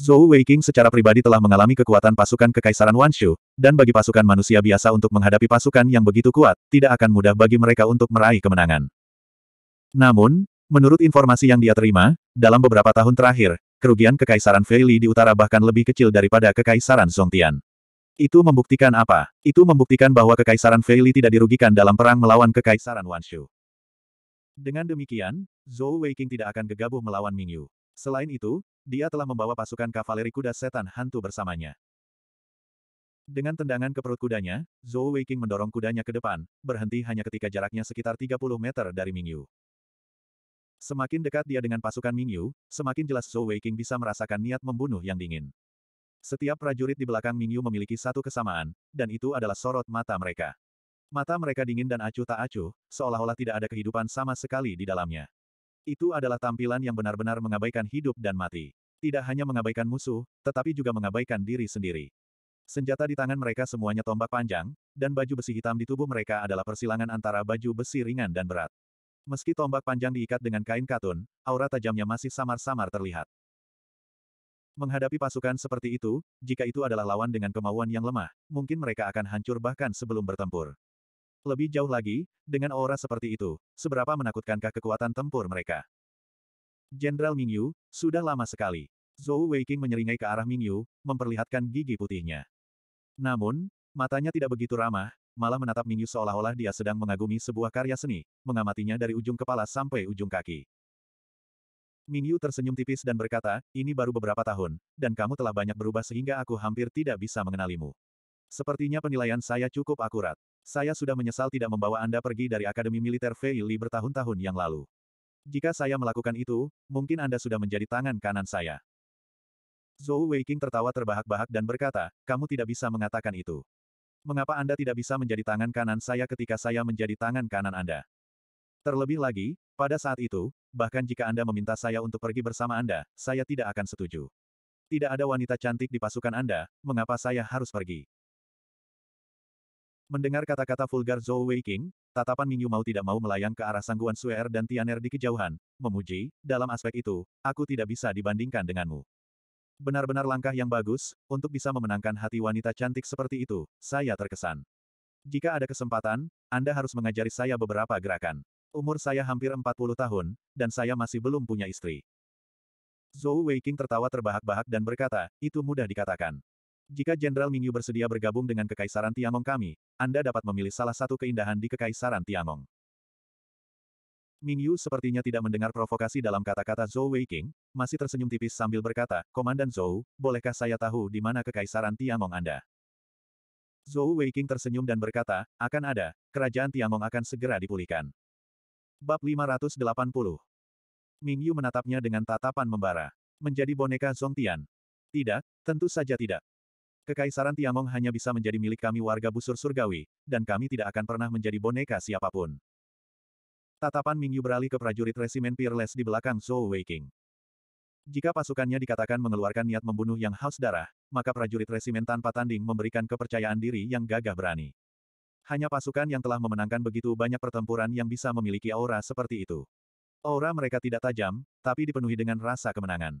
Zhou Weiqing secara pribadi telah mengalami kekuatan pasukan Kekaisaran Wanshu, dan bagi pasukan manusia biasa untuk menghadapi pasukan yang begitu kuat, tidak akan mudah bagi mereka untuk meraih kemenangan. Namun, menurut informasi yang dia terima, dalam beberapa tahun terakhir, kerugian Kekaisaran Feili di utara bahkan lebih kecil daripada Kekaisaran Zongtian. Itu membuktikan apa? Itu membuktikan bahwa Kekaisaran Feili tidak dirugikan dalam perang melawan Kekaisaran Wanshu. Dengan demikian, Zhou Weiqing tidak akan gegabah melawan Mingyu. Selain itu, dia telah membawa pasukan kavaleri kuda setan hantu bersamanya. Dengan tendangan ke perut kudanya, Zhou Weiqing mendorong kudanya ke depan, berhenti hanya ketika jaraknya sekitar 30 meter dari Mingyu. Semakin dekat dia dengan pasukan Mingyu, semakin jelas Zhou Weiqing bisa merasakan niat membunuh yang dingin. Setiap prajurit di belakang Mingyu memiliki satu kesamaan, dan itu adalah sorot mata mereka. Mata mereka dingin dan acuh tak acuh, seolah-olah tidak ada kehidupan sama sekali di dalamnya. Itu adalah tampilan yang benar-benar mengabaikan hidup dan mati. Tidak hanya mengabaikan musuh, tetapi juga mengabaikan diri sendiri. Senjata di tangan mereka semuanya tombak panjang, dan baju besi hitam di tubuh mereka adalah persilangan antara baju besi ringan dan berat. Meski tombak panjang diikat dengan kain katun, aura tajamnya masih samar-samar terlihat. Menghadapi pasukan seperti itu, jika itu adalah lawan dengan kemauan yang lemah, mungkin mereka akan hancur bahkan sebelum bertempur. Lebih jauh lagi, dengan aura seperti itu, seberapa menakutkankah kekuatan tempur mereka? Jenderal Mingyu, sudah lama sekali. Zhou Weiqing menyeringai ke arah Mingyu, memperlihatkan gigi putihnya. Namun, matanya tidak begitu ramah, malah menatap Mingyu seolah-olah dia sedang mengagumi sebuah karya seni, mengamatinya dari ujung kepala sampai ujung kaki. Mingyu tersenyum tipis dan berkata, ini baru beberapa tahun, dan kamu telah banyak berubah sehingga aku hampir tidak bisa mengenalimu. Sepertinya penilaian saya cukup akurat. Saya sudah menyesal tidak membawa Anda pergi dari Akademi Militer Veili bertahun-tahun yang lalu. Jika saya melakukan itu, mungkin Anda sudah menjadi tangan kanan saya. Zhou Weiqing tertawa terbahak-bahak dan berkata, kamu tidak bisa mengatakan itu. Mengapa Anda tidak bisa menjadi tangan kanan saya ketika saya menjadi tangan kanan Anda? Terlebih lagi, pada saat itu, bahkan jika Anda meminta saya untuk pergi bersama Anda, saya tidak akan setuju. Tidak ada wanita cantik di pasukan Anda, mengapa saya harus pergi? Mendengar kata-kata vulgar Zhou Weiqing, tatapan Mingyu mau tidak mau melayang ke arah sangguan Suer er dan Tianer di kejauhan, memuji, dalam aspek itu, aku tidak bisa dibandingkan denganmu. Benar-benar langkah yang bagus, untuk bisa memenangkan hati wanita cantik seperti itu, saya terkesan. Jika ada kesempatan, Anda harus mengajari saya beberapa gerakan. Umur saya hampir 40 tahun, dan saya masih belum punya istri. Zhou Weiqing tertawa terbahak-bahak dan berkata, itu mudah dikatakan. Jika Jenderal Mingyu bersedia bergabung dengan Kekaisaran Tiangong kami, Anda dapat memilih salah satu keindahan di Kekaisaran Tiangong. Ming Yu sepertinya tidak mendengar provokasi dalam kata-kata Zhou Weiqing, masih tersenyum tipis sambil berkata, Komandan Zhou, bolehkah saya tahu di mana kekaisaran Tiangong Anda? Zhou Weiqing tersenyum dan berkata, akan ada, kerajaan Tiangong akan segera dipulihkan. Bab 580 Ming Yu menatapnya dengan tatapan membara. Menjadi boneka Zhong Tian. Tidak, tentu saja tidak. Kekaisaran Tiangong hanya bisa menjadi milik kami warga busur surgawi, dan kami tidak akan pernah menjadi boneka siapapun. Tatapan Mingyu beralih ke prajurit resimen Peerless di belakang Zhou Weiqing. Jika pasukannya dikatakan mengeluarkan niat membunuh yang haus darah, maka prajurit resimen tanpa tanding memberikan kepercayaan diri yang gagah berani. Hanya pasukan yang telah memenangkan begitu banyak pertempuran yang bisa memiliki aura seperti itu. Aura mereka tidak tajam, tapi dipenuhi dengan rasa kemenangan.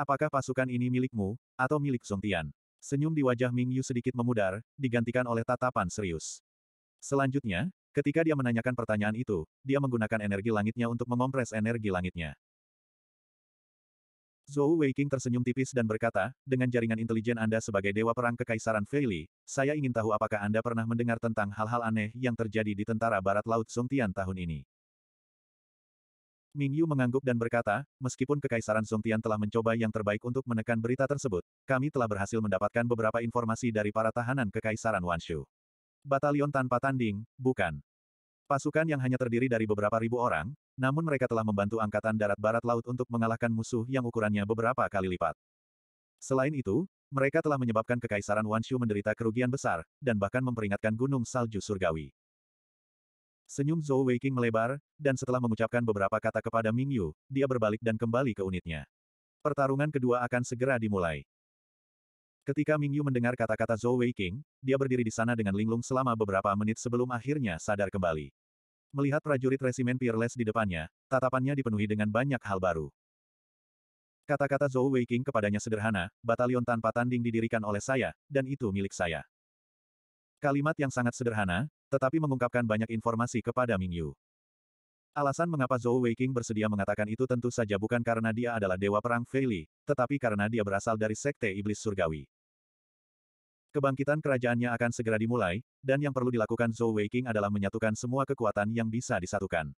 Apakah pasukan ini milikmu, atau milik Song Tian? Senyum di wajah Ming Yu sedikit memudar, digantikan oleh tatapan serius. Selanjutnya, Ketika dia menanyakan pertanyaan itu, dia menggunakan energi langitnya untuk mengompres energi langitnya. Zhou Weiqing tersenyum tipis dan berkata, dengan jaringan intelijen Anda sebagai Dewa Perang Kekaisaran Feili, saya ingin tahu apakah Anda pernah mendengar tentang hal-hal aneh yang terjadi di Tentara Barat Laut Songtian tahun ini. Ming Yu mengangguk dan berkata, meskipun Kekaisaran Songtian telah mencoba yang terbaik untuk menekan berita tersebut, kami telah berhasil mendapatkan beberapa informasi dari para tahanan Kekaisaran Wanshu. Batalion tanpa tanding, bukan. Pasukan yang hanya terdiri dari beberapa ribu orang, namun mereka telah membantu Angkatan Darat Barat Laut untuk mengalahkan musuh yang ukurannya beberapa kali lipat. Selain itu, mereka telah menyebabkan Kekaisaran Wanshu menderita kerugian besar, dan bahkan memperingatkan Gunung Salju Surgawi. Senyum Zhou Weiqing melebar, dan setelah mengucapkan beberapa kata kepada Ming Yu, dia berbalik dan kembali ke unitnya. Pertarungan kedua akan segera dimulai. Ketika Mingyu mendengar kata-kata Zhou Wei dia berdiri di sana dengan linglung selama beberapa menit sebelum akhirnya sadar kembali. Melihat prajurit resimen Peerless di depannya, tatapannya dipenuhi dengan banyak hal baru. Kata-kata Zhou Wei kepadanya sederhana, batalion tanpa tanding didirikan oleh saya, dan itu milik saya. Kalimat yang sangat sederhana, tetapi mengungkapkan banyak informasi kepada Mingyu. Alasan mengapa Zhou Wei bersedia mengatakan itu tentu saja bukan karena dia adalah Dewa Perang Fei Li, tetapi karena dia berasal dari Sekte Iblis Surgawi. Kebangkitan kerajaannya akan segera dimulai, dan yang perlu dilakukan Zhou Weiqing adalah menyatukan semua kekuatan yang bisa disatukan.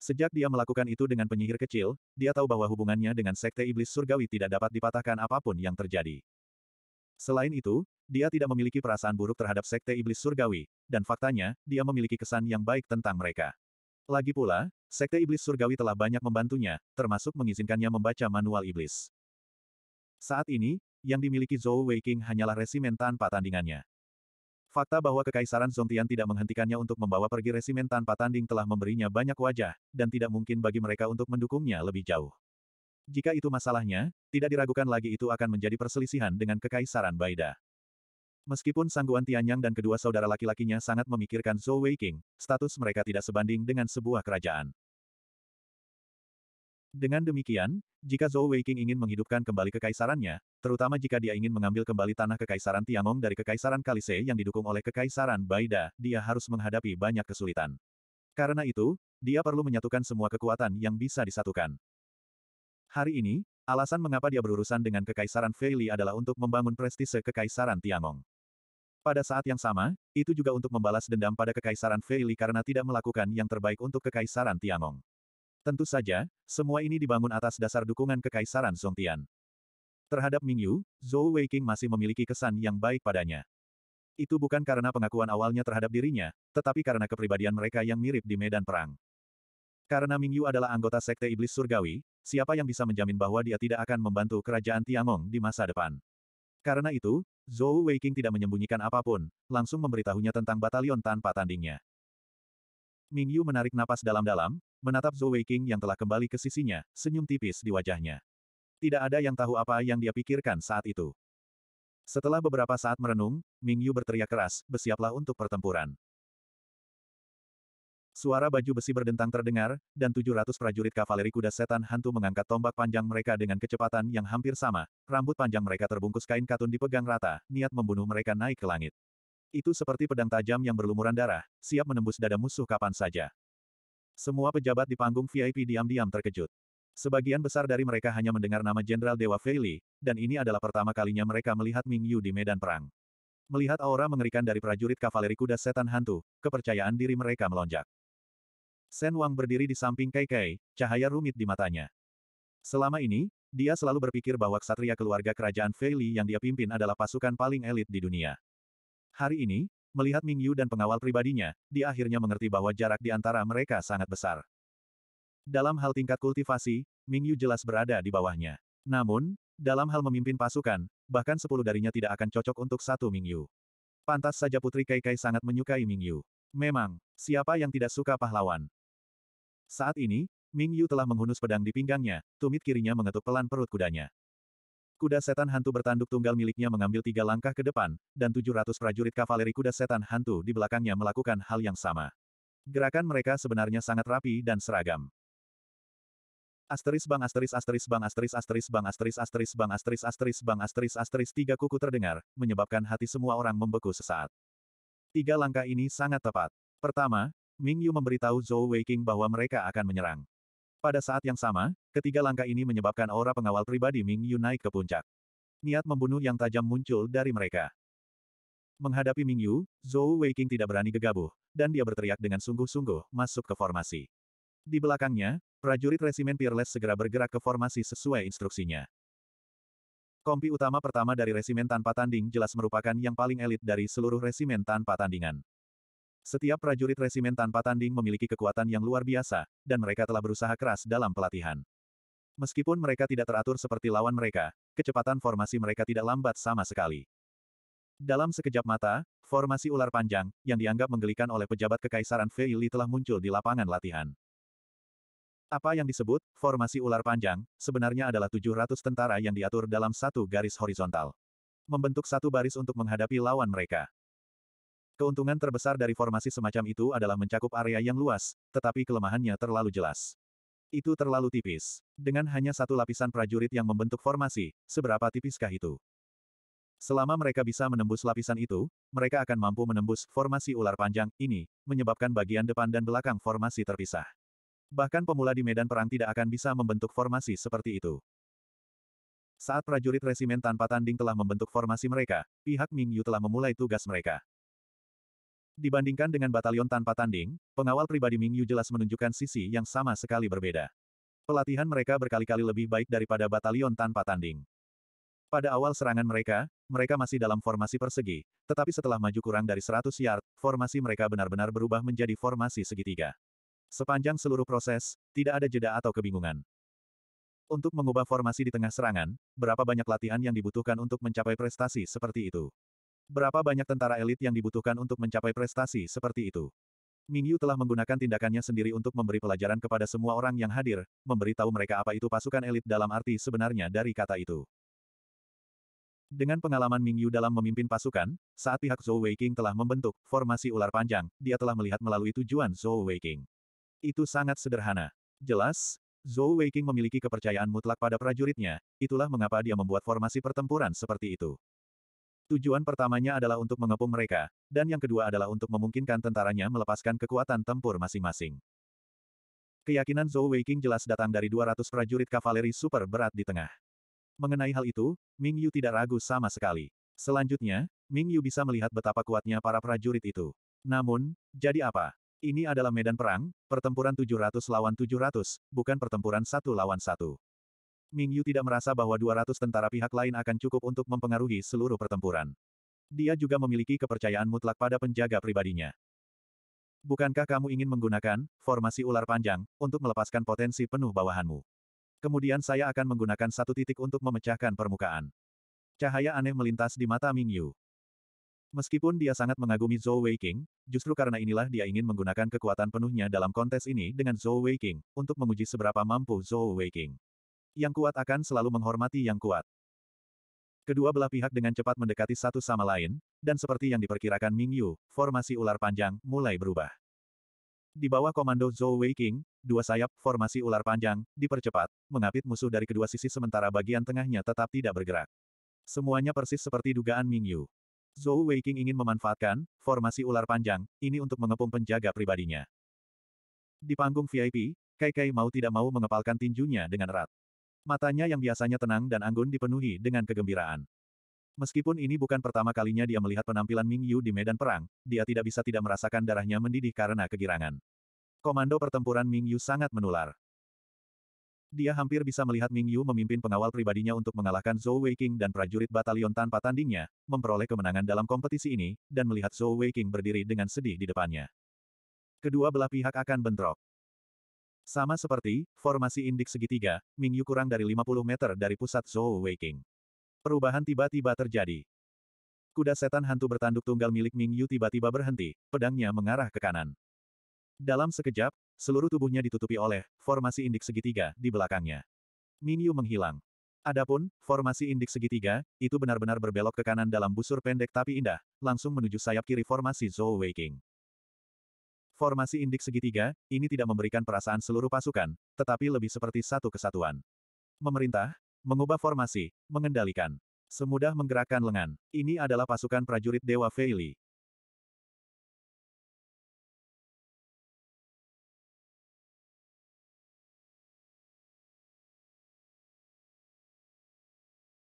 Sejak dia melakukan itu dengan penyihir kecil, dia tahu bahwa hubungannya dengan Sekte Iblis Surgawi tidak dapat dipatahkan apapun yang terjadi. Selain itu, dia tidak memiliki perasaan buruk terhadap Sekte Iblis Surgawi, dan faktanya, dia memiliki kesan yang baik tentang mereka. Lagi pula, Sekte Iblis Surgawi telah banyak membantunya, termasuk mengizinkannya membaca manual iblis. Saat ini, yang dimiliki Zhou Weiqing hanyalah resimen tanpa tandingannya. Fakta bahwa Kekaisaran Zongtian tidak menghentikannya untuk membawa pergi resimen tanpa tanding telah memberinya banyak wajah, dan tidak mungkin bagi mereka untuk mendukungnya lebih jauh. Jika itu masalahnya, tidak diragukan lagi itu akan menjadi perselisihan dengan Kekaisaran Baida. Meskipun Sangguan Tianyang dan kedua saudara laki-lakinya sangat memikirkan Zhou Weiqing, status mereka tidak sebanding dengan sebuah kerajaan. Dengan demikian, jika Zhou Weiqing ingin menghidupkan kembali kekaisarannya, terutama jika dia ingin mengambil kembali tanah kekaisaran Tiangong dari kekaisaran Kalise yang didukung oleh kekaisaran Baida, dia harus menghadapi banyak kesulitan. Karena itu, dia perlu menyatukan semua kekuatan yang bisa disatukan. Hari ini, alasan mengapa dia berurusan dengan kekaisaran Feili adalah untuk membangun prestise kekaisaran Tiangong. Pada saat yang sama, itu juga untuk membalas dendam pada kekaisaran Feili karena tidak melakukan yang terbaik untuk kekaisaran Tiangong. Tentu saja, semua ini dibangun atas dasar dukungan kekaisaran Songtian. Terhadap Mingyu, Zhou Weiqing masih memiliki kesan yang baik padanya. Itu bukan karena pengakuan awalnya terhadap dirinya, tetapi karena kepribadian mereka yang mirip di medan perang. Karena Mingyu adalah anggota Sekte Iblis Surgawi, siapa yang bisa menjamin bahwa dia tidak akan membantu kerajaan Tiangong di masa depan? Karena itu, Zhou Weiqing tidak menyembunyikan apapun, langsung memberitahunya tentang batalion tanpa tandingnya. Ming Yu menarik napas dalam-dalam, menatap Zhou Weiqing yang telah kembali ke sisinya, senyum tipis di wajahnya. Tidak ada yang tahu apa yang dia pikirkan saat itu. Setelah beberapa saat merenung, Ming Yu berteriak keras, bersiaplah untuk pertempuran. Suara baju besi berdentang terdengar, dan 700 prajurit kavaleri kuda setan hantu mengangkat tombak panjang mereka dengan kecepatan yang hampir sama. Rambut panjang mereka terbungkus kain katun dipegang rata, niat membunuh mereka naik ke langit. Itu seperti pedang tajam yang berlumuran darah, siap menembus dada musuh kapan saja. Semua pejabat di panggung VIP diam-diam terkejut. Sebagian besar dari mereka hanya mendengar nama Jenderal Dewa Feili, dan ini adalah pertama kalinya mereka melihat Ming Yu di medan perang. Melihat aura mengerikan dari prajurit kavaleri kuda setan hantu, kepercayaan diri mereka melonjak. Sen Wang berdiri di samping Kai Kai, cahaya rumit di matanya. Selama ini, dia selalu berpikir bahwa ksatria keluarga kerajaan Feili yang dia pimpin adalah pasukan paling elit di dunia. Hari ini, melihat Ming Yu dan pengawal pribadinya, dia akhirnya mengerti bahwa jarak di antara mereka sangat besar. Dalam hal tingkat kultivasi, Ming Yu jelas berada di bawahnya. Namun, dalam hal memimpin pasukan, bahkan sepuluh darinya tidak akan cocok untuk satu Ming Yu. Pantas saja Putri Kai Kai sangat menyukai Ming Yu. Memang, siapa yang tidak suka pahlawan? Saat ini, Ming Yu telah menghunus pedang di pinggangnya, tumit kirinya mengetuk pelan perut kudanya. Kuda setan hantu bertanduk tunggal miliknya mengambil tiga langkah ke depan, dan 700 prajurit kavaleri kuda setan hantu di belakangnya melakukan hal yang sama. Gerakan mereka sebenarnya sangat rapi dan seragam. Asteris bang asteris asteris bang asteris asteris bang asteris asteris bang asteris asteris bang asteris asteris tiga kuku terdengar, menyebabkan hati semua orang membeku sesaat. Tiga langkah ini sangat tepat. Pertama, Ming Yu memberitahu Zhou Weiking bahwa mereka akan menyerang. Pada saat yang sama, ketiga langkah ini menyebabkan aura pengawal pribadi Ming Yu naik ke puncak. Niat membunuh yang tajam muncul dari mereka. Menghadapi Ming Yu, Zhou Weiqing tidak berani gegabah, dan dia berteriak dengan sungguh-sungguh masuk ke formasi. Di belakangnya, prajurit resimen Peerless segera bergerak ke formasi sesuai instruksinya. Kompi utama pertama dari resimen tanpa tanding jelas merupakan yang paling elit dari seluruh resimen tanpa tandingan. Setiap prajurit resimen tanpa tanding memiliki kekuatan yang luar biasa, dan mereka telah berusaha keras dalam pelatihan. Meskipun mereka tidak teratur seperti lawan mereka, kecepatan formasi mereka tidak lambat sama sekali. Dalam sekejap mata, formasi ular panjang, yang dianggap menggelikan oleh pejabat kekaisaran Feili telah muncul di lapangan latihan. Apa yang disebut, formasi ular panjang, sebenarnya adalah 700 tentara yang diatur dalam satu garis horizontal. Membentuk satu baris untuk menghadapi lawan mereka. Keuntungan terbesar dari formasi semacam itu adalah mencakup area yang luas, tetapi kelemahannya terlalu jelas. Itu terlalu tipis. Dengan hanya satu lapisan prajurit yang membentuk formasi, seberapa tipiskah itu? Selama mereka bisa menembus lapisan itu, mereka akan mampu menembus formasi ular panjang ini, menyebabkan bagian depan dan belakang formasi terpisah. Bahkan pemula di medan perang tidak akan bisa membentuk formasi seperti itu. Saat prajurit resimen tanpa tanding telah membentuk formasi mereka, pihak Ming Yu telah memulai tugas mereka. Dibandingkan dengan batalion tanpa tanding, pengawal pribadi Ming Yu jelas menunjukkan sisi yang sama sekali berbeda. Pelatihan mereka berkali-kali lebih baik daripada batalion tanpa tanding. Pada awal serangan mereka, mereka masih dalam formasi persegi, tetapi setelah maju kurang dari 100 yard, formasi mereka benar-benar berubah menjadi formasi segitiga. Sepanjang seluruh proses, tidak ada jeda atau kebingungan. Untuk mengubah formasi di tengah serangan, berapa banyak latihan yang dibutuhkan untuk mencapai prestasi seperti itu? Berapa banyak tentara elit yang dibutuhkan untuk mencapai prestasi seperti itu? Ming Yu telah menggunakan tindakannya sendiri untuk memberi pelajaran kepada semua orang yang hadir, memberitahu mereka apa itu pasukan elit dalam arti sebenarnya dari kata itu. Dengan pengalaman Ming Yu dalam memimpin pasukan, saat pihak Zhou Weiqing telah membentuk formasi ular panjang, dia telah melihat melalui tujuan Zhou Weiqing. Itu sangat sederhana. Jelas, Zhou Weiqing memiliki kepercayaan mutlak pada prajuritnya, itulah mengapa dia membuat formasi pertempuran seperti itu. Tujuan pertamanya adalah untuk mengepung mereka, dan yang kedua adalah untuk memungkinkan tentaranya melepaskan kekuatan tempur masing-masing. Keyakinan Zhou Weiqing jelas datang dari 200 prajurit kavaleri super berat di tengah. Mengenai hal itu, Ming Yu tidak ragu sama sekali. Selanjutnya, Ming Yu bisa melihat betapa kuatnya para prajurit itu. Namun, jadi apa? Ini adalah medan perang, pertempuran 700 lawan 700, bukan pertempuran satu lawan satu. Ming Yu tidak merasa bahwa 200 tentara pihak lain akan cukup untuk mempengaruhi seluruh pertempuran. Dia juga memiliki kepercayaan mutlak pada penjaga pribadinya. Bukankah kamu ingin menggunakan formasi ular panjang untuk melepaskan potensi penuh bawahanmu? Kemudian saya akan menggunakan satu titik untuk memecahkan permukaan. Cahaya aneh melintas di mata Ming Yu. Meskipun dia sangat mengagumi Zhou Weiqing, justru karena inilah dia ingin menggunakan kekuatan penuhnya dalam kontes ini dengan Zhou Weiqing, untuk menguji seberapa mampu Zhou Weiqing. Yang kuat akan selalu menghormati yang kuat. Kedua belah pihak dengan cepat mendekati satu sama lain, dan seperti yang diperkirakan Ming Yu, formasi ular panjang mulai berubah. Di bawah komando Zhou Weiking, dua sayap formasi ular panjang dipercepat, mengapit musuh dari kedua sisi sementara bagian tengahnya tetap tidak bergerak. Semuanya persis seperti dugaan Ming Yu. Zhou Weiking ingin memanfaatkan formasi ular panjang ini untuk mengepung penjaga pribadinya. Di panggung VIP, Kai Kai mau tidak mau mengepalkan tinjunya dengan erat. Matanya yang biasanya tenang dan anggun dipenuhi dengan kegembiraan. Meskipun ini bukan pertama kalinya dia melihat penampilan Ming Yu di medan perang, dia tidak bisa tidak merasakan darahnya mendidih karena kegirangan. Komando pertempuran Ming Yu sangat menular. Dia hampir bisa melihat Ming Yu memimpin pengawal pribadinya untuk mengalahkan Zhou Weiqing dan prajurit batalion tanpa tandingnya, memperoleh kemenangan dalam kompetisi ini, dan melihat Zhou Weiqing berdiri dengan sedih di depannya. Kedua belah pihak akan bentrok. Sama seperti, formasi indik segitiga, Mingyu kurang dari 50 meter dari pusat Zhou Weiqing. Perubahan tiba-tiba terjadi. Kuda setan hantu bertanduk tunggal milik Mingyu tiba-tiba berhenti, pedangnya mengarah ke kanan. Dalam sekejap, seluruh tubuhnya ditutupi oleh formasi indik segitiga di belakangnya. Mingyu menghilang. Adapun, formasi indik segitiga, itu benar-benar berbelok ke kanan dalam busur pendek tapi indah, langsung menuju sayap kiri formasi Zhou Weiqing. Formasi indik segitiga, ini tidak memberikan perasaan seluruh pasukan, tetapi lebih seperti satu kesatuan. Memerintah, mengubah formasi, mengendalikan. Semudah menggerakkan lengan. Ini adalah pasukan prajurit Dewa Feili.